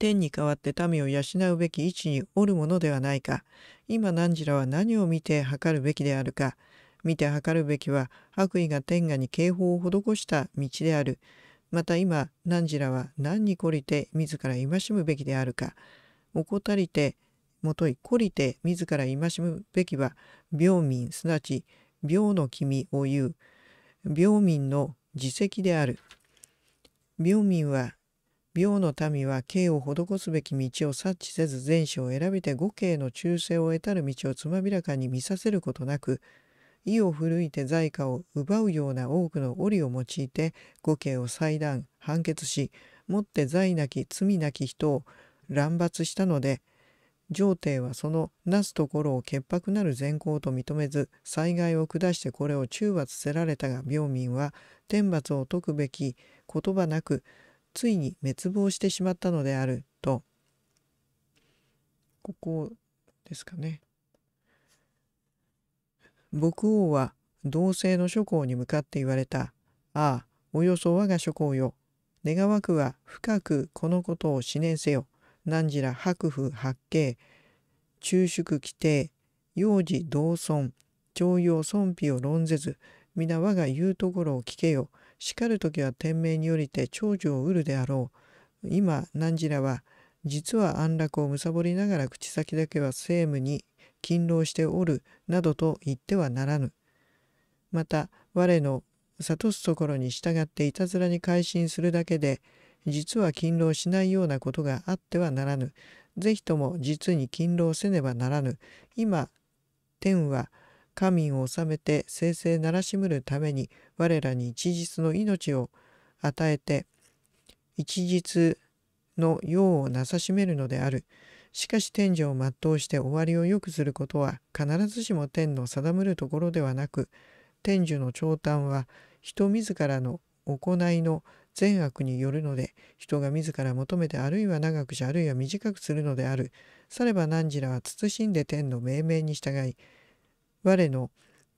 天に代わって民を養うべき位置におるものではないか今何時らは何を見て測るべきであるか見て測るべきは悪意が天下に警報を施した道であるまた今何時らは何に懲りて自ら戒むべきであるか怠りてもとい懲りて自ら戒むべきは病民すなわち病の君を言う病民の自責である病民は病の民は刑を施すべき道を察知せず善書を選びて五刑の忠誠を得たる道をつまびらかに見させることなく意を奮いて財家を奪うような多くの折を用いて五刑を裁断判決しもって罪なき罪なき人を乱罰したので上帝はそのなすところを潔白なる善行と認めず災害を下してこれを中罰せられたが病民は天罰を解くべき言葉なくついに滅亡してしまったのであるとここですかね牧王は同性の諸侯に向かって言われた「ああおよそ我が諸侯よ願わくは深くこのことを思念せよ汝ら白布八景中宿規定幼児同尊徴用尊卑を論ぜず皆我が言うところを聞けよ叱る時は天命におりて長寿を得るであろう。今、何時らは、実は安楽を貪りながら口先だけは政務に勤労しておる、などと言ってはならぬ。また、我の諭すところに従っていたずらに改心するだけで、実は勤労しないようなことがあってはならぬ。ぜひとも実に勤労せねばならぬ。今、天は神を治めて生々ならしむるために我らに一日の命を与えて一日の用をなさしめるのである。しかし天女を全うして終わりを良くすることは必ずしも天の定めるところではなく天寿の長短は人自らの行いの善悪によるので人が自ら求めてあるいは長くしあるいは短くするのであるされば汝らは慎んで天の命名に従い我の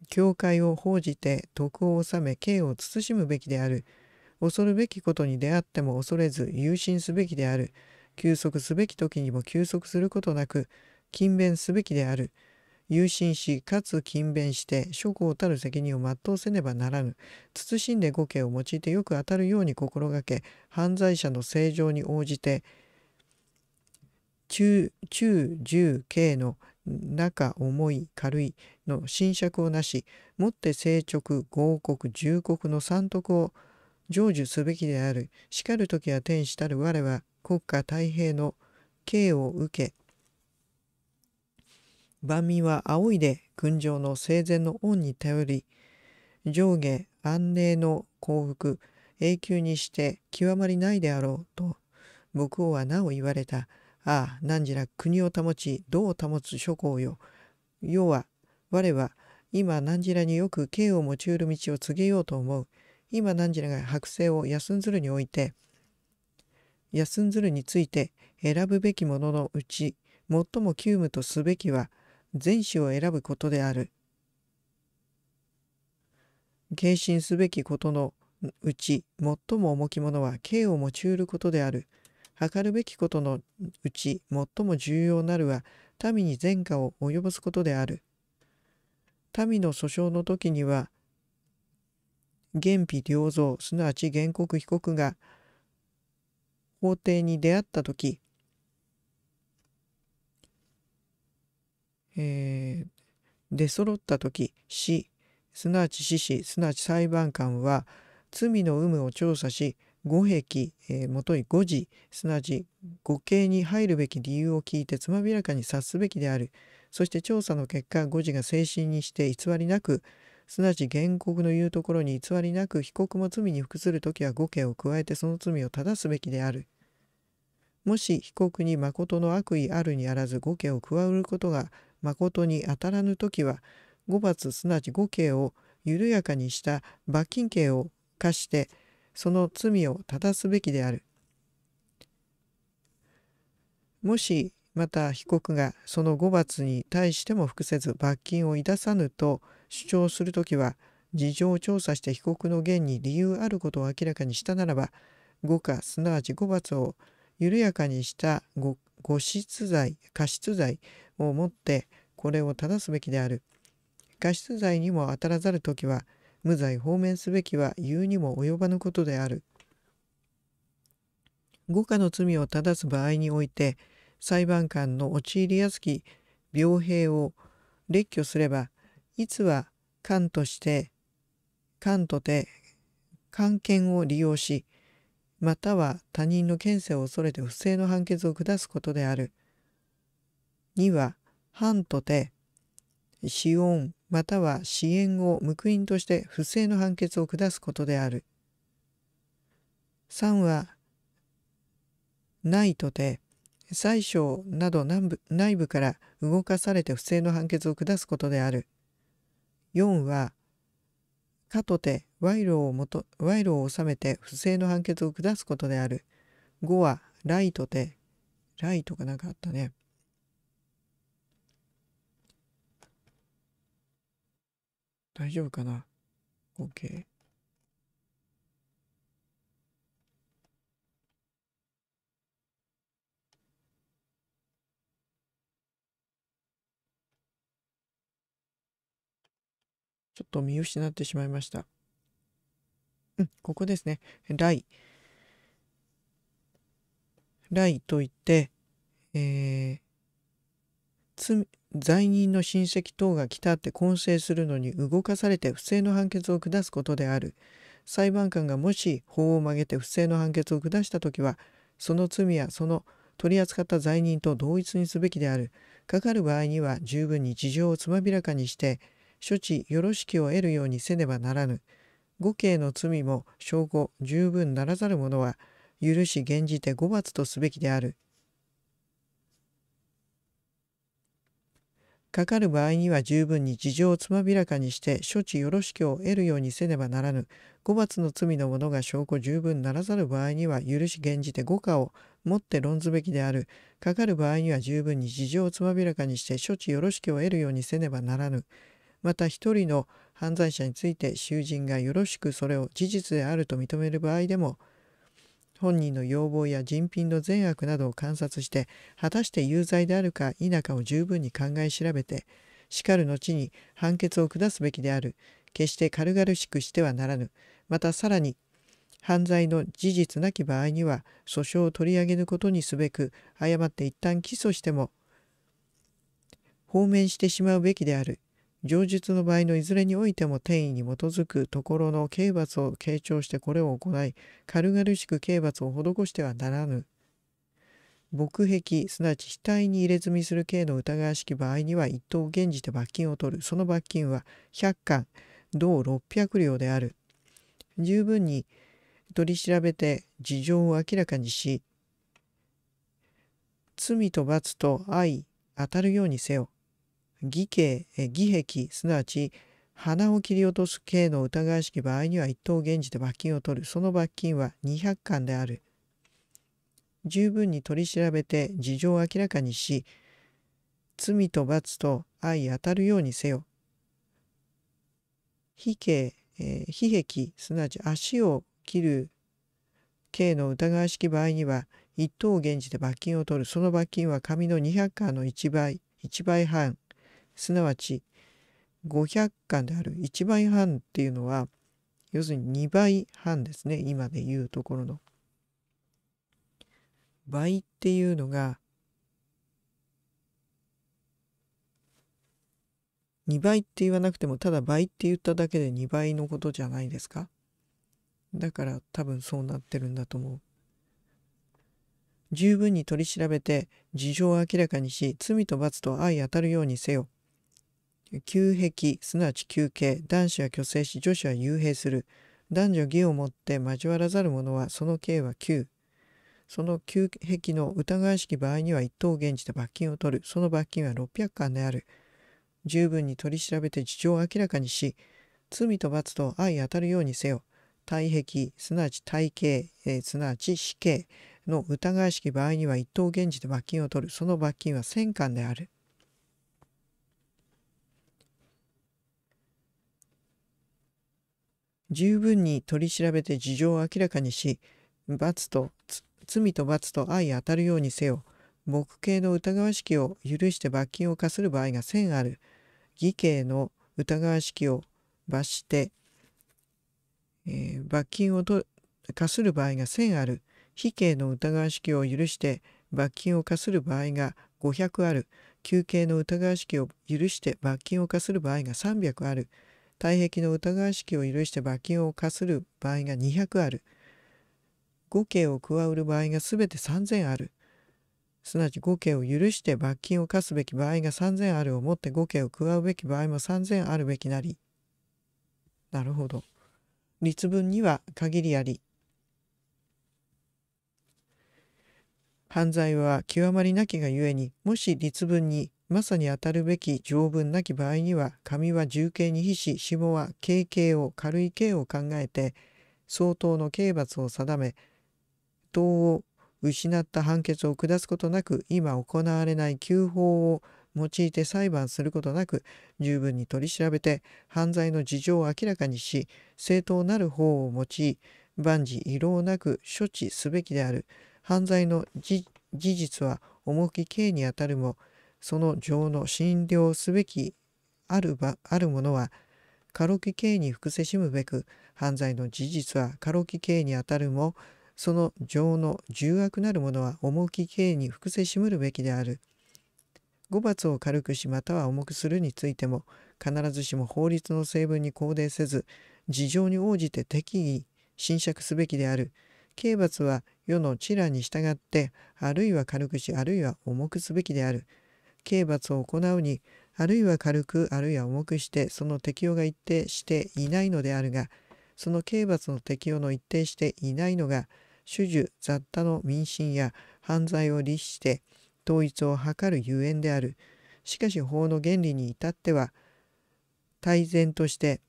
教会を奉じて徳を治め刑を慎むべきである恐るべきことに出会っても恐れず優心すべきである休息すべき時にも休息することなく勤勉すべきである優心しかつ勤勉して諸行たる責任を全うせねばならぬ慎んで御刑を用いてよく当たるように心がけ犯罪者の正常に応じて中中重刑の中重い軽いの侵釈をなしもって正直合国重国の三徳を成就すべきであるしかる時は天使たる我は国家太平の刑を受け万民は仰いで群青の生前の恩に頼り上下安寧の幸福永久にして極まりないであろうと僕王はなお言われた。ああ何時な国を保ち道を保つ諸侯よ要は我は今何時らによく刑を用いる道を告げようと思う今何時らが剥製を休んずるにおいて休んずるについて選ぶべきもののうち最も急務とすべきは善死を選ぶことである軽心すべきことのうち最も重きものは刑を用いることである。図るべきことのうち最も重要なるは民に善科を及ぼすことである。民の訴訟の時には原否良造すなわち原告被告が法廷に出会った時、えー、出揃った時死すなわち死死すなわち裁判官は罪の有無を調査し五壁、えー、もとい五時すなわち五形に入るべき理由を聞いてつまびらかに察すべきであるそして調査の結果五字が精神にして偽りなくすなわち原告の言うところに偽りなく被告も罪に服する時は五刑を加えてその罪を正すべきである。もし被告に誠の悪意あるにあらず五刑を加えることが誠に当たらぬ時は五罰すなわち五刑を緩やかにした罰金刑を課してその罪を正すべきである。もしまた被告がその5罰に対しても服せず罰金をいださぬと主張するときは事情を調査して被告の言に理由あることを明らかにしたならば5かすなわち5罰を緩やかにした誤失罪過失罪をもってこれを正すべきである過失罪にも当たらざる時は無罪放免すべきは言うにも及ばぬことである。五下の罪を正す場合において裁判官の陥りやすき病兵を列挙すればいつは官として官とて官権を利用しまたは他人の権勢を恐れて不正の判決を下すことである。には藩とて死恩または支援を報印として不正の判決を下すことである。3はないとて宰相など内部から動かされて不正の判決を下すことである。4はかとて賄賂をもと賄賂を納めて不正の判決を下すことである。5はライトでライトがなかったね。大丈夫かな ?OK。ちょっと見失ってしまいました。うん、ここですね。ライといって、えー、罪、罪人の親戚等が来たって混成するのに動かされて不正の判決を下すことである裁判官がもし法を曲げて不正の判決を下した時はその罪やその取り扱った罪人と同一にすべきであるかかる場合には十分に事情をつまびらかにして処置よろしきを得るようにせねばならぬ五刑の罪も証拠十分ならざる者は許し厳じて五罰とすべきであるかかる場合には十分に事情をつまびらかにして処置よろしきを得るようにせねばならぬ五罰の罪の者が証拠十分ならざる場合には許し現じて五課をもって論ずべきであるかかる場合には十分に事情をつまびらかにして処置よろしきを得るようにせねばならぬまた一人の犯罪者について囚人がよろしくそれを事実であると認める場合でも本人の要望や人品の善悪などを観察して果たして有罪であるか否かを十分に考え調べてしかる後に判決を下すべきである決して軽々しくしてはならぬまたさらに犯罪の事実なき場合には訴訟を取り上げることにすべく誤って一旦起訴しても放免してしまうべきである上述の場合のいずれにおいても転移に基づくところの刑罰を傾聴してこれを行い軽々しく刑罰を施してはならぬ木壁すなわち額に入れ墨する刑の疑わしき場合には一等現じて罰金を取るその罰金は100貫同600両である十分に取り調べて事情を明らかにし罪と罰と相当たるようにせよ義兵義壁、すなわち鼻を切り落とす刑の疑わしき場合には一等現地で罰金を取る。その罰金は200貫である。十分に取り調べて事情を明らかにし、罪と罰と相当たるようにせよ。非刑、えー、非壁、すなわち足を切る刑の疑わしき場合には、一等現地で罰金を取る。その罰金は紙の200巻の1倍、1倍半すなわち500巻である1倍半っていうのは要するに2倍半ですね今で言うところの。倍っていうのが2倍って言わなくてもただ倍って言っただけで2倍のことじゃないですかだから多分そうなってるんだと思う。十分に取り調べて事情を明らかにし罪と罰と相当たるようにせよ旧壁すなわち休憩男子は虚勢し女子は幽閉する男女義をもって交わらざる者はその刑は旧その旧壁の疑わしき場合には一等現じで罰金を取るその罰金は600貫である十分に取り調べて事情を明らかにし罪と罰と相当たるようにせよ体壁すなわち体刑、えー、すなわち死刑の疑わしき場合には一等現じて罰金を取るその罰金は1000貫である。十分に取り調べて事情を明らかにし罰と罪と罰と相当たるようにせよ木刑の疑わしきを許して罰金を課する場合が1000ある義刑の疑わしきを罰して、えー、罰金をと課する場合が1000ある非刑の疑わしきを許して罰金を課する場合が500ある求刑の疑わしきを許して罰金を課する場合が300ある。退癖の疑わしきを許して罰金を課する場合が200ある5刑を加うる場合が全て3,000あるすなわち5刑を許して罰金を課すべき場合が3,000あるをもって5刑を加うべき場合も3,000あるべきなりなるほど律文には限りあり犯罪は極まりなきがゆえにもし律文にまさに当たるべき条文なき場合には紙は重刑に比し下は軽刑を軽い刑を考えて相当の刑罰を定め党を失った判決を下すことなく今行われない旧法を用いて裁判することなく十分に取り調べて犯罪の事情を明らかにし正当なる法を用い万事異論なく処置すべきである犯罪の事実は重き刑にあたるもその情の診療すべきあるばあるものは過労期刑に服せしむべく犯罪の事実は過労期刑にあたるもその情の重悪なるものは重き刑に服せしむるべきである。誤罰を軽くしまたは重くするについても必ずしも法律の成分に肯定せず事情に応じて適宜侵釈すべきである。刑罰は世の治羅に従ってあるいは軽くしあるいは重くすべきである。刑罰を行うにあるいは軽くあるいは重くしてその適用が一定していないのであるがその刑罰の適用の一定していないのが主従雑多の民心や犯罪を律して統一を図るゆえんであるしかし法の原理に至っては大然として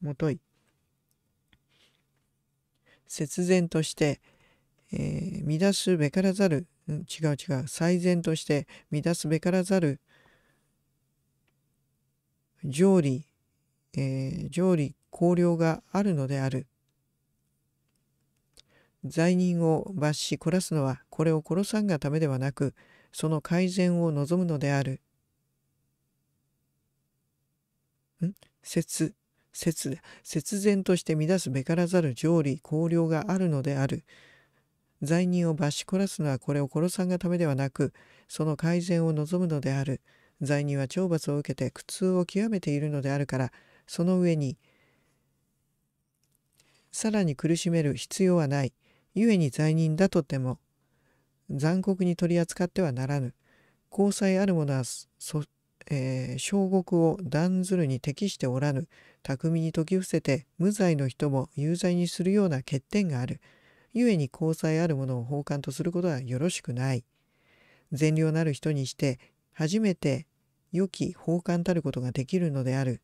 もとい節然として、えー、乱すべからざる違う違う最善として乱すべからざる条理、えー、条理考領があるのである罪人を罰し凝らすのはこれを殺さんがためではなくその改善を望むのである。ん説説説然として乱すべからざる条理公領があるのである。罪人を罰し殺らすのはこれを殺さんがためではなくその改善を望むのである罪人は懲罰を受けて苦痛を極めているのであるからその上にさらに苦しめる必要はない故に罪人だとても残酷に取り扱ってはならぬ交際ある者はそ、えー、小国を断ずるに適しておらぬ巧みに説き伏せて無罪の人も有罪にするような欠点がある。故に交際あるものを奉還とすることはよろしくない。善良なる人にして初めて良き奉還たることができるのである。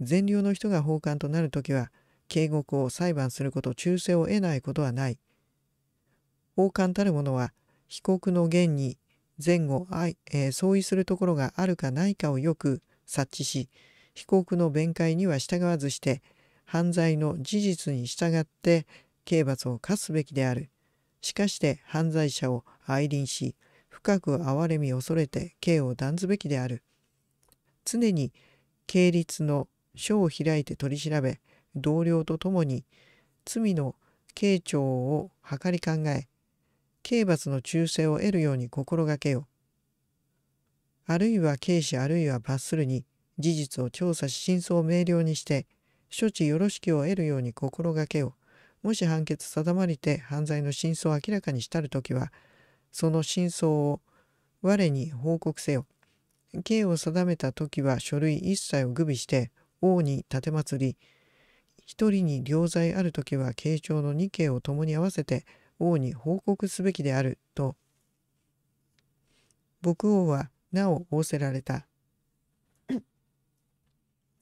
善良の人が奉還となるときは、警告を裁判すること忠誠を得ないことはない。奉還たる者は、被告の言に前後相、えー、相違するところがあるかないかをよく察知し、被告の弁解には従わずして、犯罪の事実に従って刑罰を科すべきである。しかして犯罪者を愛臨し、深く憐れみ恐れて刑を断ずべきである。常に刑律の書を開いて取り調べ、同僚と共に罪の刑長を図り考え、刑罰の忠誠を得るように心がけよ。あるいは軽視あるいは罰するに、事実を調査し真相を明瞭にして、処置よろしきを得るように心がけよ。もし判決定まりて犯罪の真相を明らかにしたる時はその真相を我に報告せよ刑を定めた時は書類一切を具備して王に奉り一人に領罪ある時は慶長の二刑を共に合わせて王に報告すべきであると牧王はなお仰せられたあ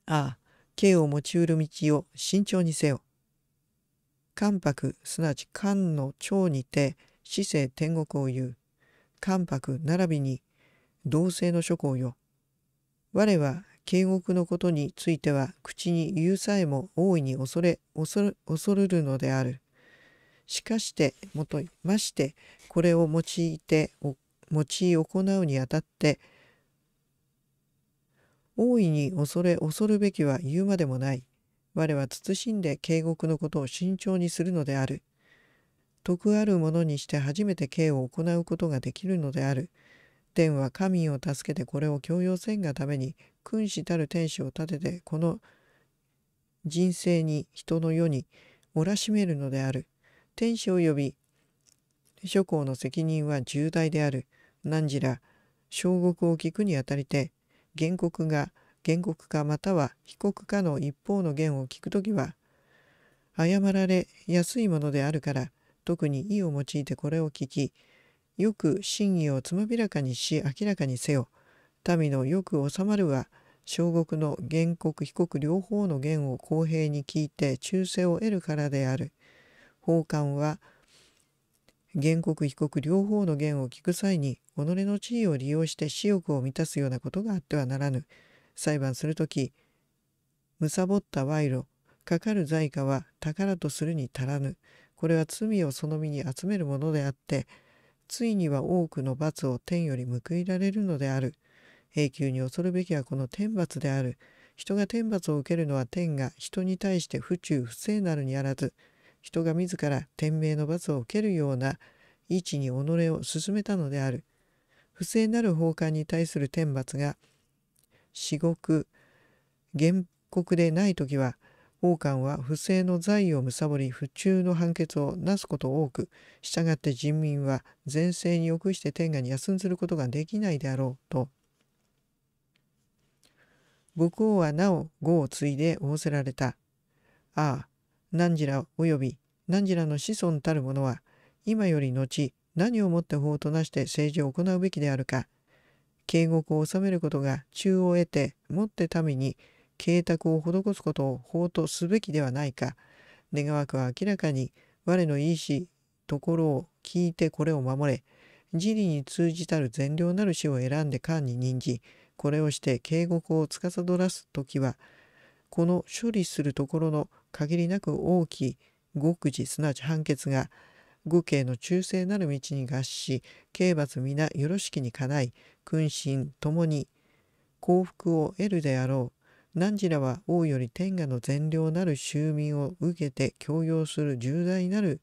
あ刑を持ちうる道を慎重にせよ関白すなわち漢の長にて死生天国を言う関白並びに同性の諸侯よ我は敬国のことについては口に言うさえも大いに恐れ恐る恐るるのである。しかしてもとましてこれを用いて用い行うにあたって大いに恐れ恐るべきは言うまでもない我は慎んで警告のことを慎重にするのである。徳あるものにして初めて刑を行うことができるのである。天は神を助けてこれを強要せんがために君子たる天使を立ててこの人生に人の世におらしめるのである。天使呼び諸侯の責任は重大である。何時ら、小国を聞くにあたりて、原告が原告かまたは被告かの一方の言を聞くときは謝られ安いものであるから特に意を用いてこれを聞きよく真偽をつまびらかにし明らかにせよ民のよく収まるは小国の原告被告両方の言を公平に聞いて忠誠を得るからである法官は原告被告両方の言を聞く際に己の地位を利用して私欲を満たすようなことがあってはならぬ。裁判する時むさぼった賄賂かかる財価は宝とするに足らぬこれは罪をその身に集めるものであってついには多くの罰を天より報いられるのである永久に恐るべきはこの天罰である人が天罰を受けるのは天が人に対して不忠不正なるにあらず人が自ら天命の罰を受けるような位置に己を進めたのである不正なる奉還に対する天罰が至極原告でない時は王冠は不正の罪を貪り不中の判決をなすこと多く従って人民は善政に臆して天下に休んずることができないであろうと仏王はなお語を継いで仰せられた。ああ、汝ら及び汝らの子孫たる者は今より後何をもって法となして政治を行うべきであるか警国を治めることが中を得てもって民に計託を施すことを法とすべきではないか願わくは明らかに我の意思ところを聞いてこれを守れ自理に通じたる善良なる死を選んで官に任じこれをして警告を司らす時はこの処理するところの限りなく大きい極事すなわち判決が五慶の忠誠なる道に合し刑罰皆よろしきにかない君臣ともに幸福を得るであろう汝らは王より天下の善良なる州民を受けて強要する重大なる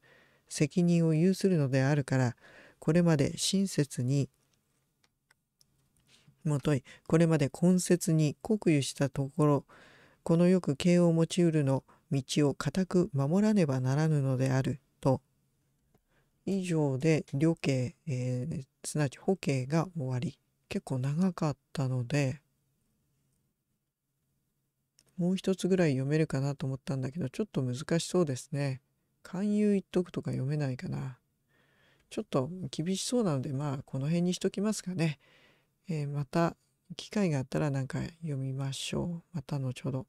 責任を有するのであるからこれまで親切にもといこれまで根節に国有したところこのよく慶を用いるの道を固く守らねばならぬのであると以上で旅刑、えー、すなわち歩刑が終わり結構長かったのでもう一つぐらい読めるかなと思ったんだけどちょっと難しそうですね勧誘言っとくとか読めないかなちょっと厳しそうなのでまあこの辺にしときますかね、えー、また機会があったら何か読みましょうまた後ほど